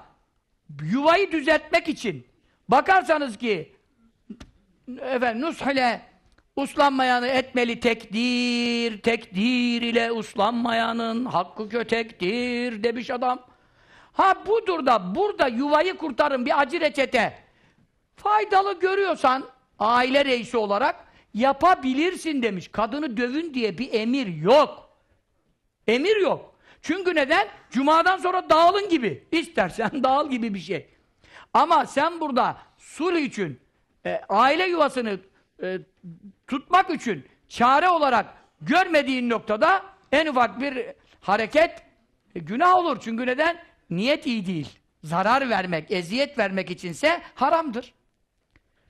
yuvayı düzeltmek için bakarsanız ki efendim nushile uslanmayanı etmeli tekdir, tekdir ile uslanmayanın hakkı kötektir demiş adam. Ha budur da burada yuvayı kurtarın bir acı reçete. Faydalı görüyorsan aile reisi olarak yapabilirsin demiş. Kadını dövün diye bir emir yok. Emir yok. Çünkü neden? Cuma'dan sonra dağılın gibi. İstersen dağıl gibi bir şey. Ama sen burada sulh için, e, aile yuvasını e, tutmak için çare olarak görmediğin noktada en ufak bir hareket e, günah olur. Çünkü neden? niyet iyi değil. Zarar vermek, eziyet vermek içinse haramdır.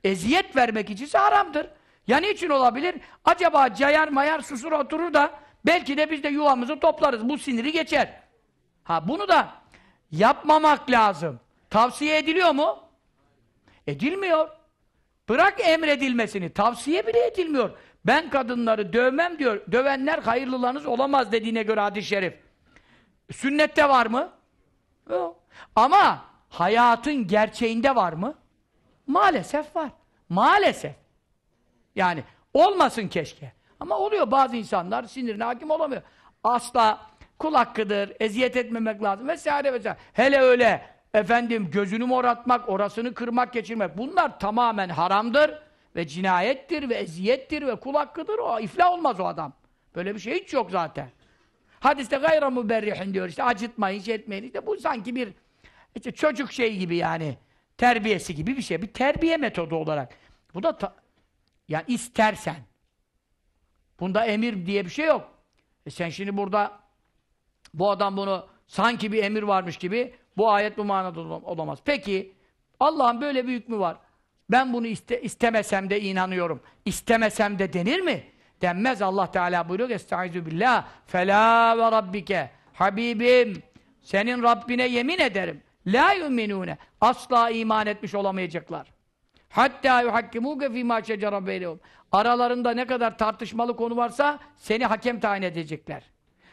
Eziyet vermek içinse haramdır. Ya niçin olabilir? Acaba cayar mayar susur oturur da belki de biz de yuvamızı toplarız. Bu siniri geçer. Ha bunu da yapmamak lazım. Tavsiye ediliyor mu? Edilmiyor. Bırak emredilmesini. Tavsiye bile edilmiyor. Ben kadınları dövmem diyor. Dövenler hayırlılarınız olamaz dediğine göre hadis-i şerif. Sünnette var mı? Yok. Ama hayatın gerçeğinde var mı? Maalesef var. Maalesef. Yani olmasın keşke. Ama oluyor bazı insanlar sinirine hakim olamıyor. Asla kul hakkıdır, eziyet etmemek lazım vesaire vesaire. Hele öyle efendim gözünü moratmak, orasını kırmak, geçirmek bunlar tamamen haramdır ve cinayettir ve eziyettir ve kul hakkıdır. O iflah olmaz o adam. Böyle bir şey hiç yok zaten. Hadiste gayra müberrihin diyor işte acıtmayın, şey etmeyin. İşte bu sanki bir işte çocuk şeyi gibi yani terbiyesi gibi bir şey. Bir terbiye metodu olarak. Bu da ta, yani istersen. Bunda emir diye bir şey yok. E sen şimdi burada bu adam bunu sanki bir emir varmış gibi bu ayet bu manada olamaz. Peki Allah'ın böyle bir hükmü var. Ben bunu iste, istemesem de inanıyorum. İstemesem de denir mi? denmez. Allah Teala buyuruyor Estaizu billah Fela ve rabbike Habibim senin Rabbine yemin ederim. La yu'minune. Asla iman etmiş olamayacaklar. Hatta yuhakkimuke fîmâ şecera beylehum. Aralarında ne kadar tartışmalı konu varsa seni hakem tayin edecekler.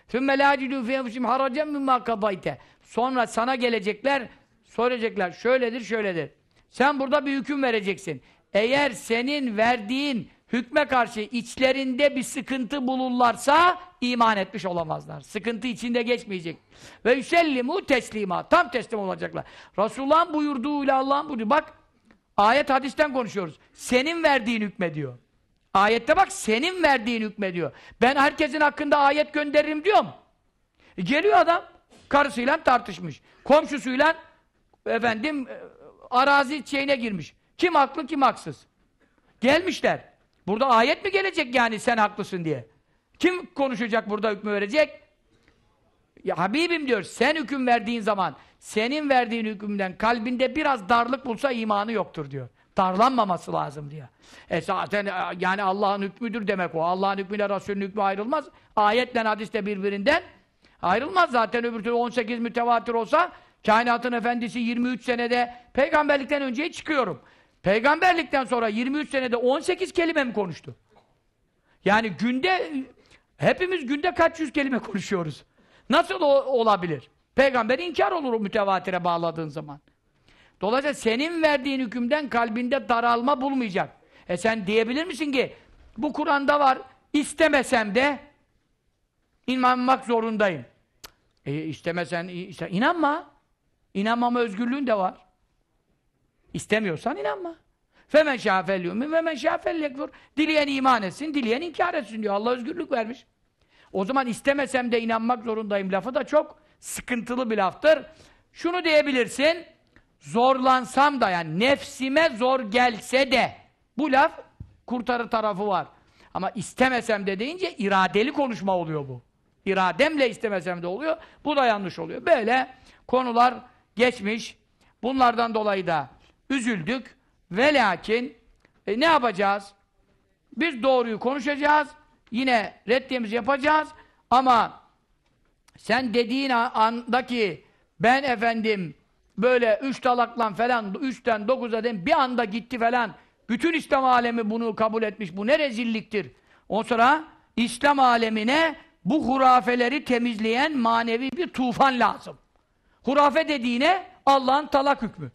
Sümme lâ cidû fînfusîm haracem mimmâ kabayte. Sonra sana gelecekler, soracaklar. Şöyledir, şöyledir. Sen burada bir hüküm vereceksin. Eğer senin verdiğin hükme karşı içlerinde bir sıkıntı bulurlarsa iman etmiş olamazlar. Sıkıntı içinde geçmeyecek. Ve yüsellimu teslima. Tam teslim olacaklar. Resulullah'ın buyurduğuyla Allah'ın buyurduğu. Bak ayet hadisten konuşuyoruz. Senin verdiğin hükme diyor. Ayette bak senin verdiğin hükme diyor. Ben herkesin hakkında ayet gönderirim diyor mu? E geliyor adam karısıyla tartışmış. Komşusuyla efendim e, arazi şeyine girmiş. Kim haklı kim haksız. Gelmişler. Burada ayet mi gelecek yani sen haklısın diye? Kim konuşacak burada hükmü verecek? Ya Habibim diyor sen hüküm verdiğin zaman senin verdiğin hükümden kalbinde biraz darlık bulsa imanı yoktur diyor. Darlanmaması lazım diyor. E zaten e, yani Allah'ın hükmüdür demek o. Allah'ın hükmüyle Resul'ün hükmü ayrılmaz. Ayetle hadiste birbirinden ayrılmaz zaten öbür türlü 18 mütevatir olsa kainatın efendisi 23 senede peygamberlikten önceye çıkıyorum. Peygamberlikten sonra 23 senede 18 kelime mi konuştu? Yani günde hepimiz günde kaç yüz kelime konuşuyoruz. Nasıl o, olabilir? Peygamber inkar olur mütevatire bağladığın zaman. Dolayısıyla senin verdiğin hükümden kalbinde daralma bulmayacak. E sen diyebilir misin ki bu Kur'an'da var istemesem de inanmak zorundayım. E istemesen inanma. İnanmama özgürlüğün de var. İstemiyorsan inanma. Femen şafel yumin ve men şafel lekfur. Dileyen iman etsin, dileyen inkar etsin diyor. Allah özgürlük vermiş. O zaman istemesem de inanmak zorundayım lafı da çok sıkıntılı bir laftır. Şunu diyebilirsin, zorlansam da yani nefsime zor gelse de bu laf kurtarı tarafı var. Ama istemesem de deyince iradeli konuşma oluyor bu. İrademle istemesem de oluyor. Bu da yanlış oluyor. Böyle konular geçmiş. Bunlardan dolayı da üzüldük. Ve lakin e, ne yapacağız? Biz doğruyu konuşacağız. Yine reddiyemizi yapacağız. Ama sen dediğin andaki ben efendim böyle üç talaklan falan üçten dokuza den bir anda gitti falan bütün İslam alemi bunu kabul etmiş. Bu ne rezilliktir. O sonra İslam alemine bu hurafeleri temizleyen manevi bir tufan lazım. Hurafe dediğine Allah'ın talak hükmü.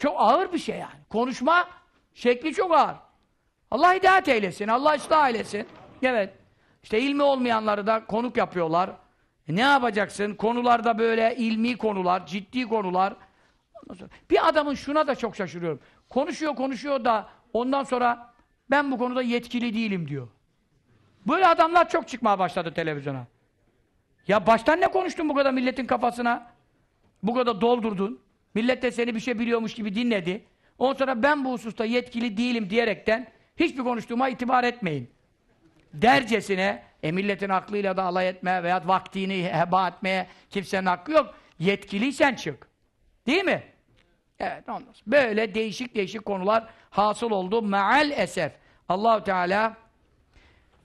Çok ağır bir şey yani. Konuşma şekli çok ağır. Allah hidayet eylesin, Allah ıslah eylesin. Evet. İşte ilmi olmayanları da konuk yapıyorlar. E ne yapacaksın? Konularda böyle ilmi konular, ciddi konular. bir adamın şuna da çok şaşırıyorum. Konuşuyor, konuşuyor da ondan sonra ben bu konuda yetkili değilim diyor. Böyle adamlar çok çıkmaya başladı televizyona. Ya baştan ne konuştun bu kadar milletin kafasına? Bu kadar doldurdun. Millet de seni bir şey biliyormuş gibi dinledi. Ondan sonra ben bu hususta yetkili değilim diyerekten hiçbir konuştuğuma itibar etmeyin. Dercesine e milletin aklıyla da alay etmeye veya vaktini heba etmeye kimsenin hakkı yok. Yetkiliysen çık. Değil mi? Evet ondan Böyle değişik değişik konular hasıl oldu. Maal esef. allah Teala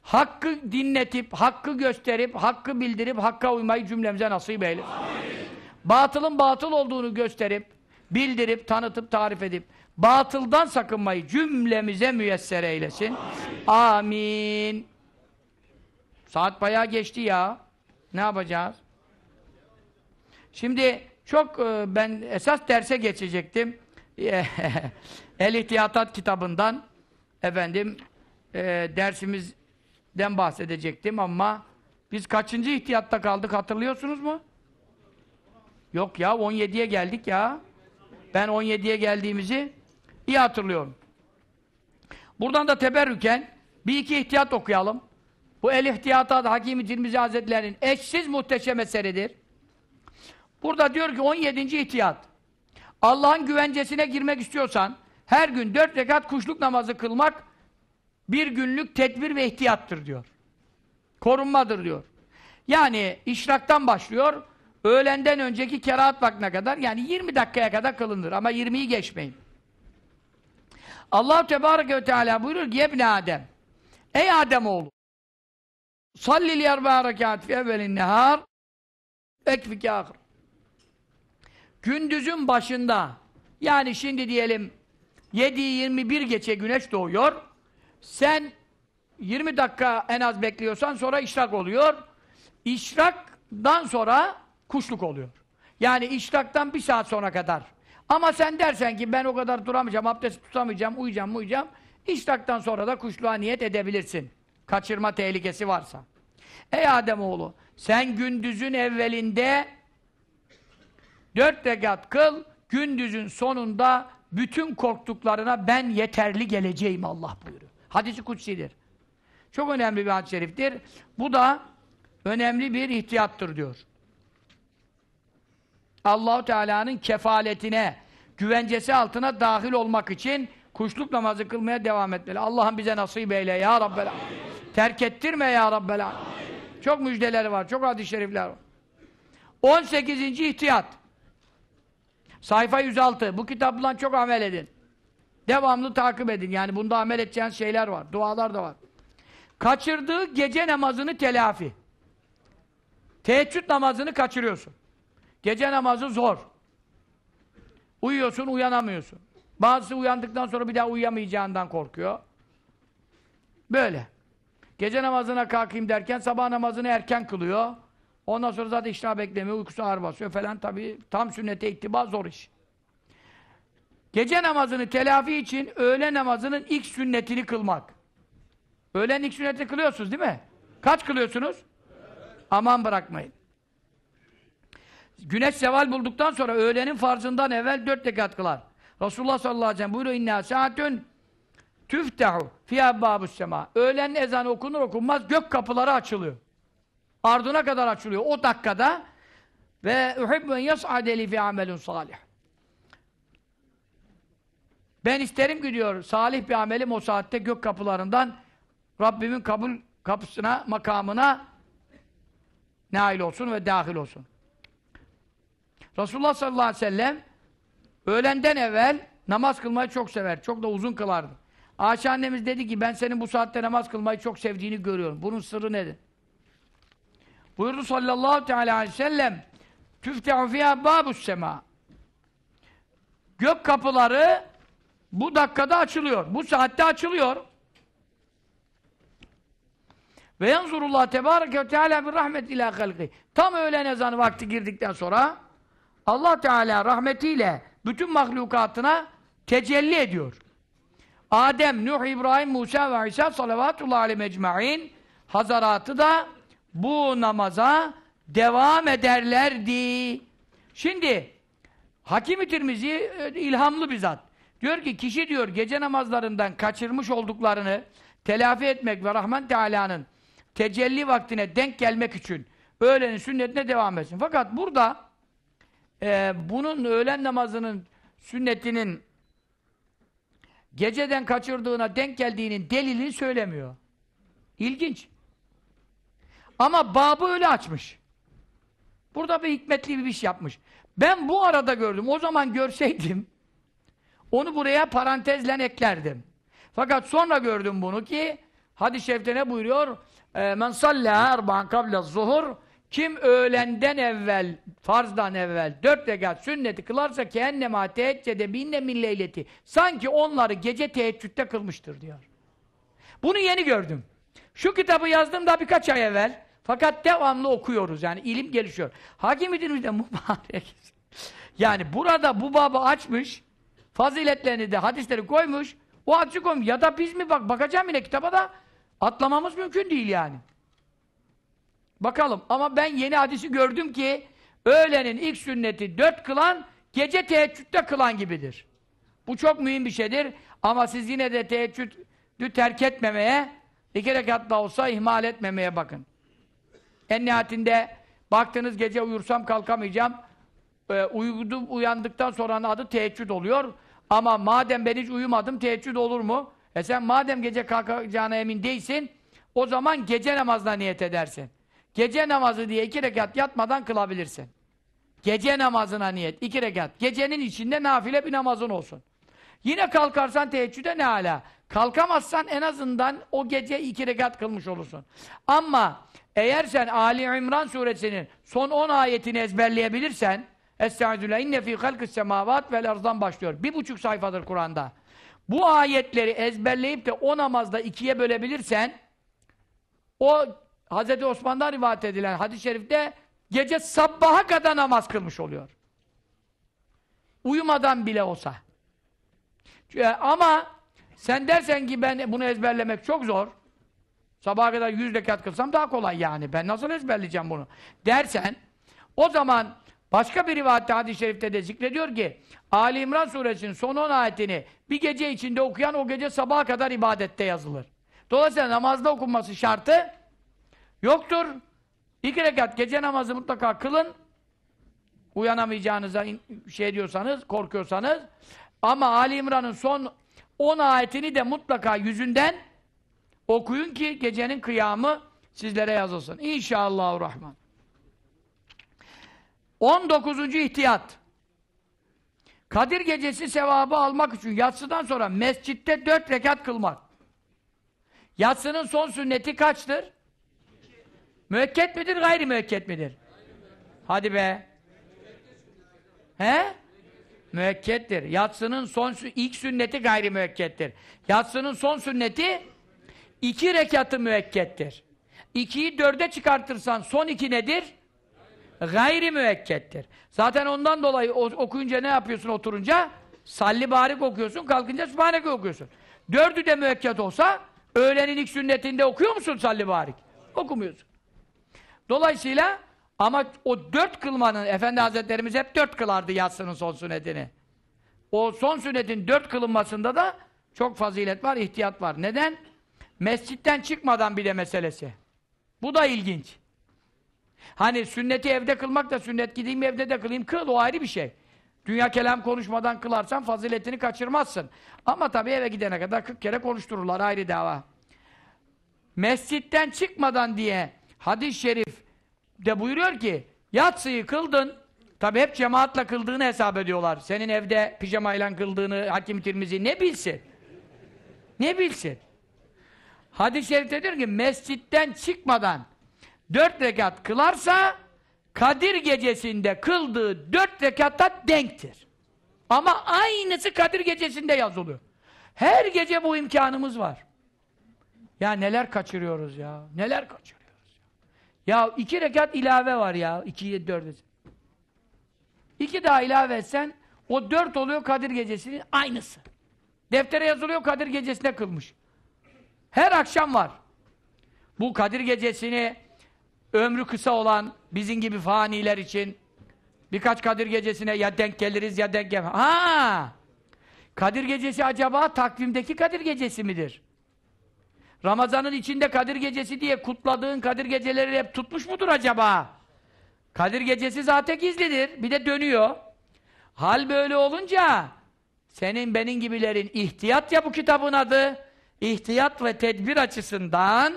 hakkı dinletip, hakkı gösterip, hakkı bildirip, hakka uymayı cümlemize nasip eylesin. Amin batılın batıl olduğunu gösterip, bildirip, tanıtıp, tarif edip, batıldan sakınmayı cümlemize müyesser eylesin. Amin. Amin. Saat bayağı geçti ya. Ne yapacağız? Şimdi çok e, ben esas derse geçecektim. El İhtiyatat kitabından efendim e, dersimizden bahsedecektim ama biz kaçıncı ihtiyatta kaldık hatırlıyorsunuz mu? Yok ya 17'ye geldik ya. Ben 17'ye geldiğimizi iyi hatırlıyorum. Buradan da teberrüken bir iki ihtiyat okuyalım. Bu el ihtiyata da Hakimi Tirmizi Hazretleri'nin eşsiz muhteşem eseridir. Burada diyor ki 17. ihtiyat. Allah'ın güvencesine girmek istiyorsan her gün dört rekat kuşluk namazı kılmak bir günlük tedbir ve ihtiyattır diyor. Korunmadır diyor. Yani işraktan başlıyor, Öğlenden önceki kerahat vaktine kadar yani 20 dakikaya kadar kılınır ama 20'yi geçmeyin. Allah Tebarek ve Teala buyurur ki Yebne Adem Ey Adem oğlu Sallil yerba rekat fi evvelin nehar ekfike ahir Gündüzün başında yani şimdi diyelim 7-21 geçe güneş doğuyor sen 20 dakika en az bekliyorsan sonra işrak oluyor. İşrakdan sonra kuşluk oluyor. Yani iştaktan bir saat sonra kadar. Ama sen dersen ki ben o kadar duramayacağım, abdest tutamayacağım, uyuyacağım, uyuyacağım. İştaktan sonra da kuşluğa niyet edebilirsin. Kaçırma tehlikesi varsa. Ey Ademoğlu, sen gündüzün evvelinde dört rekat kıl, gündüzün sonunda bütün korktuklarına ben yeterli geleceğim Allah buyuruyor. Hadisi kutsidir. Çok önemli bir hadis-i şeriftir. Bu da önemli bir ihtiyattır diyor. Allahu Teala'nın kefaletine, güvencesi altına dahil olmak için kuşluk namazı kılmaya devam etmeli. Allah'ım bize nasip eyle ya Rabbel Terk ettirme ya Rabbel Çok müjdeleri var, çok hadis-i şerifler var. 18. ihtiyat. Sayfa 106. Bu kitapla çok amel edin. Devamlı takip edin. Yani bunda amel edeceğiniz şeyler var. Dualar da var. Kaçırdığı gece namazını telafi. Teheccüd namazını kaçırıyorsun. Gece namazı zor. Uyuyorsun, uyanamıyorsun. Bazısı uyandıktan sonra bir daha uyuyamayacağından korkuyor. Böyle. Gece namazına kalkayım derken sabah namazını erken kılıyor. Ondan sonra zaten iştah beklemiyor, uykusu ağır basıyor falan. Tabii tam sünnete ittiba zor iş. Gece namazını telafi için öğle namazının ilk sünnetini kılmak. Öğlen ilk sünneti kılıyorsunuz değil mi? Kaç kılıyorsunuz? Aman bırakmayın. Güneş seval bulduktan sonra öğlenin farzından evvel dört rekat kılar. Resulullah sallallahu aleyhi ve sellem buyuruyor inna saatün tüftehu fiyâ bâbus sema. Öğlen ezanı okunur okunmaz gök kapıları açılıyor. Ardına kadar açılıyor. O dakikada ve uhibben yas'adeli fi amelun salih. Ben isterim ki diyor, salih bir amelim o saatte gök kapılarından Rabbimin kabul kapısına, makamına nail olsun ve dahil olsun. Resulullah sallallahu aleyhi ve sellem öğlenden evvel namaz kılmayı çok sever. Çok da uzun kılardı. Ayşe annemiz dedi ki ben senin bu saatte namaz kılmayı çok sevdiğini görüyorum. Bunun sırrı nedir? Buyurdu sallallahu aleyhi ve sellem Tüftehu fiyâ bâbus sema Gök kapıları bu dakikada açılıyor. Bu saatte açılıyor. Ve yanzurullah tebareke ve teala bir rahmet ila halki. Tam öğlen ezanı vakti girdikten sonra Allah Teala rahmetiyle bütün mahlukatına tecelli ediyor. Adem, Nuh, İbrahim, Musa ve İsa salavatullahi aleyhi mecmain hazaratı da bu namaza devam ederlerdi. Şimdi Hakim-i Tirmizi e, ilhamlı bir zat. Diyor ki kişi diyor gece namazlarından kaçırmış olduklarını telafi etmek ve Rahman Teala'nın tecelli vaktine denk gelmek için öğlenin sünnetine devam etsin. Fakat burada e, bunun öğlen namazının sünnetinin geceden kaçırdığına denk geldiğinin delilini söylemiyor. İlginç. Ama babı öyle açmış. Burada bir hikmetli bir iş yapmış. Ben bu arada gördüm. O zaman görseydim onu buraya parantezlen eklerdim. Fakat sonra gördüm bunu ki hadis-i şerifte ne buyuruyor? Ee, men sallâ erba'an kabla zuhur kim öğlenden evvel, farzdan evvel dört rekat sünneti kılarsa kehennema teheccede binne milleyleti sanki onları gece teheccüde kılmıştır diyor. Bunu yeni gördüm. Şu kitabı yazdım da birkaç ay evvel. Fakat devamlı okuyoruz yani ilim gelişiyor. Hakim İdinimizde mübarek. Yani burada bu babı açmış, faziletlerini de hadisleri koymuş, o açık koymuş. Ya da biz mi bak bakacağım yine kitaba da atlamamız mümkün değil yani. Bakalım ama ben yeni hadisi gördüm ki öğlenin ilk sünneti dört kılan gece teheccüde kılan gibidir. Bu çok mühim bir şeydir ama siz yine de teheccüdü terk etmemeye iki rekat da olsa ihmal etmemeye bakın. En nihayetinde baktınız gece uyursam kalkamayacağım e, uyudum, uyandıktan sonra adı teheccüd oluyor ama madem ben hiç uyumadım teheccüd olur mu? E sen madem gece kalkacağına emin değilsin o zaman gece namazına niyet edersin. Gece namazı diye iki rekat yatmadan kılabilirsin. Gece namazına niyet. iki rekat. Gecenin içinde nafile bir namazın olsun. Yine kalkarsan teheccüde ne hala? Kalkamazsan en azından o gece iki rekat kılmış olursun. Ama eğer sen Ali İmran suresinin son 10 ayetini ezberleyebilirsen Estaizu'la inne fî halkıs semavat vel arzdan başlıyor. Bir buçuk sayfadır Kur'an'da. Bu ayetleri ezberleyip de o namazda ikiye bölebilirsen o Hz. Osman'dan rivayet edilen hadis-i şerifte gece sabaha kadar namaz kılmış oluyor. Uyumadan bile olsa. E, ama sen dersen ki ben bunu ezberlemek çok zor. Sabaha kadar yüz rekat kılsam daha kolay yani. Ben nasıl ezberleyeceğim bunu? Dersen o zaman başka bir rivayette hadis-i şerifte de zikrediyor ki Ali İmran suresinin son 10 ayetini bir gece içinde okuyan o gece sabaha kadar ibadette yazılır. Dolayısıyla namazda okunması şartı Yoktur. İki rekat gece namazı mutlaka kılın. Uyanamayacağınıza şey diyorsanız, korkuyorsanız. Ama Ali İmran'ın son 10 ayetini de mutlaka yüzünden okuyun ki gecenin kıyamı sizlere yazılsın. İnşallah Rahman. 19. ihtiyat. Kadir gecesi sevabı almak için yatsıdan sonra mescitte dört rekat kılmak. Yatsının son sünneti kaçtır? Müekket midir, gayri müekket midir? Hadi be. He? Müekkettir. Yatsının son ilk sünneti gayri müekkettir. Yatsının son sünneti iki rekatı müekkettir. İkiyi dörde çıkartırsan son iki nedir? Gayri müekkettir. Zaten ondan dolayı okuyunca ne yapıyorsun oturunca? Salli barik okuyorsun, kalkınca sübhaneke okuyorsun. Dördü de müekket olsa öğlenin ilk sünnetinde okuyor musun salli barik? Okumuyorsun. Dolayısıyla ama o dört kılmanın, Efendi Hazretlerimiz hep dört kılardı yatsının son sünnetini. O son sünnetin dört kılınmasında da çok fazilet var, ihtiyat var. Neden? Mescitten çıkmadan bile meselesi. Bu da ilginç. Hani sünneti evde kılmak da sünnet, gideyim evde de kılayım, kıl o ayrı bir şey. Dünya kelam konuşmadan kılarsan faziletini kaçırmazsın. Ama tabii eve gidene kadar 40 kere konuştururlar ayrı dava. Mescitten çıkmadan diye Hadis-i şerif de buyuruyor ki yatsıyı kıldın tabi hep cemaatle kıldığını hesap ediyorlar. Senin evde pijamayla kıldığını Hakim Tirmizi ne bilsin? Ne bilsin? Hadis-i şerifte diyor ki mescitten çıkmadan dört rekat kılarsa Kadir gecesinde kıldığı dört rekatta denktir. Ama aynısı Kadir gecesinde yazılıyor. Her gece bu imkanımız var. Ya neler kaçırıyoruz ya. Neler kaçırıyoruz. Ya iki rekat ilave var ya. yedi dört. İki daha ilave etsen o dört oluyor Kadir Gecesi'nin aynısı. Deftere yazılıyor Kadir Gecesi'ne kılmış. Her akşam var. Bu Kadir Gecesi'ni ömrü kısa olan bizim gibi faniler için birkaç Kadir Gecesi'ne ya denk geliriz ya denk gelmez. Ha! Kadir Gecesi acaba takvimdeki Kadir Gecesi midir? Ramazan'ın içinde Kadir Gecesi diye kutladığın Kadir Geceleri hep tutmuş mudur acaba? Kadir Gecesi zaten gizlidir. Bir de dönüyor. Hal böyle olunca senin benim gibilerin ihtiyat ya bu kitabın adı. İhtiyat ve tedbir açısından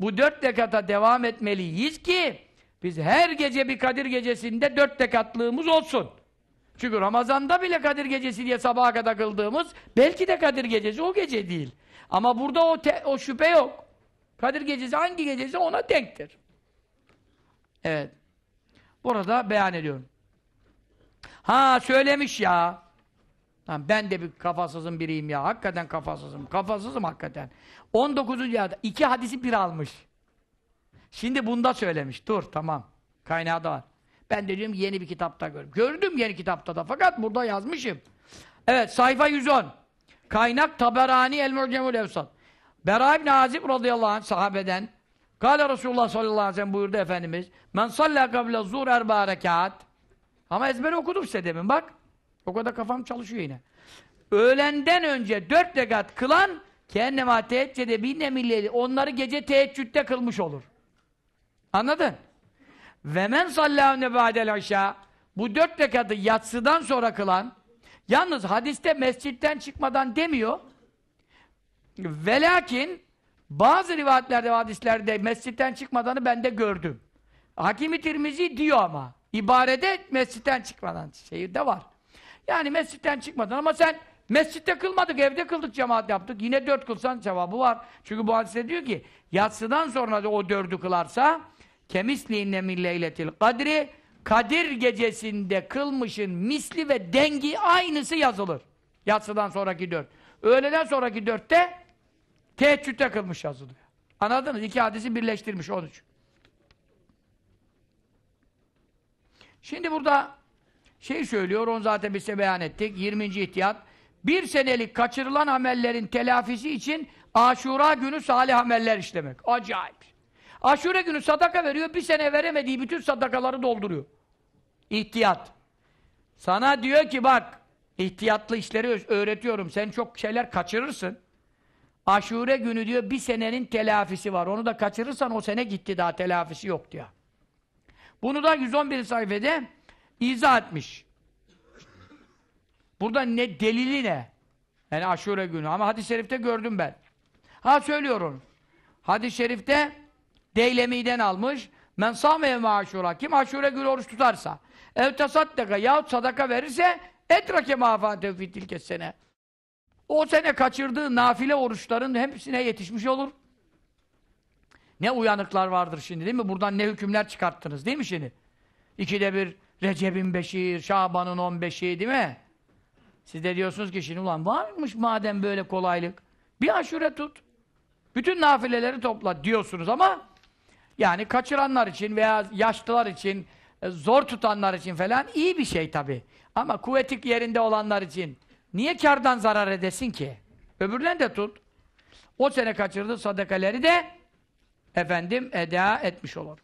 bu dört dekata devam etmeliyiz ki biz her gece bir Kadir Gecesi'nde dört dekatlığımız olsun. Çünkü Ramazan'da bile Kadir Gecesi diye sabaha kadar kıldığımız belki de Kadir Gecesi o gece değil. Ama burada o, te, o şüphe yok. Kadir gecesi hangi gecesi ona denktir. Evet. Burada beyan ediyorum. Ha söylemiş ya. Lan ben de bir kafasızım biriyim ya. Hakikaten kafasızım. Kafasızım hakikaten. 19. yada iki hadisi bir almış. Şimdi bunda söylemiş. Dur tamam. Kaynağı da var. Ben de diyorum yeni bir kitapta gördüm. Gördüm yeni kitapta da fakat burada yazmışım. Evet sayfa 110. Kaynak Taberani El-Mu'cemul Evsat. Bera ibn Azib radıyallahu anh sahabeden Kale Resulullah sallallahu aleyhi ve sellem buyurdu Efendimiz Men salla kable zuhr erba rekat Ama ezberi okudum size demin bak. O kadar kafam çalışıyor yine. Öğlenden önce dört rekat kılan kendime teheccüde binne milleli onları gece teheccüde kılmış olur. Anladın? Ve men sallahu nebadel aşağı bu dört rekatı yatsıdan sonra kılan Yalnız hadiste mescitten çıkmadan demiyor. Velakin bazı rivayetlerde hadislerde mescitten çıkmadanı ben de gördüm. Hakimi Tirmizi diyor ama. ibarede mescitten çıkmadan şehirde var. Yani mescitten çıkmadan ama sen mescitte kılmadık, evde kıldık, cemaat yaptık. Yine dört kılsan cevabı var. Çünkü bu hadise diyor ki yatsıdan sonra da o dördü kılarsa kemisliğinne milleyletil kadri Kadir gecesinde kılmışın misli ve dengi aynısı yazılır. Yatsıdan sonraki dört. Öğleden sonraki dörtte teheccüde kılmış yazılıyor. Anladınız? İki hadisi birleştirmiş onun için. Şimdi burada şey söylüyor, onu zaten biz beyan ettik. 20. ihtiyat. Bir senelik kaçırılan amellerin telafisi için aşura günü salih ameller işlemek. Acayip. Aşure günü sadaka veriyor, bir sene veremediği bütün sadakaları dolduruyor. İhtiyat. Sana diyor ki bak, ihtiyatlı işleri öğretiyorum, sen çok şeyler kaçırırsın. Aşure günü diyor bir senenin telafisi var, onu da kaçırırsan o sene gitti daha telafisi yok diyor. Bunu da 111 sayfede izah etmiş. Burada ne delili ne? Yani aşure günü ama hadis-i şerifte gördüm ben. Ha söylüyorum. Hadis-i şerifte Deylemi'den almış. Men sâme yevme Kim aşure günü oruç tutarsa. Ev tasaddaka yahut sadaka verirse etrake mâfâtev fitil kessene. O sene kaçırdığı nafile oruçların hepsine yetişmiş olur. Ne uyanıklar vardır şimdi değil mi? Buradan ne hükümler çıkarttınız değil mi şimdi? İkide bir Recep'in beşi, Şaban'ın on beşi değil mi? Siz de diyorsunuz ki şimdi ulan varmış madem böyle kolaylık. Bir aşure tut. Bütün nafileleri topla diyorsunuz ama yani kaçıranlar için veya yaşlılar için, e, zor tutanlar için falan iyi bir şey tabi. Ama kuvvetik yerinde olanlar için niye kardan zarar edesin ki? Öbürlerini de tut. O sene kaçırdı sadakaleri de efendim eda etmiş olur.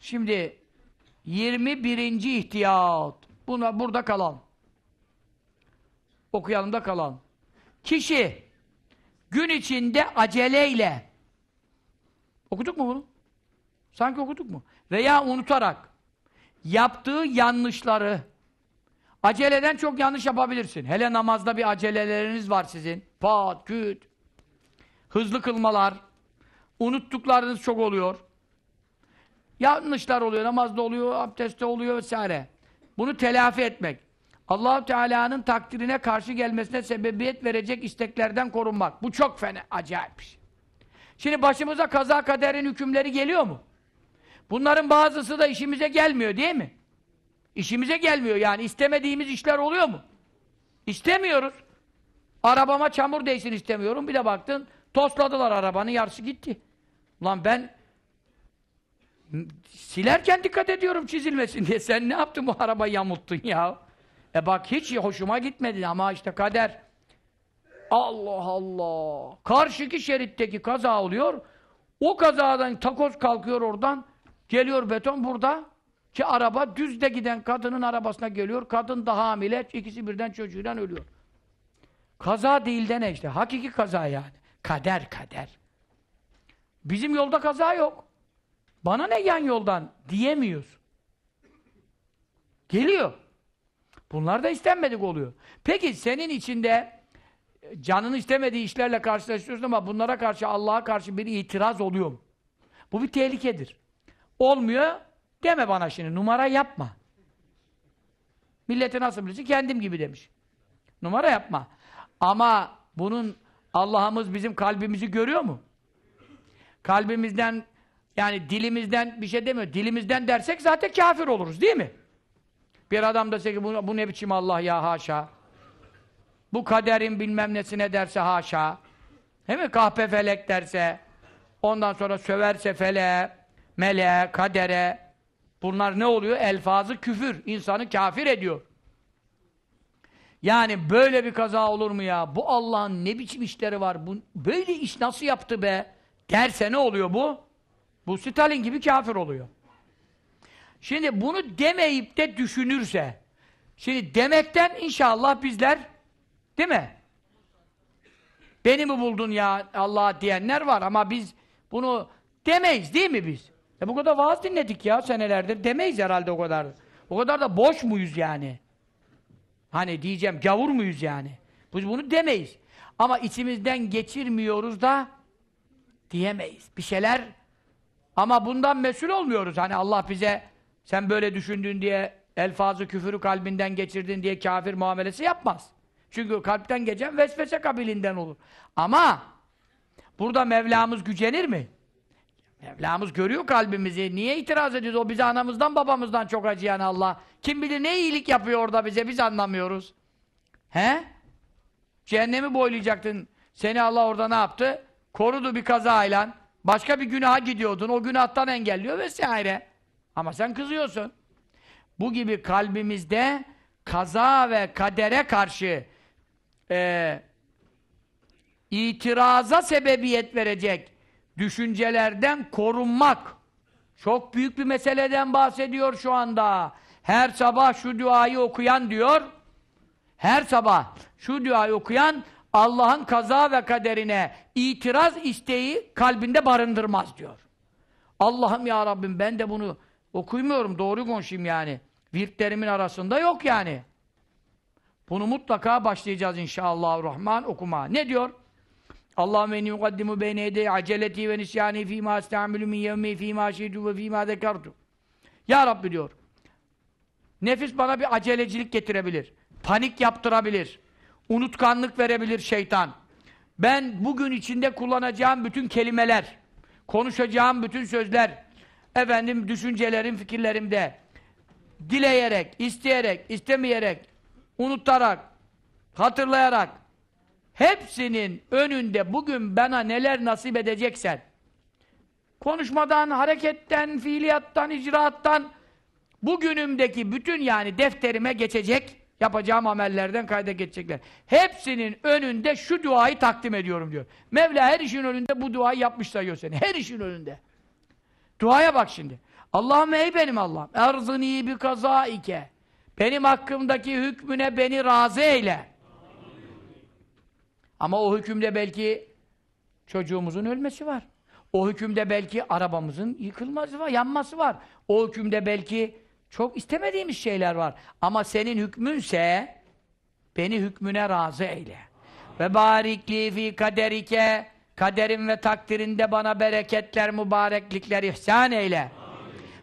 Şimdi 21. ihtiyat. Buna burada kalan. Okuyalım da kalan. Kişi gün içinde aceleyle Okuduk mu bunu? Sanki okuduk mu? Veya unutarak yaptığı yanlışları aceleden çok yanlış yapabilirsin. Hele namazda bir aceleleriniz var sizin. Pat, küt. Hızlı kılmalar. Unuttuklarınız çok oluyor. Yanlışlar oluyor. Namazda oluyor, abdestte oluyor vesaire. Bunu telafi etmek. Allah Teala'nın takdirine karşı gelmesine sebebiyet verecek isteklerden korunmak. Bu çok fena, acayip bir şey. Şimdi başımıza kaza kaderin hükümleri geliyor mu? Bunların bazısı da işimize gelmiyor değil mi? İşimize gelmiyor yani istemediğimiz işler oluyor mu? İstemiyoruz. Arabama çamur değsin istemiyorum. Bir de baktın tosladılar arabanın yarısı gitti. Lan ben silerken dikkat ediyorum çizilmesin diye. Sen ne yaptın bu arabayı yamulttun ya? E bak hiç hoşuma gitmedi ama işte kader. Allah Allah. Karşıki şeritteki kaza oluyor. O kazadan takoz kalkıyor oradan. Geliyor beton burada. Ki araba düzde giden kadının arabasına geliyor. Kadın da hamile. ikisi birden çocuğuyla ölüyor. Kaza değil de ne işte. Hakiki kaza yani. Kader kader. Bizim yolda kaza yok. Bana ne yan yoldan diyemiyoruz. Geliyor. Bunlar da istenmedik oluyor. Peki senin içinde canın istemediği işlerle karşılaşıyorsun ama bunlara karşı Allah'a karşı bir itiraz oluyor. Bu bir tehlikedir. Olmuyor deme bana şimdi numara yapma. Milleti nasıl bilirsin? Kendim gibi demiş. Numara yapma. Ama bunun Allah'ımız bizim kalbimizi görüyor mu? Kalbimizden yani dilimizden bir şey demiyor. Dilimizden dersek zaten kafir oluruz değil mi? Bir adam da ki bu, bu ne biçim Allah ya haşa bu kaderin bilmem nesine derse haşa, değil mi? Kahpe felek derse, ondan sonra söverse fele, mele, kadere, bunlar ne oluyor? Elfazı küfür, insanı kafir ediyor. Yani böyle bir kaza olur mu ya? Bu Allah'ın ne biçim işleri var? Bu, böyle iş nasıl yaptı be? Derse ne oluyor bu? Bu Stalin gibi kafir oluyor. Şimdi bunu demeyip de düşünürse, şimdi demekten inşallah bizler Değil mi? Beni mi buldun ya Allah diyenler var ama biz bunu demeyiz değil mi biz? E bu kadar vaaz dinledik ya senelerdir. Demeyiz herhalde o kadar. O kadar da boş muyuz yani? Hani diyeceğim gavur muyuz yani? Biz bunu demeyiz. Ama içimizden geçirmiyoruz da diyemeyiz. Bir şeyler ama bundan mesul olmuyoruz. Hani Allah bize sen böyle düşündün diye elfazı küfürü kalbinden geçirdin diye kafir muamelesi yapmaz. Çünkü kalpten geçen vesvese kabilinden olur. Ama burada Mevlamız gücenir mi? Mevlamız görüyor kalbimizi. Niye itiraz ediyoruz? O bize anamızdan babamızdan çok acıyan Allah. Kim bilir ne iyilik yapıyor orada bize biz anlamıyoruz. He? Cehennemi boylayacaktın. Seni Allah orada ne yaptı? Korudu bir kazayla. Başka bir günaha gidiyordun. O günahtan engelliyor vesaire. Ama sen kızıyorsun. Bu gibi kalbimizde kaza ve kadere karşı e, itiraza sebebiyet verecek düşüncelerden korunmak. Çok büyük bir meseleden bahsediyor şu anda. Her sabah şu duayı okuyan diyor, her sabah şu duayı okuyan Allah'ın kaza ve kaderine itiraz isteği kalbinde barındırmaz diyor. Allah'ım ya Rabbim ben de bunu okuymuyorum, doğru konuşayım yani. Virtlerimin arasında yok yani. Bunu mutlaka başlayacağız inşallah Rahman okuma. Ne diyor? Allah men yuqaddimu beyne yedey aceleti ve nisyani fîmâ estâmülü min yevmi fîmâ şidû ve fîmâ dekartu. Ya Rabbi diyor. Nefis bana bir acelecilik getirebilir. Panik yaptırabilir. Unutkanlık verebilir şeytan. Ben bugün içinde kullanacağım bütün kelimeler, konuşacağım bütün sözler, efendim düşüncelerim, fikirlerimde dileyerek, isteyerek, istemeyerek, unutarak, hatırlayarak hepsinin önünde bugün bana neler nasip edeceksen konuşmadan, hareketten, fiiliyattan, icraattan bugünümdeki bütün yani defterime geçecek yapacağım amellerden kayda geçecekler. Hepsinin önünde şu duayı takdim ediyorum diyor. Mevla her işin önünde bu duayı yapmış sayıyor seni. Her işin önünde. Duaya bak şimdi. Allah'ım ey benim Allah'ım. Erzini bi kazaike. Benim hakkımdaki hükmüne beni razı eyle. Ama o hükümde belki çocuğumuzun ölmesi var. O hükümde belki arabamızın yıkılması var, yanması var. O hükümde belki çok istemediğimiz şeyler var. Ama senin hükmünse beni hükmüne razı eyle. Ve barikli fi kaderike kaderim ve takdirinde bana bereketler, mübareklikler ihsan eyle.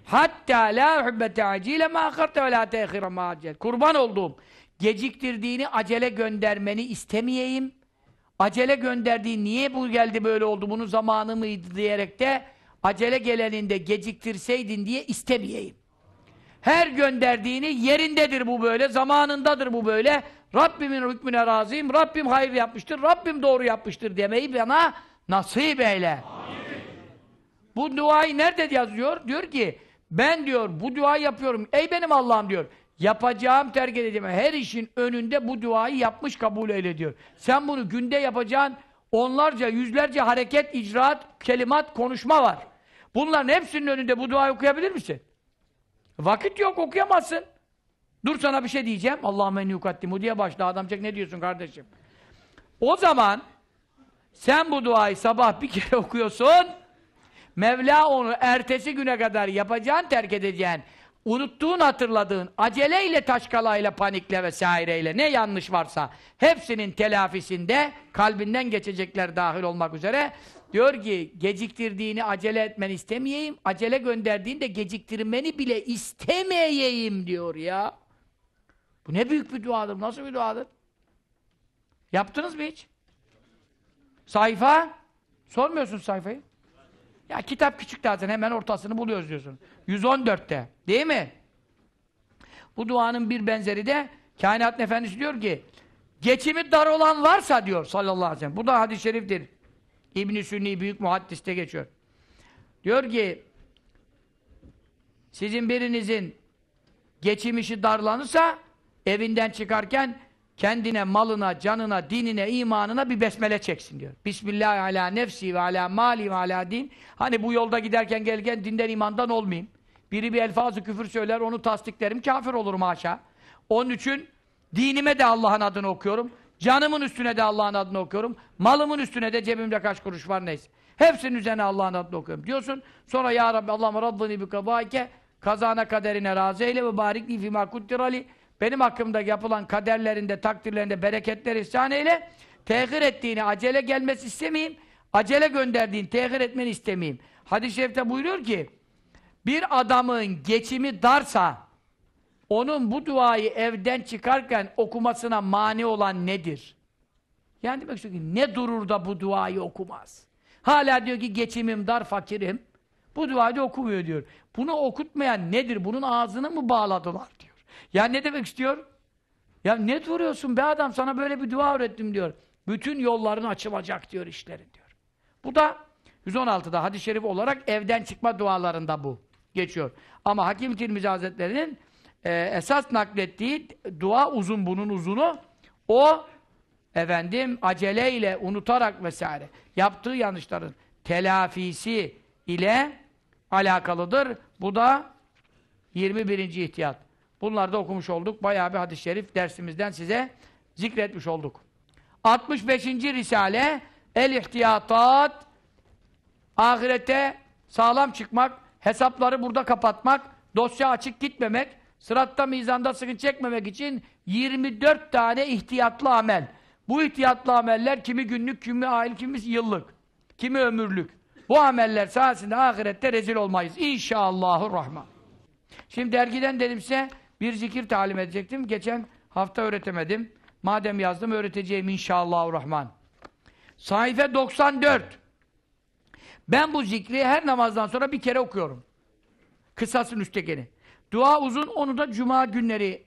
Hatta la hubbete acile ma akarte ve la te'khire ma acil. Kurban olduğum geciktirdiğini acele göndermeni istemeyeyim. Acele gönderdiği niye bu geldi böyle oldu bunun zamanı mıydı diyerek de acele geleninde geciktirseydin diye istemeyeyim. Her gönderdiğini yerindedir bu böyle, zamanındadır bu böyle. Rabbimin hükmüne razıyım, Rabbim hayır yapmıştır, Rabbim doğru yapmıştır demeyi bana nasip eyle. Amin. Bu duayı nerede yazıyor? Diyor ki ben diyor bu dua yapıyorum. Ey benim Allah'ım diyor. Yapacağım, terk edeceğim. Her işin önünde bu duayı yapmış kabul eyle diyor. Sen bunu günde yapacağın onlarca, yüzlerce hareket, icraat, kelimat, konuşma var. Bunların hepsinin önünde bu duayı okuyabilir misin? Vakit yok, okuyamazsın. Dur sana bir şey diyeceğim. Allahümme en yukaddimu diye başla. Adamcak ne diyorsun kardeşim? O zaman sen bu duayı sabah bir kere okuyorsun. Mevla onu ertesi güne kadar yapacağın, terk edeceğin, unuttuğun, hatırladığın, aceleyle, taşkalayla, panikle vesaireyle ne yanlış varsa hepsinin telafisinde kalbinden geçecekler dahil olmak üzere diyor ki geciktirdiğini acele etmen istemeyeyim, acele gönderdiğini de geciktirmeni bile istemeyeyim diyor ya. Bu ne büyük bir duadır, nasıl bir duadır? Yaptınız mı hiç? Sayfa? Sormuyorsun sayfayı. Ya kitap küçük zaten hemen ortasını buluyoruz diyorsun. 114'te. Değil mi? Bu duanın bir benzeri de kainat efendisi diyor ki geçimi dar olan varsa diyor sallallahu aleyhi ve sellem. Bu da hadis-i şeriftir. İbn-i Sünni büyük muhaddiste geçiyor. Diyor ki sizin birinizin geçim işi darlanırsa evinden çıkarken kendine, malına, canına, dinine, imanına bir besmele çeksin diyor. Bismillah ala nefsi ve ala mali ve ala din. Hani bu yolda giderken gelgen dinden imandan olmayayım. Biri bir elfazı küfür söyler, onu tasdiklerim, kafir olurum haşa. Onun için dinime de Allah'ın adını okuyorum. Canımın üstüne de Allah'ın adını okuyorum. Malımın üstüne de cebimde kaç kuruş var neyse. Hepsinin üzerine Allah'ın adını okuyorum diyorsun. Sonra Ya Rabbi Allah'ım raddini bi kazana kaderine razı eyle ve barikni fîmâ kuddirali benim hakkımda yapılan kaderlerinde, takdirlerinde bereketler ihsan eyle. Tehir ettiğini, acele gelmesi istemeyeyim. Acele gönderdiğini, tehir etmeni istemeyeyim. Hadis-i Şerif'te buyuruyor ki, bir adamın geçimi darsa, onun bu duayı evden çıkarken okumasına mani olan nedir? Yani demek istiyor ki ne durur da bu duayı okumaz? Hala diyor ki geçimim dar, fakirim. Bu duayı da okumuyor diyor. Bunu okutmayan nedir? Bunun ağzını mı bağladılar diyor. Ya ne demek istiyor? Ya ne vuruyorsun be adam sana böyle bir dua öğrettim diyor. Bütün yolların açılacak diyor işlerin diyor. Bu da 116'da hadis-i şerif olarak evden çıkma dualarında bu geçiyor. Ama Hakim Tirmizi Hazretleri'nin e, esas naklettiği dua uzun bunun uzunu o efendim aceleyle unutarak vesaire yaptığı yanlışların telafisi ile alakalıdır. Bu da 21. ihtiyat. Bunları da okumuş olduk. Bayağı bir hadis-i şerif dersimizden size zikretmiş olduk. 65. Risale El-İhtiyatat Ahirete sağlam çıkmak, hesapları burada kapatmak, dosya açık gitmemek, sıratta mizanda sıkıntı çekmemek için 24 tane ihtiyatlı amel. Bu ihtiyatlı ameller kimi günlük, kimi aylık, kimi yıllık, kimi ömürlük. Bu ameller sayesinde ahirette rezil olmayız. İnşallahurrahman. Şimdi dergiden dedim size bir zikir talim edecektim. Geçen hafta öğretemedim. Madem yazdım öğreteceğim inşallah rahman. Sayfa 94. Ben bu zikri her namazdan sonra bir kere okuyorum. Kısasın üsttekeni. Dua uzun, onu da cuma günleri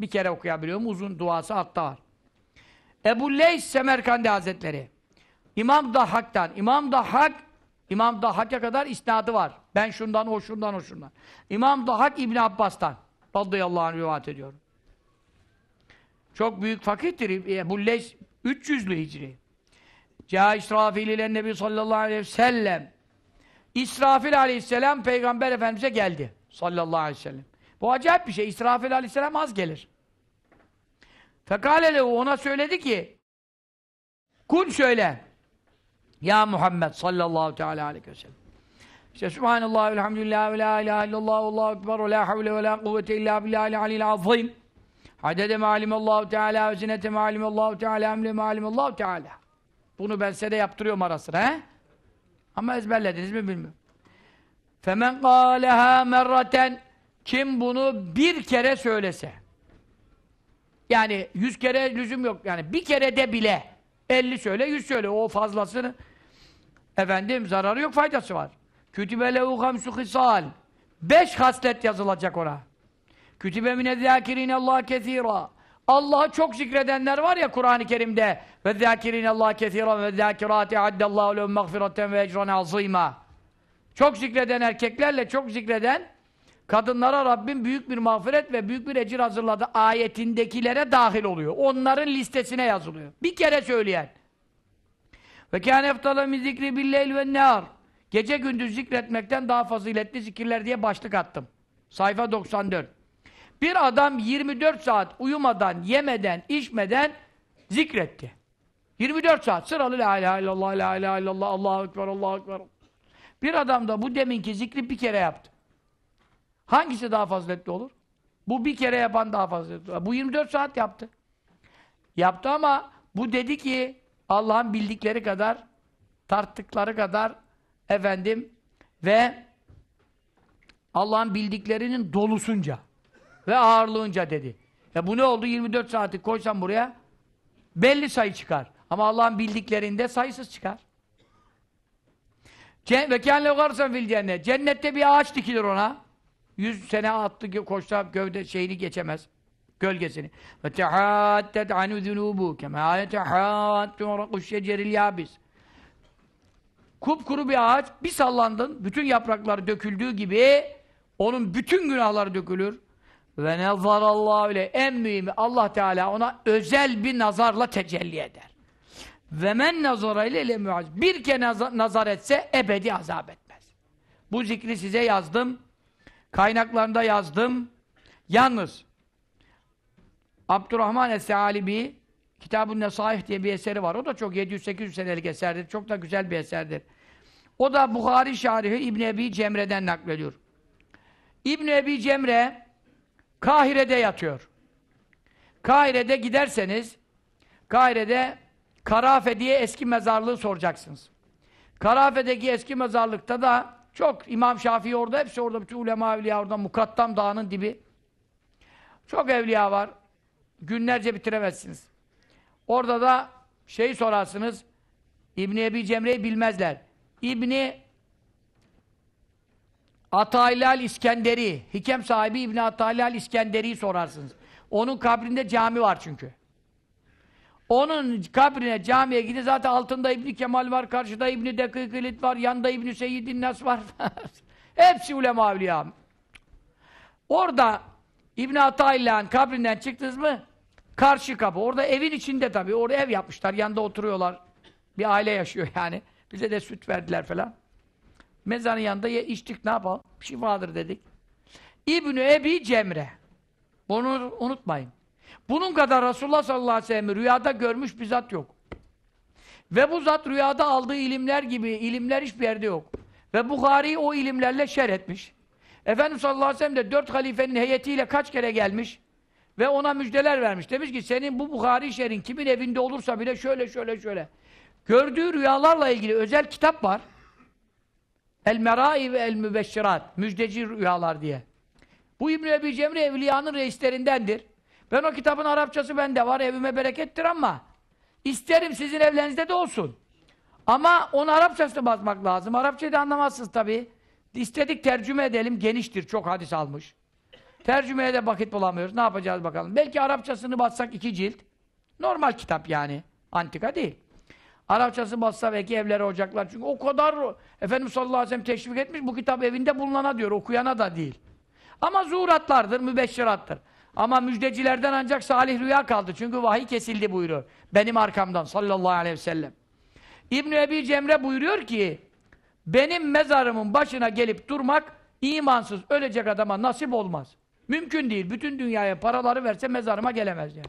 bir kere okuyabiliyorum. Uzun duası hatta var. Ebu Leys Semerkandi Hazretleri. İmam Dahhak'tan. İmam Dahhak, İmam Dahhak'a kadar isnadı var. Ben şundan, o şundan, o şundan. İmam Dahhak İbni Abbas'tan radıyallahu anh rivayet ediyor. Çok büyük fakirdir e, bu Leys 300'lü Hicri. Ca İsrafil ile Nebi sallallahu aleyhi ve sellem. İsrafil aleyhisselam peygamber efendimize geldi sallallahu aleyhi ve sellem. Bu acayip bir şey. İsrafil aleyhisselam az gelir. Fekale ona söyledi ki Kul söyle. Ya Muhammed sallallahu teala aleyhi ve sellem. İşte Subhanallah, elhamdülillah, ve la ilahe illallah, allahu ekber, ve la havle ve la kuvvete illa billahil alil azim. Hadede malimallahu teala ve zinete malim malimallahu teala emle malimallahu teala. Bunu ben size de yaptırıyorum ara sıra he? Ama ezberlediniz mi bilmiyorum. Femen kâleha merraten kim bunu bir kere söylese yani yüz kere lüzum yok yani bir kere de bile elli söyle yüz söyle o fazlasını efendim zararı yok faydası var. Kütübe lehu hamsu hisal. Beş haslet yazılacak ona. Kütübe mine zâkirine Allah kethira. Allah'ı çok zikredenler var ya Kur'an-ı Kerim'de. Ve zâkirine Allah kethira. ve zâkirâti addallâhu lehum mağfireten ve ecran azîmâ. Çok zikreden erkeklerle çok zikreden kadınlara Rabbim büyük bir mağfiret ve büyük bir ecir hazırladı ayetindekilere dahil oluyor. Onların listesine yazılıyor. Bir kere söyleyen. Ve kâne eftala min zikri billeyl ve nâr. Gece gündüz zikretmekten daha faziletli zikirler diye başlık attım. Sayfa 94. Bir adam 24 saat uyumadan, yemeden, içmeden zikretti. 24 saat sıralı la ilahe illallah, la ilahe illallah, Allahu ekber, Allahu ekber. Bir adam da bu deminki zikri bir kere yaptı. Hangisi daha faziletli olur? Bu bir kere yapan daha faziletli olur. Bu 24 saat yaptı. Yaptı ama bu dedi ki Allah'ın bildikleri kadar, tarttıkları kadar efendim ve Allah'ın bildiklerinin dolusunca ve ağırlığınca dedi. Ya bu ne oldu? 24 saati koysam buraya belli sayı çıkar. Ama Allah'ın bildiklerinde sayısız çıkar. Ve kânle garsan fil cennet. Cennette bir ağaç dikilir ona. Yüz sene attı koşsa gövde şeyini geçemez. Gölgesini. Ve tehâttet anü zunûbû kemâ tehâttû rakûş şeceril yâbis. Kupkuru bir ağaç, bir sallandın, bütün yapraklar döküldüğü gibi onun bütün günahları dökülür. Ve nezarallahu ile en mühimi Allah Teala ona özel bir nazarla tecelli eder. Ve men nazara ile ile muaz. Bir kere nazar, nazar etse ebedi azap etmez. Bu zikri size yazdım. Kaynaklarında yazdım. Yalnız Abdurrahman Es-Salibi Kitab-ı Nesaih diye bir eseri var. O da çok 700-800 senelik eserdir. Çok da güzel bir eserdir. O da Bukhari Şarihi İbn Ebi Cemre'den naklediyor. İbn Ebi Cemre Kahire'de yatıyor. Kahire'de giderseniz Kahire'de Karafe diye eski mezarlığı soracaksınız. Karafe'deki eski mezarlıkta da çok İmam Şafii orada, hepsi orada, bütün ulema evliya orada, Mukattam Dağı'nın dibi. Çok evliya var. Günlerce bitiremezsiniz. Orada da şey sorarsınız, İbni Ebi Cemre'yi bilmezler. İbni Ataylal İskenderi, hikem sahibi İbni Ataylal İskenderi'yi sorarsınız. Onun kabrinde cami var çünkü. Onun kabrine, camiye gidin zaten altında İbni Kemal var, karşıda İbni Dekikilit var, yanında İbni Seyyid Nas var. Hepsi ulema avliya. Orada İbni Ataylan kabrinden çıktınız mı? Karşı kapı. Orada evin içinde tabii. Orada ev yapmışlar. Yanında oturuyorlar. Bir aile yaşıyor yani. Bize de süt verdiler falan. Mezarın yanında ye, içtik ne yapalım? Bir şey dedik. İbnü Ebi Cemre. Bunu unutmayın. Bunun kadar Resulullah sallallahu aleyhi ve sellem rüyada görmüş bir zat yok. Ve bu zat rüyada aldığı ilimler gibi ilimler hiçbir yerde yok. Ve Bukhari o ilimlerle şer etmiş. Efendimiz sallallahu aleyhi ve sellem de dört halifenin heyetiyle kaç kere gelmiş? Ve ona müjdeler vermiş. Demiş ki senin bu Bukhari şerin kimin evinde olursa bile şöyle şöyle şöyle. Gördüğü rüyalarla ilgili özel kitap var. El Merai ve El Mübeşşirat. Müjdeci rüyalar diye. Bu İbn-i Ebi Cemre Evliya'nın reislerindendir. Ben o kitabın Arapçası bende var. Evime berekettir ama isterim sizin evlerinizde de olsun. Ama onu Arapçasını basmak lazım. Arapçayı da anlamazsınız tabii. İstedik tercüme edelim. Geniştir. Çok hadis almış. Tercümeye de vakit bulamıyoruz. Ne yapacağız bakalım. Belki Arapçasını bassak iki cilt. Normal kitap yani. Antika değil. Arapçası bassa belki evlere ocaklar. Çünkü o kadar Efendimiz sallallahu aleyhi ve sellem teşvik etmiş. Bu kitap evinde bulunana diyor. Okuyana da değil. Ama zuhuratlardır, mübeşşirattır. Ama müjdecilerden ancak salih rüya kaldı. Çünkü vahiy kesildi buyuruyor. Benim arkamdan sallallahu aleyhi ve sellem. ibn Ebi Cemre buyuruyor ki benim mezarımın başına gelip durmak imansız ölecek adama nasip olmaz. Mümkün değil. Bütün dünyaya paraları verse mezarıma gelemez yani.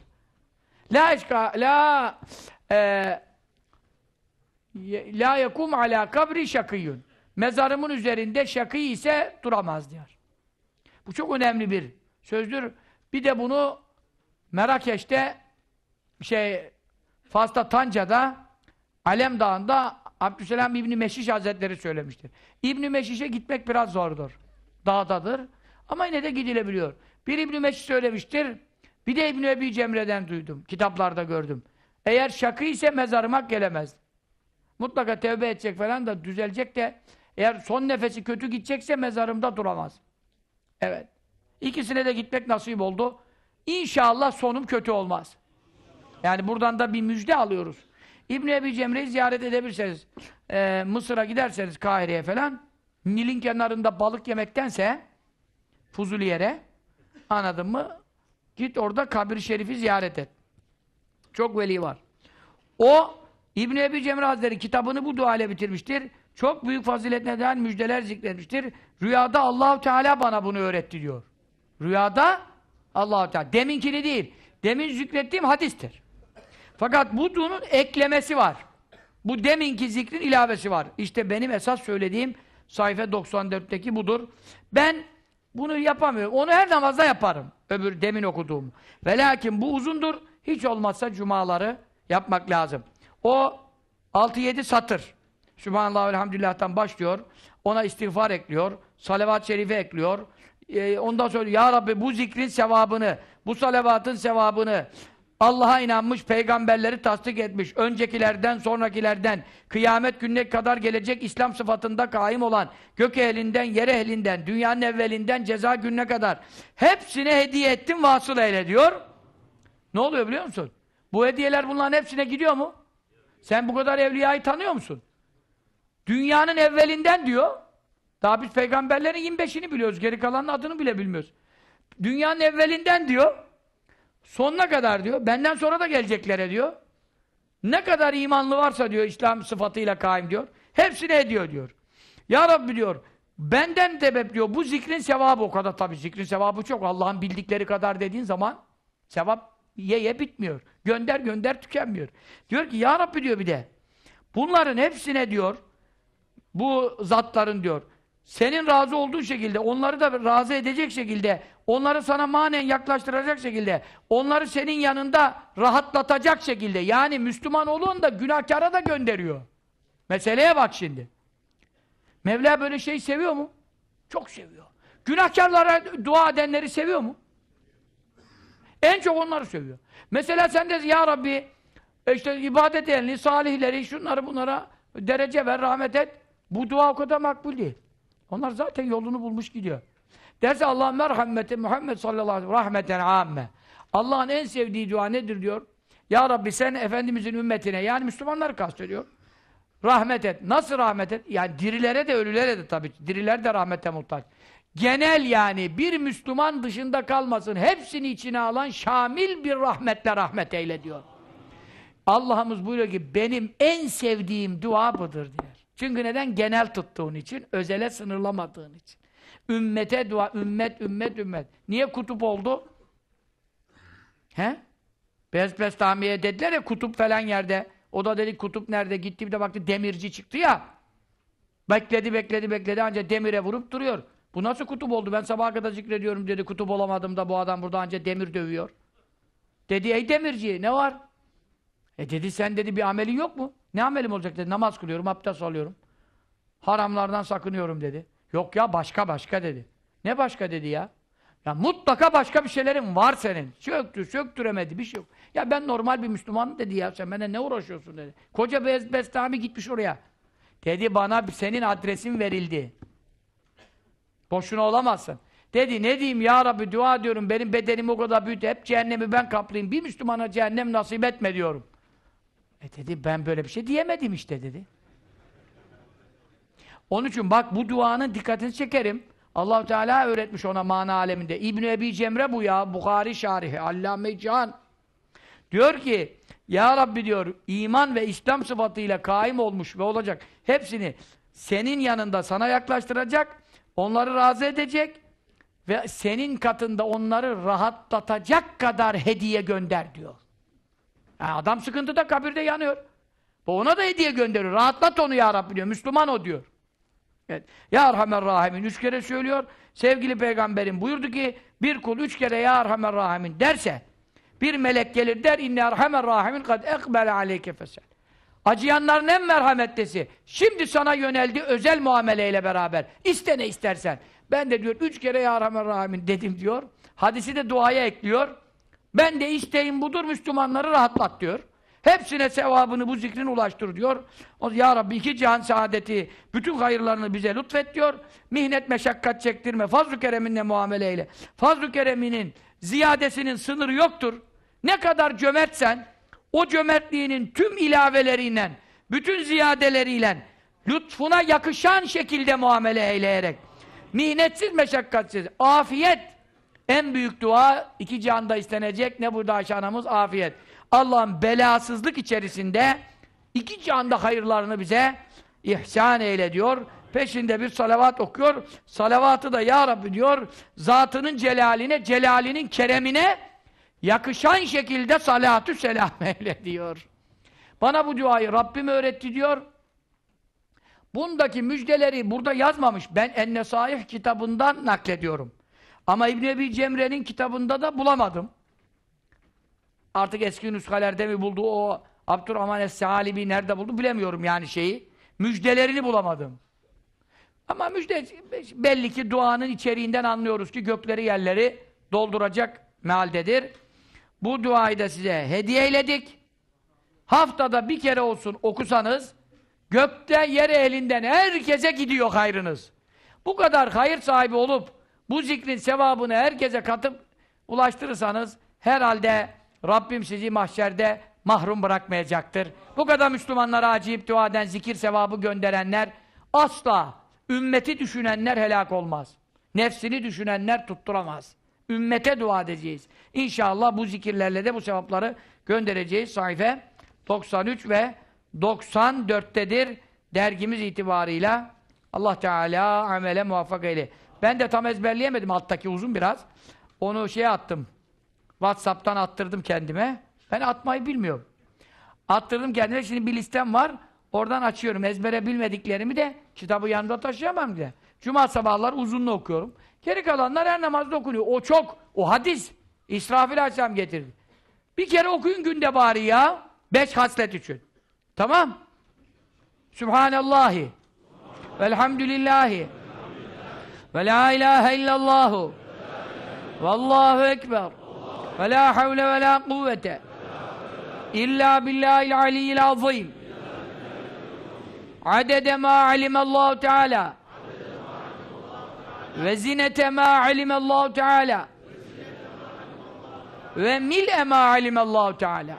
La eşka, la e, la yekum ala kabri şakiyun. Mezarımın üzerinde şakı ise duramaz diyor. Bu çok önemli bir sözdür. Bir de bunu Merakeş'te şey Fas'ta Tanca'da Alem Dağı'nda Abdüselam İbni Meşiş Hazretleri söylemiştir. İbni Meşiş'e gitmek biraz zordur. Dağdadır. Ama yine de gidilebiliyor. Bir İbn-i söylemiştir. Bir de İbn-i Ebi Cemre'den duydum. Kitaplarda gördüm. Eğer şakı ise mezarımak gelemez. Mutlaka tevbe edecek falan da düzelecek de eğer son nefesi kötü gidecekse mezarımda duramaz. Evet. İkisine de gitmek nasip oldu. İnşallah sonum kötü olmaz. Yani buradan da bir müjde alıyoruz. İbn-i Ebi Cemre'yi ziyaret edebilirseniz, e, Mısır'a giderseniz Kahire'ye falan, Nil'in kenarında balık yemektense Fuzuli yere anladın mı? Git orada kabir şerifi ziyaret et. Çok veli var. O İbn Ebi Cemre Hazretleri kitabını bu duayla bitirmiştir. Çok büyük fazilet neden müjdeler zikretmiştir. Rüyada Allahu Teala bana bunu öğretti diyor. Rüyada Allahu Teala. Deminkini değil. Demin zikrettiğim hadistir. Fakat bu duanın eklemesi var. Bu deminki zikrin ilavesi var. İşte benim esas söylediğim sayfa 94'teki budur. Ben bunu yapamıyorum. Onu her namazda yaparım. Öbür demin okuduğum. Ve lakin bu uzundur. Hiç olmazsa cumaları yapmak lazım. O 6-7 satır. Sübhanallah elhamdülillah'tan başlıyor. Ona istiğfar ekliyor. Salavat-ı şerife ekliyor. Ee, ondan sonra Ya Rabbi bu zikrin sevabını, bu salavatın sevabını, Allah'a inanmış, peygamberleri tasdik etmiş, öncekilerden, sonrakilerden, kıyamet gününe kadar gelecek İslam sıfatında kaim olan, gök ehlinden, yere ehlinden, dünyanın evvelinden ceza gününe kadar hepsine hediye ettim, vasıl eyle diyor. Ne oluyor biliyor musun? Bu hediyeler bunların hepsine gidiyor mu? Sen bu kadar evliyayı tanıyor musun? Dünyanın evvelinden diyor. Daha biz peygamberlerin 25'ini biliyoruz, geri kalanın adını bile bilmiyoruz. Dünyanın evvelinden diyor. Sonuna kadar diyor. Benden sonra da geleceklere diyor. Ne kadar imanlı varsa diyor İslam sıfatıyla kaim diyor. Hepsini ediyor diyor. Ya Rabbi diyor. Benden sebep diyor. Bu zikrin sevabı o kadar tabii. Zikrin sevabı çok. Allah'ın bildikleri kadar dediğin zaman sevap ye ye bitmiyor. Gönder gönder tükenmiyor. Diyor ki Ya Rabbi diyor bir de. Bunların hepsine diyor bu zatların diyor. Senin razı olduğun şekilde onları da razı edecek şekilde Onları sana manen yaklaştıracak şekilde, onları senin yanında rahatlatacak şekilde, yani Müslüman olun da günahkara da gönderiyor. Meseleye bak şimdi. Mevla böyle şeyi seviyor mu? Çok seviyor. Günahkarlara dua edenleri seviyor mu? En çok onları seviyor. Mesela sen de ya Rabbi e işte ibadet edenleri, salihleri, şunları bunlara derece ver, rahmet et. Bu dua o kadar makbul değil. Onlar zaten yolunu bulmuş gidiyor. Derse Allah merhameti Muhammed sallallahu aleyhi ve sellem rahmeten amme. Allah'ın en sevdiği dua nedir diyor? Ya Rabbi sen Efendimizin ümmetine yani Müslümanları kastediyor. Rahmet et. Nasıl rahmet et? Yani dirilere de ölülere de tabii. Diriler de rahmete muhtaç. Genel yani bir Müslüman dışında kalmasın. Hepsini içine alan şamil bir rahmetle rahmet eyle diyor. Allah'ımız buyuruyor ki benim en sevdiğim dua budur diyor. Çünkü neden? Genel tuttuğun için, özele sınırlamadığın için. Ümmete dua, ümmet, ümmet, ümmet. Niye kutup oldu? He? Beyaz Pestami'ye dediler ya kutup falan yerde. O da dedi kutup nerede? Gitti bir de baktı demirci çıktı ya. Bekledi, bekledi, bekledi ancak demire vurup duruyor. Bu nasıl kutup oldu? Ben sabah kadar zikrediyorum dedi. Kutup olamadım da bu adam burada ancak demir dövüyor. Dedi ey demirci ne var? E dedi sen dedi bir amelin yok mu? Ne amelim olacak dedi. Namaz kılıyorum, abdest alıyorum. Haramlardan sakınıyorum dedi. Yok ya başka başka dedi. Ne başka dedi ya? Ya mutlaka başka bir şeylerin var senin. Çöktü, çöktüremedi bir şey yok. Ya ben normal bir Müslümanım dedi ya sen bana ne uğraşıyorsun dedi. Koca bestami gitmiş oraya. Dedi bana senin adresin verildi. Boşuna olamazsın. Dedi ne diyeyim ya Rabbi dua diyorum. benim bedenim o kadar büyüt hep cehennemi ben kaplayayım. Bir Müslümana cehennem nasip etme diyorum. E dedi ben böyle bir şey diyemedim işte dedi. Onun için bak bu duanın dikkatini çekerim. allah Teala öğretmiş ona mana aleminde. ibn Ebi Cemre bu ya, Bukhari Şarihi, Allame Can. Diyor ki, Ya Rabbi diyor, iman ve İslam sıfatıyla kaim olmuş ve olacak. Hepsini senin yanında sana yaklaştıracak, onları razı edecek ve senin katında onları rahatlatacak kadar hediye gönder diyor. Yani adam sıkıntıda kabirde yanıyor. Bu ona da hediye gönderiyor. Rahatlat onu ya Rabbi diyor. Müslüman o diyor. Evet. Ya Erhamer Rahim'in üç kere söylüyor. Sevgili peygamberim buyurdu ki bir kul üç kere Ya Erhamer Rahim'in derse bir melek gelir der inne Erhamer Rahim'in kad ekbele aleyke fesel. Acıyanların en merhametlisi. Şimdi sana yöneldi özel muameleyle beraber. İste ne istersen. Ben de diyor üç kere Ya Erhamer Rahim'in dedim diyor. Hadisi de duaya ekliyor. Ben de isteğim budur Müslümanları rahatlat diyor. Hepsine sevabını bu zikrin ulaştır diyor. O, ya Rabbi iki cihan saadeti, bütün hayırlarını bize lütfet diyor. Mihnet meşakkat çektirme, fazl-ı kereminle muamele eyle. Fazl-ı kereminin ziyadesinin sınırı yoktur. Ne kadar cömertsen, o cömertliğinin tüm ilaveleriyle, bütün ziyadeleriyle, lütfuna yakışan şekilde muamele eyleyerek, mihnetsiz meşakkatsiz, afiyet, en büyük dua iki cihanda istenecek. Ne burada Ayşe anamız? Afiyet. Allah'ın belasızlık içerisinde iki canda hayırlarını bize ihsan eyle diyor. Peşinde bir salavat okuyor. Salavatı da Ya Rabbi diyor, zatının celaline, celalinin keremine yakışan şekilde salatü selam eyle diyor. Bana bu duayı Rabbim öğretti diyor. Bundaki müjdeleri burada yazmamış. Ben en kitabından naklediyorum. Ama İbn Ebi Cemre'nin kitabında da bulamadım. Artık eski nüshalerde mi buldu o Abdurrahman Es-Salibi nerede buldu bilemiyorum yani şeyi. Müjdelerini bulamadım. Ama müjde belli ki duanın içeriğinden anlıyoruz ki gökleri yerleri dolduracak mealdedir. Bu duayı da size hediye eyledik. Haftada bir kere olsun okusanız gökte yere elinden herkese gidiyor hayrınız. Bu kadar hayır sahibi olup bu zikrin sevabını herkese katıp ulaştırırsanız herhalde Rabbim sizi mahşerde mahrum bırakmayacaktır. Bu kadar Müslümanlara acayip duaden zikir sevabı gönderenler asla ümmeti düşünenler helak olmaz. Nefsini düşünenler tutturamaz. Ümmete dua edeceğiz. İnşallah bu zikirlerle de bu sevapları göndereceğiz. Sayfa 93 ve 94'tedir dergimiz itibarıyla. Allah Teala amele muvaffak eyle. Ben de tam ezberleyemedim alttaki uzun biraz. Onu şeye attım. Whatsapp'tan attırdım kendime. Ben atmayı bilmiyorum. Attırdım kendime. Şimdi bir listem var. Oradan açıyorum. Ezbere bilmediklerimi de kitabı yanında taşıyamam diye. Cuma sabahları uzunlu okuyorum. Geri kalanlar her namazda okunuyor. O çok. O hadis. İsrafil Aleyhisselam getirdi. Bir kere okuyun günde bari ya. Beş haslet için. Tamam. Sübhanallahi. Velhamdülillahi. Ve la ilahe illallahu. Vallahu ekber. Ve la havle ve la kuvvete illa billahil aliyyil azim. Adede ma alimallahu teala ve zinete ma alimallahu teala ve mil'e ma alimallahu teala.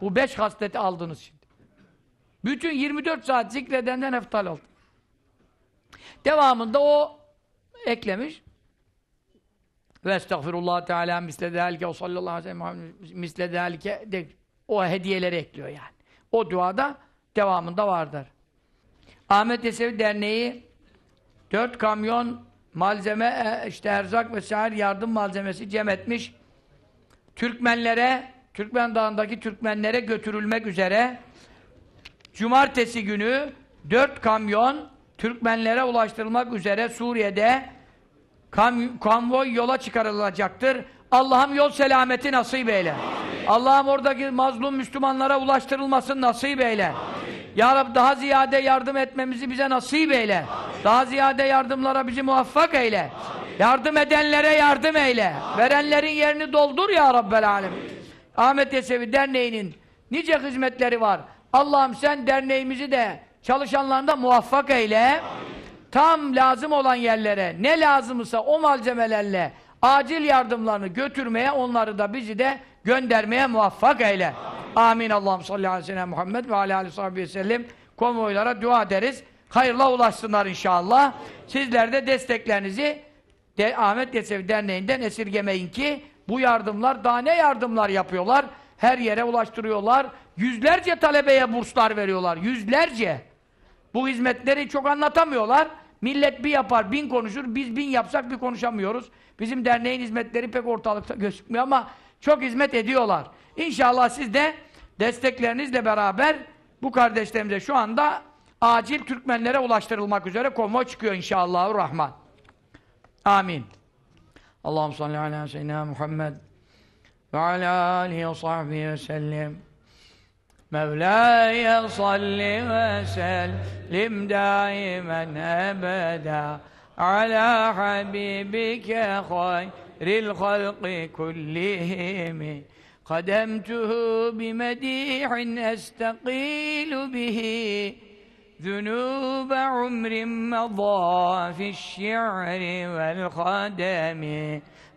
Bu beş hasleti aldınız şimdi. Bütün 24 saat zikredenden eftal oldu. Devamında o eklemiş ve estağfirullah teala misle delike o sallallahu aleyhi ve sellem misle delike de, o hediyeleri ekliyor yani. O duada devamında vardır. Ahmet Yesevi Derneği dört kamyon malzeme e, işte erzak vesaire yardım malzemesi cem etmiş. Türkmenlere Türkmen Dağı'ndaki Türkmenlere götürülmek üzere cumartesi günü dört kamyon Türkmenlere ulaştırılmak üzere Suriye'de Konvoy yola çıkarılacaktır. Allah'ım yol selameti nasip eyle. Allah'ım oradaki mazlum Müslümanlara ulaştırılmasın nasip eyle. Amin. Ya Rab daha ziyade yardım etmemizi bize nasip eyle. Amin. Daha ziyade yardımlara bizi muvaffak eyle. Amin. Yardım edenlere yardım eyle. Amin. Verenlerin yerini doldur ya Rabbel Alem. Ahmet Yesevi Derneği'nin nice hizmetleri var. Allah'ım sen derneğimizi de çalışanlarında muvaffak eyle. Amin tam lazım olan yerlere ne lazımsa o malzemelerle acil yardımlarını götürmeye onları da bizi de göndermeye muvaffak eyle. Amin. Amin. Allah'ım salli aleyhi Muhammed ve aleyhi aleyhi sellem konvoylara dua ederiz. Hayırla ulaşsınlar inşallah. Sizler de desteklerinizi de Ahmet Yesevi Derneği'nden esirgemeyin ki bu yardımlar daha ne yardımlar yapıyorlar? Her yere ulaştırıyorlar. Yüzlerce talebeye burslar veriyorlar. Yüzlerce. Bu hizmetleri çok anlatamıyorlar. Millet bir yapar, bin konuşur. Biz bin yapsak bir konuşamıyoruz. Bizim derneğin hizmetleri pek ortalıkta gözükmüyor ama çok hizmet ediyorlar. İnşallah siz de desteklerinizle beraber bu kardeşlerimize şu anda acil Türkmenlere ulaştırılmak üzere konvoy çıkıyor inşallahü rahman. Amin. Allahum salli ala seyyidina Muhammed ve ala alihi ve sahbihi ve sellem. مولاي صل وسلم دائما أبدا على حبيبك خير الخلق كلهم قدمته بمديح أستقيل به ذنوب عمر مضى في الشعر والخدم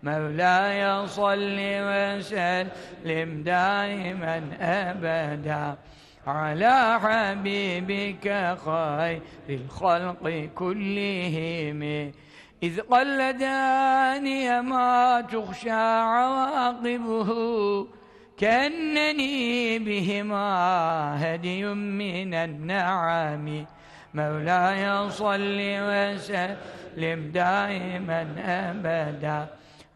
مولاي صل وسلم دائما أبدا على حبيبك خير الخلق كلهم إذ قل داني ما تخشى عواقبه كأنني بهما هدي من النعم مولاي صل وسلم دائما أبدا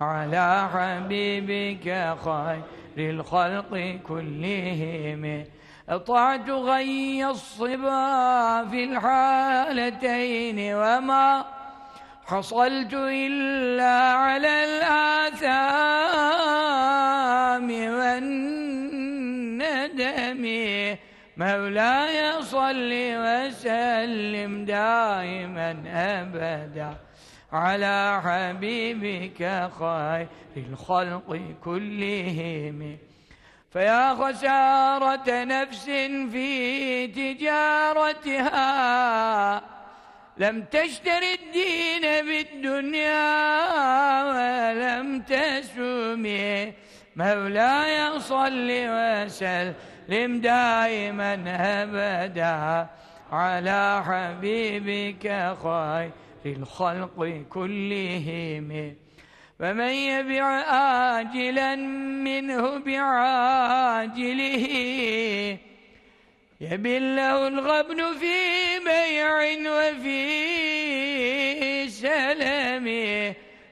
على حبيبك خير الخلق كلهم أطعت غي الصبا في الحالتين وما حصلت إلا على الآثام والندم مولاي صل وسلم دائما أبدا على حبيبك خير الخلق كلهم فيا خسارة نفس في تجارتها لم تشتر الدين بالدنيا ولم تسوم مولاي صل وسلم دائما أبدا على حبيبك خير للخلق كلهم فمن يبع آجلا منه بعاجله يبل له الغبن في بيع وفي سلم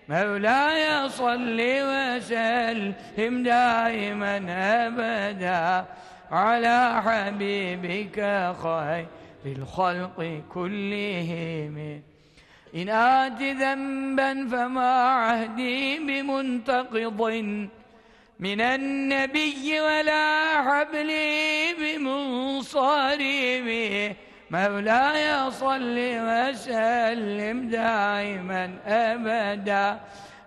مولاي صل وسلم دائما أبدا على حبيبك خير الخلق كلهم إن آت ذنبا فما عهدي بمنتقض من النبي ولا حبلي بمنصاري به مولاي صل وسلم دائما أبدا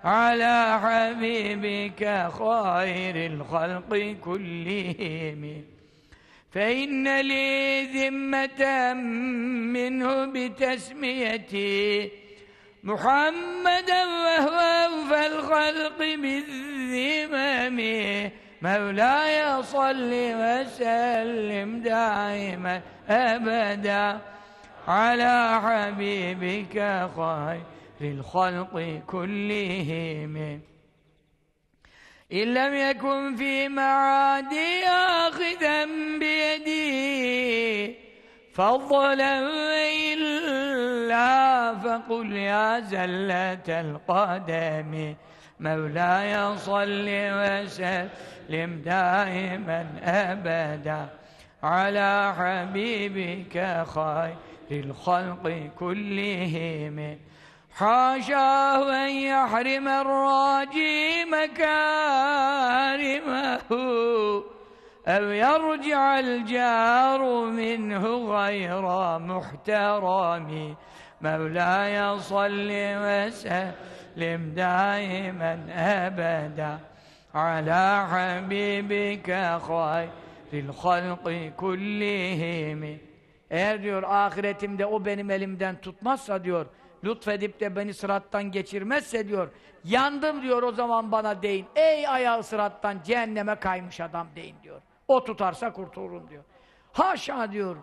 على حبيبك خير الخلق كلهم فإن لي ذمة منه بتسميتي محمدا وهو أوفى الخلق بالذمم مولاي صل وسلم دائما أبدا على حبيبك خير الخلق كلهم إن لم يكن في معادي آخذا بيدي فضلا إلا فقل يا زلة القدم مولاي صل وسلم دائما أبدا على حبيبك خير الخلق كلهم حاشاه أن يحرم الراجي مكارمه أو يرجع الجار منه غير محترم مولاي صل وسلم دائما أبدا على حبيبك خير الخلق كلهم Eğer diyor ahiretimde o benim elimden tutmazsa diyor lütfedip de beni sırattan geçirmezse diyor, yandım diyor o zaman bana deyin. Ey ayağı sırattan cehenneme kaymış adam deyin diyor. O tutarsa kurtulurum diyor. Haşa diyor.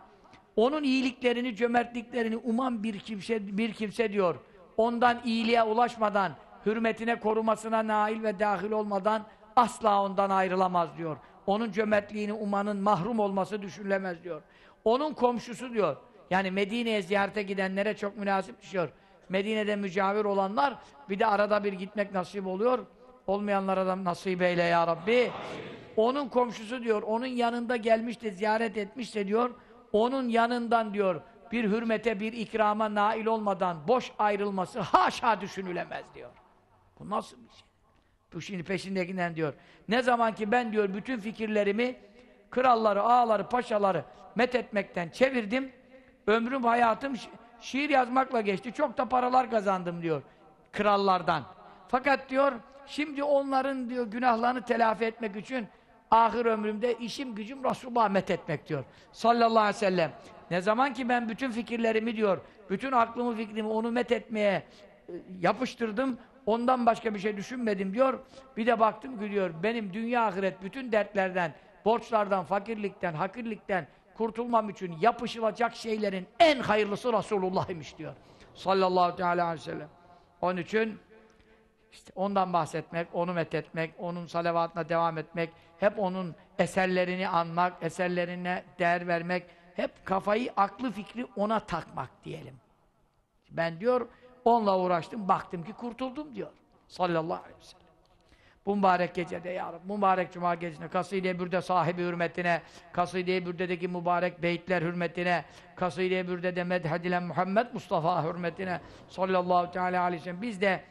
Onun iyiliklerini, cömertliklerini uman bir kimse bir kimse diyor. Ondan iyiliğe ulaşmadan, hürmetine korumasına nail ve dahil olmadan asla ondan ayrılamaz diyor. Onun cömertliğini umanın mahrum olması düşünülemez diyor. Onun komşusu diyor. Yani Medine'ye ziyarete gidenlere çok münasip düşüyor. Medine'de mücavir olanlar bir de arada bir gitmek nasip oluyor. Olmayanlara da nasip eyle ya Rabbi. Onun komşusu diyor, onun yanında gelmiş de ziyaret etmiş de diyor, onun yanından diyor bir hürmete, bir ikrama nail olmadan boş ayrılması haşa düşünülemez diyor. Bu nasıl bir şey? Bu şimdi peşindekinden diyor. Ne zaman ki ben diyor bütün fikirlerimi kralları, ağaları, paşaları met etmekten çevirdim. Ömrüm, hayatım şiir yazmakla geçti. Çok da paralar kazandım diyor krallardan. Fakat diyor şimdi onların diyor günahlarını telafi etmek için ahir ömrümde işim gücüm Resulullah'a met etmek diyor. Sallallahu aleyhi ve sellem. Ne zaman ki ben bütün fikirlerimi diyor, bütün aklımı fikrimi onu met etmeye e, yapıştırdım, ondan başka bir şey düşünmedim diyor. Bir de baktım gülüyor, benim dünya ahiret bütün dertlerden, borçlardan, fakirlikten, hakirlikten, kurtulmam için yapışılacak şeylerin en hayırlısı Resulullah'ymış diyor. Sallallahu teala aleyhi ve sellem. Onun için işte ondan bahsetmek, onu methetmek, onun salavatına devam etmek, hep onun eserlerini anmak, eserlerine değer vermek, hep kafayı, aklı fikri ona takmak diyelim. Ben diyor, onunla uğraştım, baktım ki kurtuldum diyor. Sallallahu aleyhi ve sellem. Bu mübarek gecede ya Rabbi, mübarek cuma gecesine, Kaside-i Bürde sahibi hürmetine, Kaside-i Bürde'deki mübarek beyitler hürmetine, Kaside-i Bürde'de medhedilen Muhammed Mustafa hürmetine sallallahu teala aleyhi ve sellem. Biz de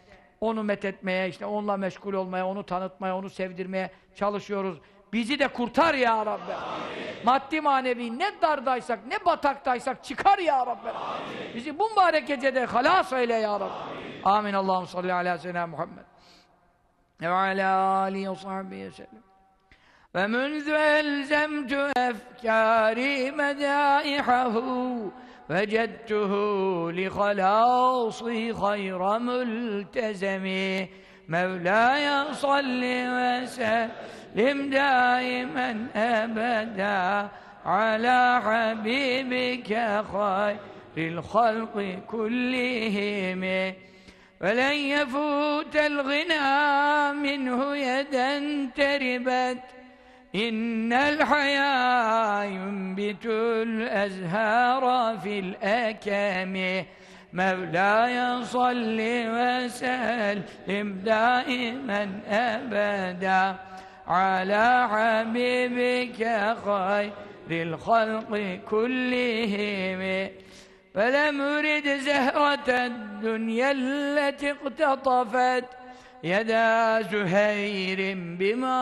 onu methetmeye, işte onunla meşgul olmaya, onu tanıtmaya, onu sevdirmeye çalışıyoruz. Bizi de kurtar ya Rabbi. Amin. Maddi manevi ne dardaysak, ne bataktaysak çıkar ya Rabbi. Amin. Bizi bu mübarek gecede halas eyle ya Rabbi. Amin. Amin. Allah'ım salli ala seyyidina Muhammed. وعلى آله وصحبه وسلم فمنذ ألزمت أفكاري مدائحه وجدته لخلاصي خير ملتزم مولاي صل وسلم دائما أبدا على حبيبك خير الخلق كلهم ولن يفوت الغنى منه يدا تربت إن الحياء ينبت الأزهار في الأكام مولاي صل وسلم دائما أبدا على حبيبك خير الخلق كلهم فلم يرد زهرة الدنيا التي اقتطفت يدا زهير بما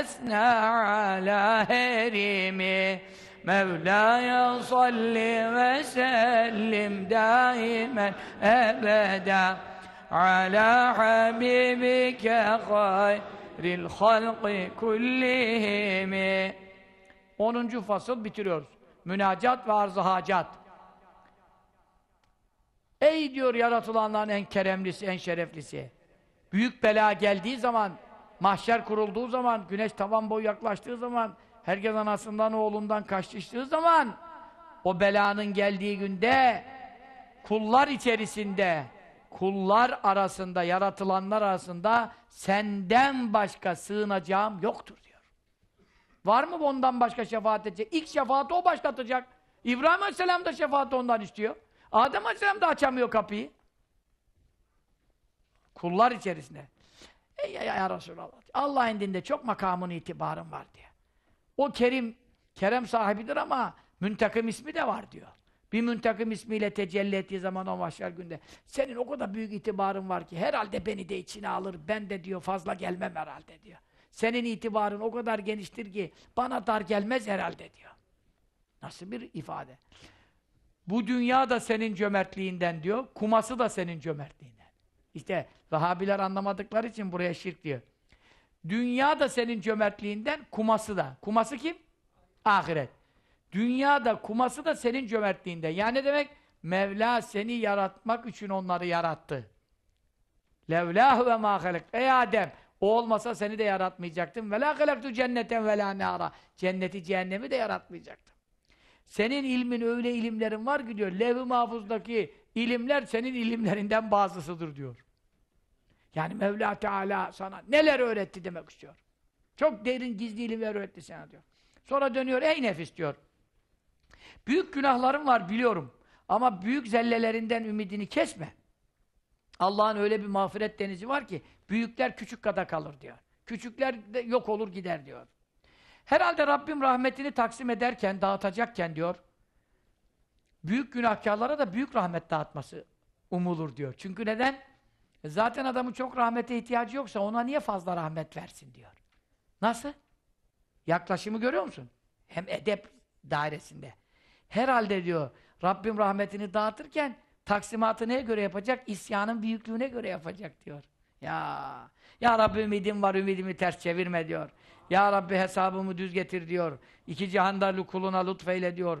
أثنى على هرمه مولاي صل وسلم دائما أبدا على حبيبك خير الخلق كلهم 10. fasıl bitiriyoruz. Münacat ve arz-ı hacat. Ey diyor yaratılanların en keremlisi, en şereflisi. Büyük bela geldiği zaman, mahşer kurulduğu zaman, güneş tavan boyu yaklaştığı zaman, herkes anasından oğlundan kaçıştığı zaman, o belanın geldiği günde, kullar içerisinde, kullar arasında, yaratılanlar arasında senden başka sığınacağım yoktur diyor. Var mı ondan başka şefaat edecek? İlk şefaati o başlatacak. İbrahim Aleyhisselam da şefaat ondan istiyor. Adem Aleyhisselam da açamıyor kapıyı. Kullar içerisinde. Ey ya, ya Resulallah. Allah indinde çok makamın itibarın var diye. O Kerim, Kerem sahibidir ama müntakım ismi de var diyor. Bir müntakım ismiyle tecelli ettiği zaman o mahşer günde senin o kadar büyük itibarın var ki herhalde beni de içine alır. Ben de diyor fazla gelmem herhalde diyor. Senin itibarın o kadar geniştir ki bana dar gelmez herhalde diyor. Nasıl bir ifade? Bu dünya da senin cömertliğinden diyor. Kuması da senin cömertliğinden. İşte Vahabiler anlamadıkları için buraya şirk diyor. Dünya da senin cömertliğinden, kuması da. Kuması kim? Ahiret. Dünya da kuması da senin cömertliğinden. Yani ne demek? Mevla seni yaratmak için onları yarattı. Levlah ve ma Ey Adem, o olmasa seni de yaratmayacaktım. Ve la halaktu cenneten ve la Cenneti cehennemi de yaratmayacaktım. Senin ilmin öyle ilimlerin var ki diyor, levh-i mahfuzdaki ilimler senin ilimlerinden bazısıdır diyor. Yani Mevla Teala sana neler öğretti demek istiyor. Çok derin gizli ilimler öğretti sana diyor. Sonra dönüyor, ey nefis diyor. Büyük günahlarım var biliyorum. Ama büyük zellelerinden ümidini kesme. Allah'ın öyle bir mağfiret denizi var ki büyükler küçük kada kalır diyor. Küçükler de yok olur gider diyor. Herhalde Rabbim rahmetini taksim ederken, dağıtacakken diyor, büyük günahkarlara da büyük rahmet dağıtması umulur diyor. Çünkü neden? E zaten adamı çok rahmete ihtiyacı yoksa ona niye fazla rahmet versin diyor. Nasıl? Yaklaşımı görüyor musun? Hem edep dairesinde. Herhalde diyor, Rabbim rahmetini dağıtırken taksimatı neye göre yapacak? İsyanın büyüklüğüne göre yapacak diyor. Ya, ya Rabbim ümidim var, ümidimi ters çevirme diyor. Ya Rabbi hesabımı düz getir diyor. İki cihanda kuluna lütfeyle diyor.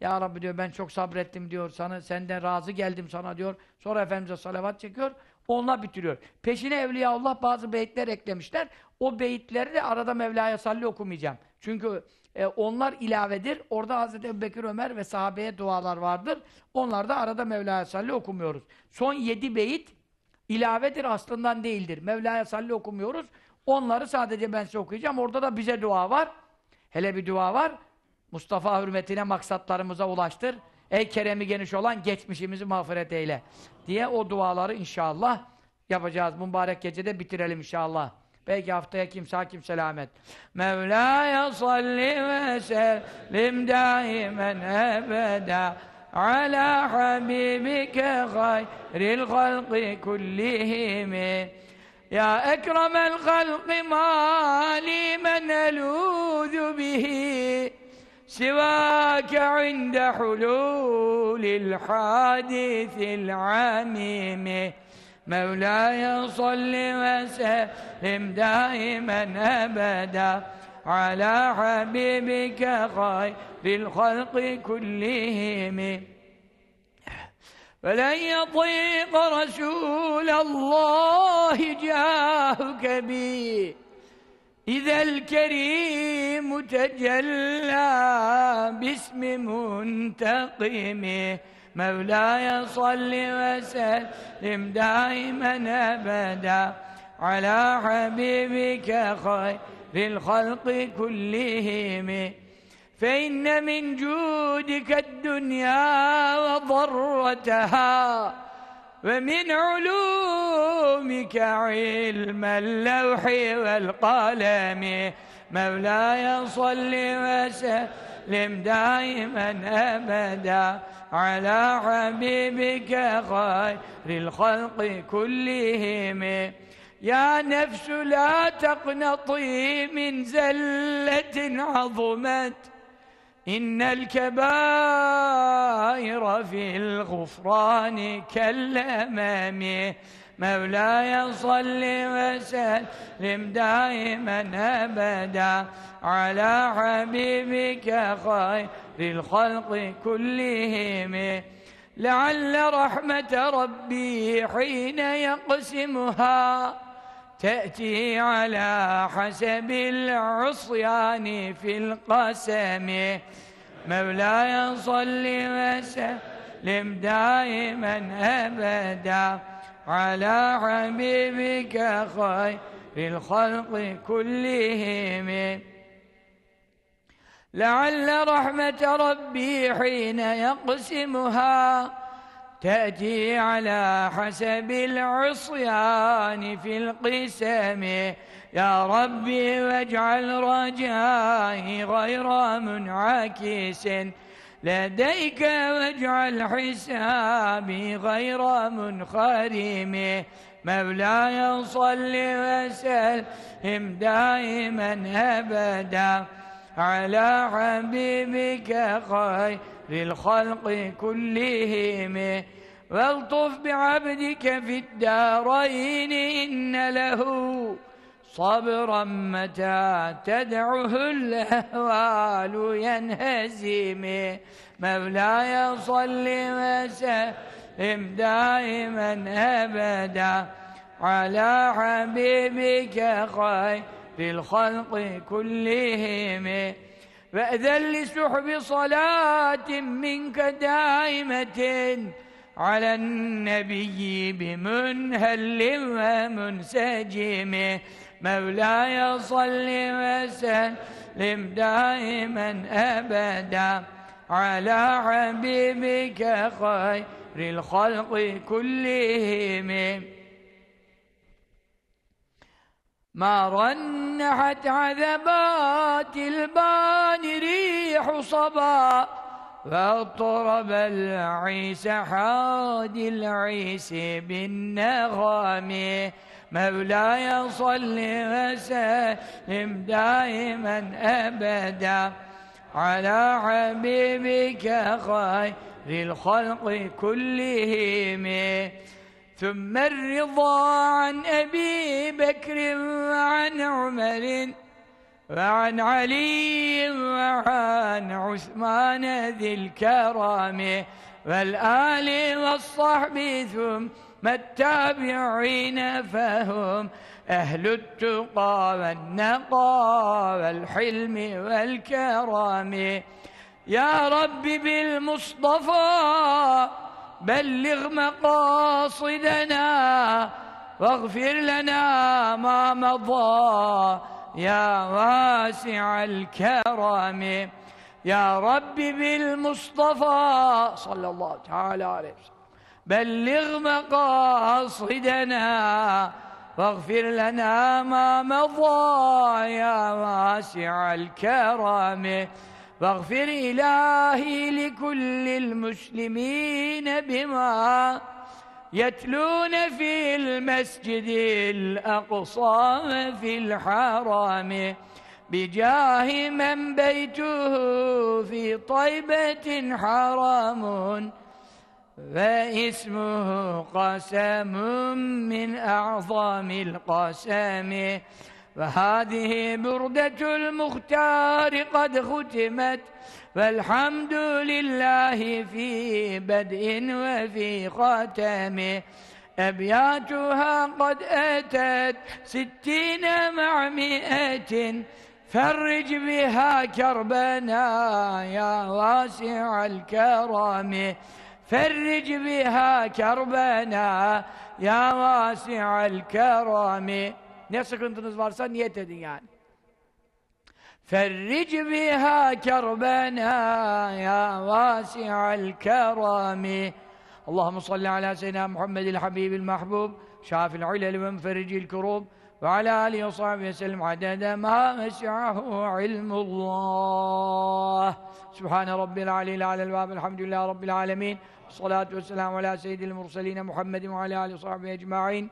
Ya Rabbi diyor ben çok sabrettim diyor. Sana senden razı geldim sana diyor. Sonra efendimize salavat çekiyor. Onunla bitiriyor. Peşine Evliya Allah bazı beyitler eklemişler. O beyitleri de arada Mevla'ya salli okumayacağım. Çünkü e, onlar ilavedir. Orada Hz. Bekir Ömer ve sahabeye dualar vardır. Onlar da arada Mevla'ya salli okumuyoruz. Son yedi beyit ilavedir aslından değildir. Mevla'ya salli okumuyoruz. Onları sadece ben size okuyacağım. Orada da bize dua var. Hele bir dua var. Mustafa hürmetine maksatlarımıza ulaştır. Ey keremi geniş olan geçmişimizi mağfiret eyle. Diye o duaları inşallah yapacağız. Mübarek gecede bitirelim inşallah. Belki haftaya kimse hakim selamet. Mevla'ya salli ve sellim daimen ebeda ala habibike hayril halki kullihimi يا أكرم الخلق ما لي من ألوذ به سواك عند حلول الحادث العميم مولاي صل وسلم دائما أبدا على حبيبك خير الخلق كلهم فلن يطيق رسول الله جاهك بي إذا الكريم تجلى باسم منتقمه مولاي صل وسلم دائما أبدا على حبيبك خير الخلق كلهم فإن من جودك الدنيا وضرتها ومن علومك علم اللوح والقلم مولاي صل وسلم دائما أبدا على حبيبك خير الخلق كلهم يا نفس لا تقنطي من زلة عظمت إن الكبائر في الغفران كالأمام مولاي صل وسلم دائما أبدا على حبيبك خير الخلق كلهم لعل رحمة ربي حين يقسمها تأتي على حسب العصيان في القسم مولاي صل وسلم دائما أبدا على حبيبك خير الخلق كلهم لعل رحمة ربي حين يقسمها تأتي على حسب العصيان في القسم يا ربي واجعل رجائي غير منعكس لديك واجعل حسابي غير منخرم مولاي صل وسلم دائما أبدا على حبيبك خير للخلق كلهم والطف بعبدك في الدارين إن له صبرا متى تدعه الأهوال ينهزم مولاي صل وسلم دائما أبدا على حبيبك خير الخلق كلهم فأذن لسحب صلاة منك دائمة على النبي بمنهل ومنسجم مولاي صل وسلم دائما أبدا على حبيبك خير الخلق كلهم ما رنحت عذبات البان ريح صبا فاضطرب العيس حادي العيس بالنغم مولاي صل وسلم دائما أبدا على حبيبك خير الخلق كلهم ثم الرضا عن أبي بكر وعن عمر وعن علي وعن عثمان ذي الكرم والآل والصحب ثم التابعين فهم أهل التقى والنقى والحلم والكرام يا رب بالمصطفى بلغ مقاصدنا واغفر لنا ما مضى يا واسع الكرم يا رب بالمصطفى صلى الله تعالى عليه وسلم بلغ مقاصدنا واغفر لنا ما مضى يا واسع الكرم واغفر إلهي لكل المسلمين بما يتلون في المسجد الأقصى في الحرام بجاه من بيته في طيبة حرام فاسمه قسم من أعظم القسام فهذه بردة المختار قد ختمت فالحمد لله في بدء وفي خاتم أبياتها قد أتت ستين مع مئة فرج بها كربنا يا واسع الكرم فرج بها كربنا يا واسع الكرم Ne sıkıntınız varsa niyet edin yani. فَرِّجْ بِهَا كَرْبَنَا يَا وَاسِعَ الْكَرَمِ اللهم صل على سيدنا محمد الحبيب المحبوب شاف العلل ومفرج الكروب وعلى آله وصحبه وسلم عدد ما وسعه علم الله سبحان ربي العلي على الباب الحمد لله رب العالمين والصلاة والسلام على سيد المرسلين محمد وعلى آله وصحبه أجمعين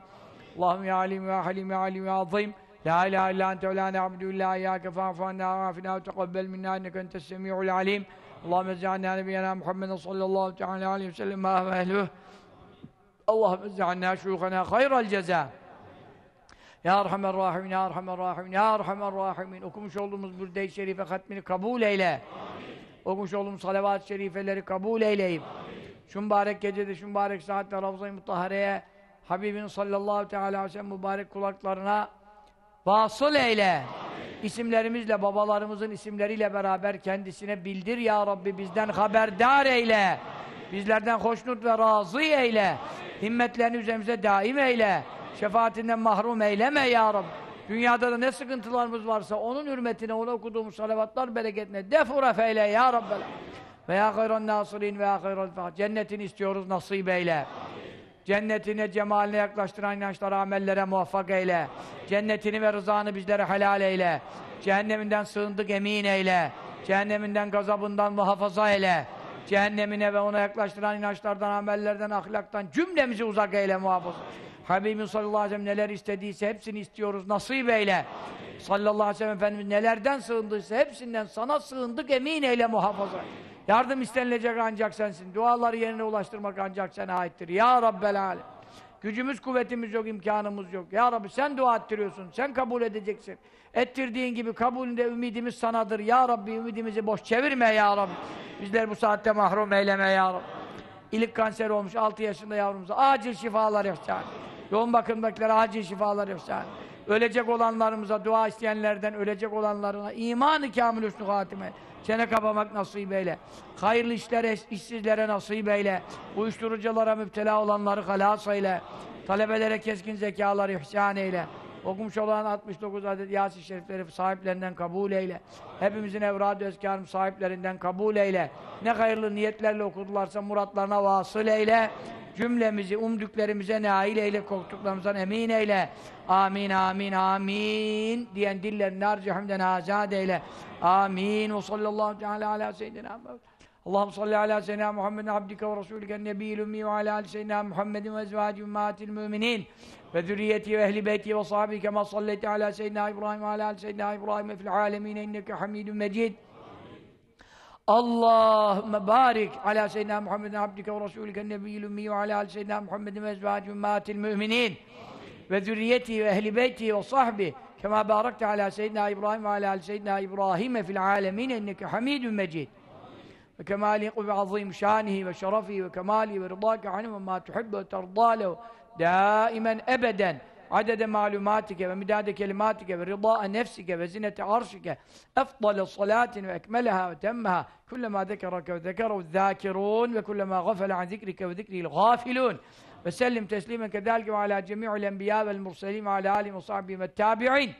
Allahümme ya alim ve halim ve alim ve azim. La ilahe illa ente ve la ne'abdü illa iyyâke fa'fu anna va'afina ve teqabbel minna inneke entes semî'ul alim. Allahümme ec'alnâ nebiyyena Muhammeden sallallahu teâlâ aleyhi ve sellem mâ ve ehlüh. Allahümme ec'alnâ şuyukhana hayral cezâ. Ya rahman rahim, Ya rahman rahim, Ya rahman rahim. Okumuş olduğumuz Bürde-i Şerife hatmini kabul eyle. Amin. Okumuş olduğumuz salavat-ı şerifeleri kabul eyleyim. Amin. Şu mübarek gecede, şu mübarek saatte Ravza-i Mutahhare'ye Habibin sallallahu teala aleyhi ve sellem mübarek kulaklarına vasıl eyle. Amin. İsimlerimizle, babalarımızın isimleriyle beraber kendisine bildir ya Rabbi bizden haberdar eyle. Amin. Bizlerden hoşnut ve razı eyle. Amin. Himmetlerini üzerimize daim eyle. Şefaatinden mahrum eyleme ya Rabbi. Dünyada da ne sıkıntılarımız varsa onun hürmetine, ona okuduğumuz salavatlar bereketine defuref eyle ya Rabbi Ve ya hayran nasirin ve ya hayran Cennetin istiyoruz nasip eyle. Amin. Cennetine, cemaline yaklaştıran inançlara, amellere muvaffak eyle. Cennetini ve rızanı bizlere helal eyle. Cehenneminden sığındık emin eyle. Amin. Cehenneminden, gazabından muhafaza eyle. Cehennemine ve ona yaklaştıran inançlardan, amellerden, ahlaktan cümlemizi uzak eyle muhafaza. Habibin sallallahu aleyhi ve sellem neler istediyse hepsini istiyoruz. Nasip eyle. Sallallahu aleyhi ve sellem Efendimiz nelerden sığındıysa hepsinden sana sığındık emin eyle muhafaza eyle. Yardım istenilecek ancak sensin. Duaları yerine ulaştırmak ancak sana aittir. Ya Rabbel Alem. Gücümüz, kuvvetimiz yok, imkanımız yok. Ya Rabbi sen dua ettiriyorsun, sen kabul edeceksin. Ettirdiğin gibi kabulünde ümidimiz sanadır. Ya Rabbi ümidimizi boş çevirme ya Rabbi. Bizler bu saatte mahrum eyleme ya Rabbi. İlik kanser olmuş 6 yaşında yavrumuza. Acil şifalar ihsan. Yoğun bakımdakilere acil şifalar ihsan. Ölecek olanlarımıza, dua isteyenlerden ölecek olanlarına iman-ı kamil hatime. Çene kapamak nasip eyle. Hayırlı işlere, işsizlere nasip eyle. Uyuşturuculara müptela olanları halas eyle. Talebelere keskin zekaları ihsan eyle. Okumuş olan 69 adet Yasin Şerifleri sahiplerinden kabul eyle. Hepimizin evrad-ı eskarım sahiplerinden kabul eyle. Ne hayırlı niyetlerle okudularsa muratlarına vasıl eyle cümlemizi umduklarımıza nail eyle, korktuklarımızdan emin eyle. Amin, amin, amin diyen dillerini harcihimden azad eyle. Amin. Ve sallallahu teala ala seyyidina Muhammed. Allahum salli ala seyyidina Muhammedin abdika ve rasulike nebiyil ümmi ve ala seyyidina Muhammedin ve ezvacı ümmatil müminin ve zürriyeti ve ehli beyti ve sahabi kema salleti ala seyyidina İbrahim ve ala seyyidina İbrahim fil alemine inneke hamidun mecid. اللهم بارك على سيدنا محمد عبدك ورسولك النبي الأمي وعلى آل سيدنا محمد وأزواج أمهات المؤمنين وذريته وأهل بيته وصحبه كما باركت على سيدنا إبراهيم وعلى آل سيدنا إبراهيم في العالمين إنك حميد مجيد وكما يليق بعظيم شانه وشرفه وكماله ورضاك عنه وما تحب وترضى له دائما أبدا عدد معلوماتك ومداد كلماتك ورضاء نفسك وزنة عرشك أفضل صلاة وأكملها وتمها كلما ذكرك وذكروا الذاكرون وكلما غفل عن ذكرك وذكره الغافلون وسلم تسليما كذلك وعلى جميع الأنبياء والمرسلين وعلى آلهم وصحبهم التابعين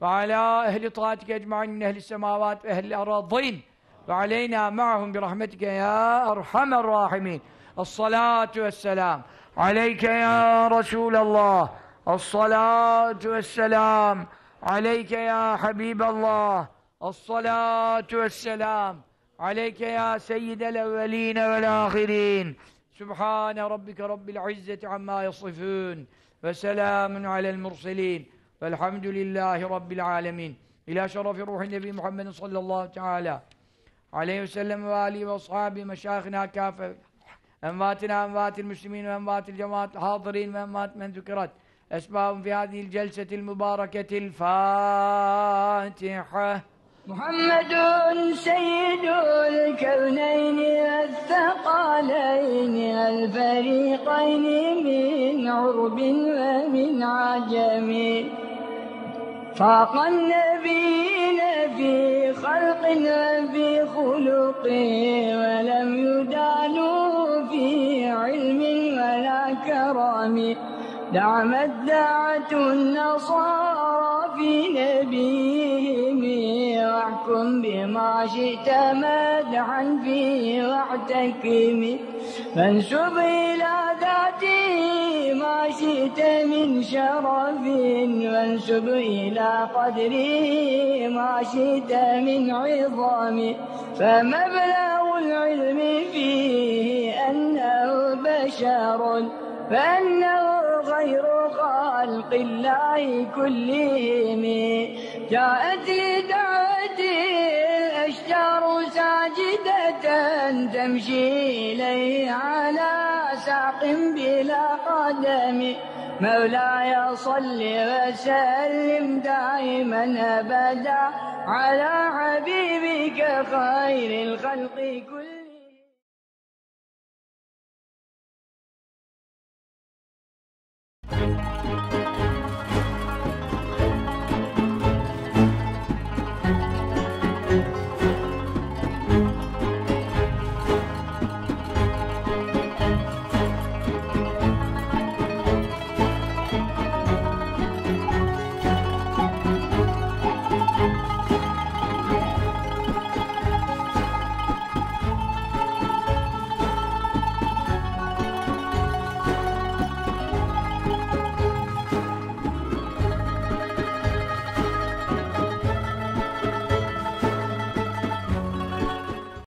وعلى أهل طاعتك أجمعين من أهل السماوات وأهل الأراضين وعلينا معهم برحمتك يا أرحم الراحمين الصلاة والسلام عليك يا رسول الله الصلاة والسلام عليك يا حبيب الله الصلاة والسلام عليك يا سيد الأولين والآخرين سبحان ربك رب العزة عما يصفون وسلام على المرسلين والحمد لله رب العالمين إلى شرف روح النبي محمد صلى الله تعالى عليه وسلم وآله وأصحابه مشايخنا كافة أمواتنا أموات المسلمين وأموات الجماعات الحاضرين وأموات من ذكرت أسماءهم في هذه الجلسة المباركة الفاتحة محمد سيد الكونين الثقلين الفريقين من عرب ومن عجم فاق النبيين في خلق وفي خلق ولم يدانوا في علم ولا كرم دعمت داعة النصارى في نبيهم واحكم بما شئت مدحا فيه واحتكم فانسب إلى ذاته ما شئت من شرف وانسب إلى قدره ما شئت من عظام فمبلغ العلم فيه أنه بشر فإنه غير خلق الله كلهم جاءت لدعوتي الأشجار ساجدة تمشي إلي على ساق بلا قدم مولاي صل وسلم دائما أبدا على حبيبك خير الخلق كلهم Música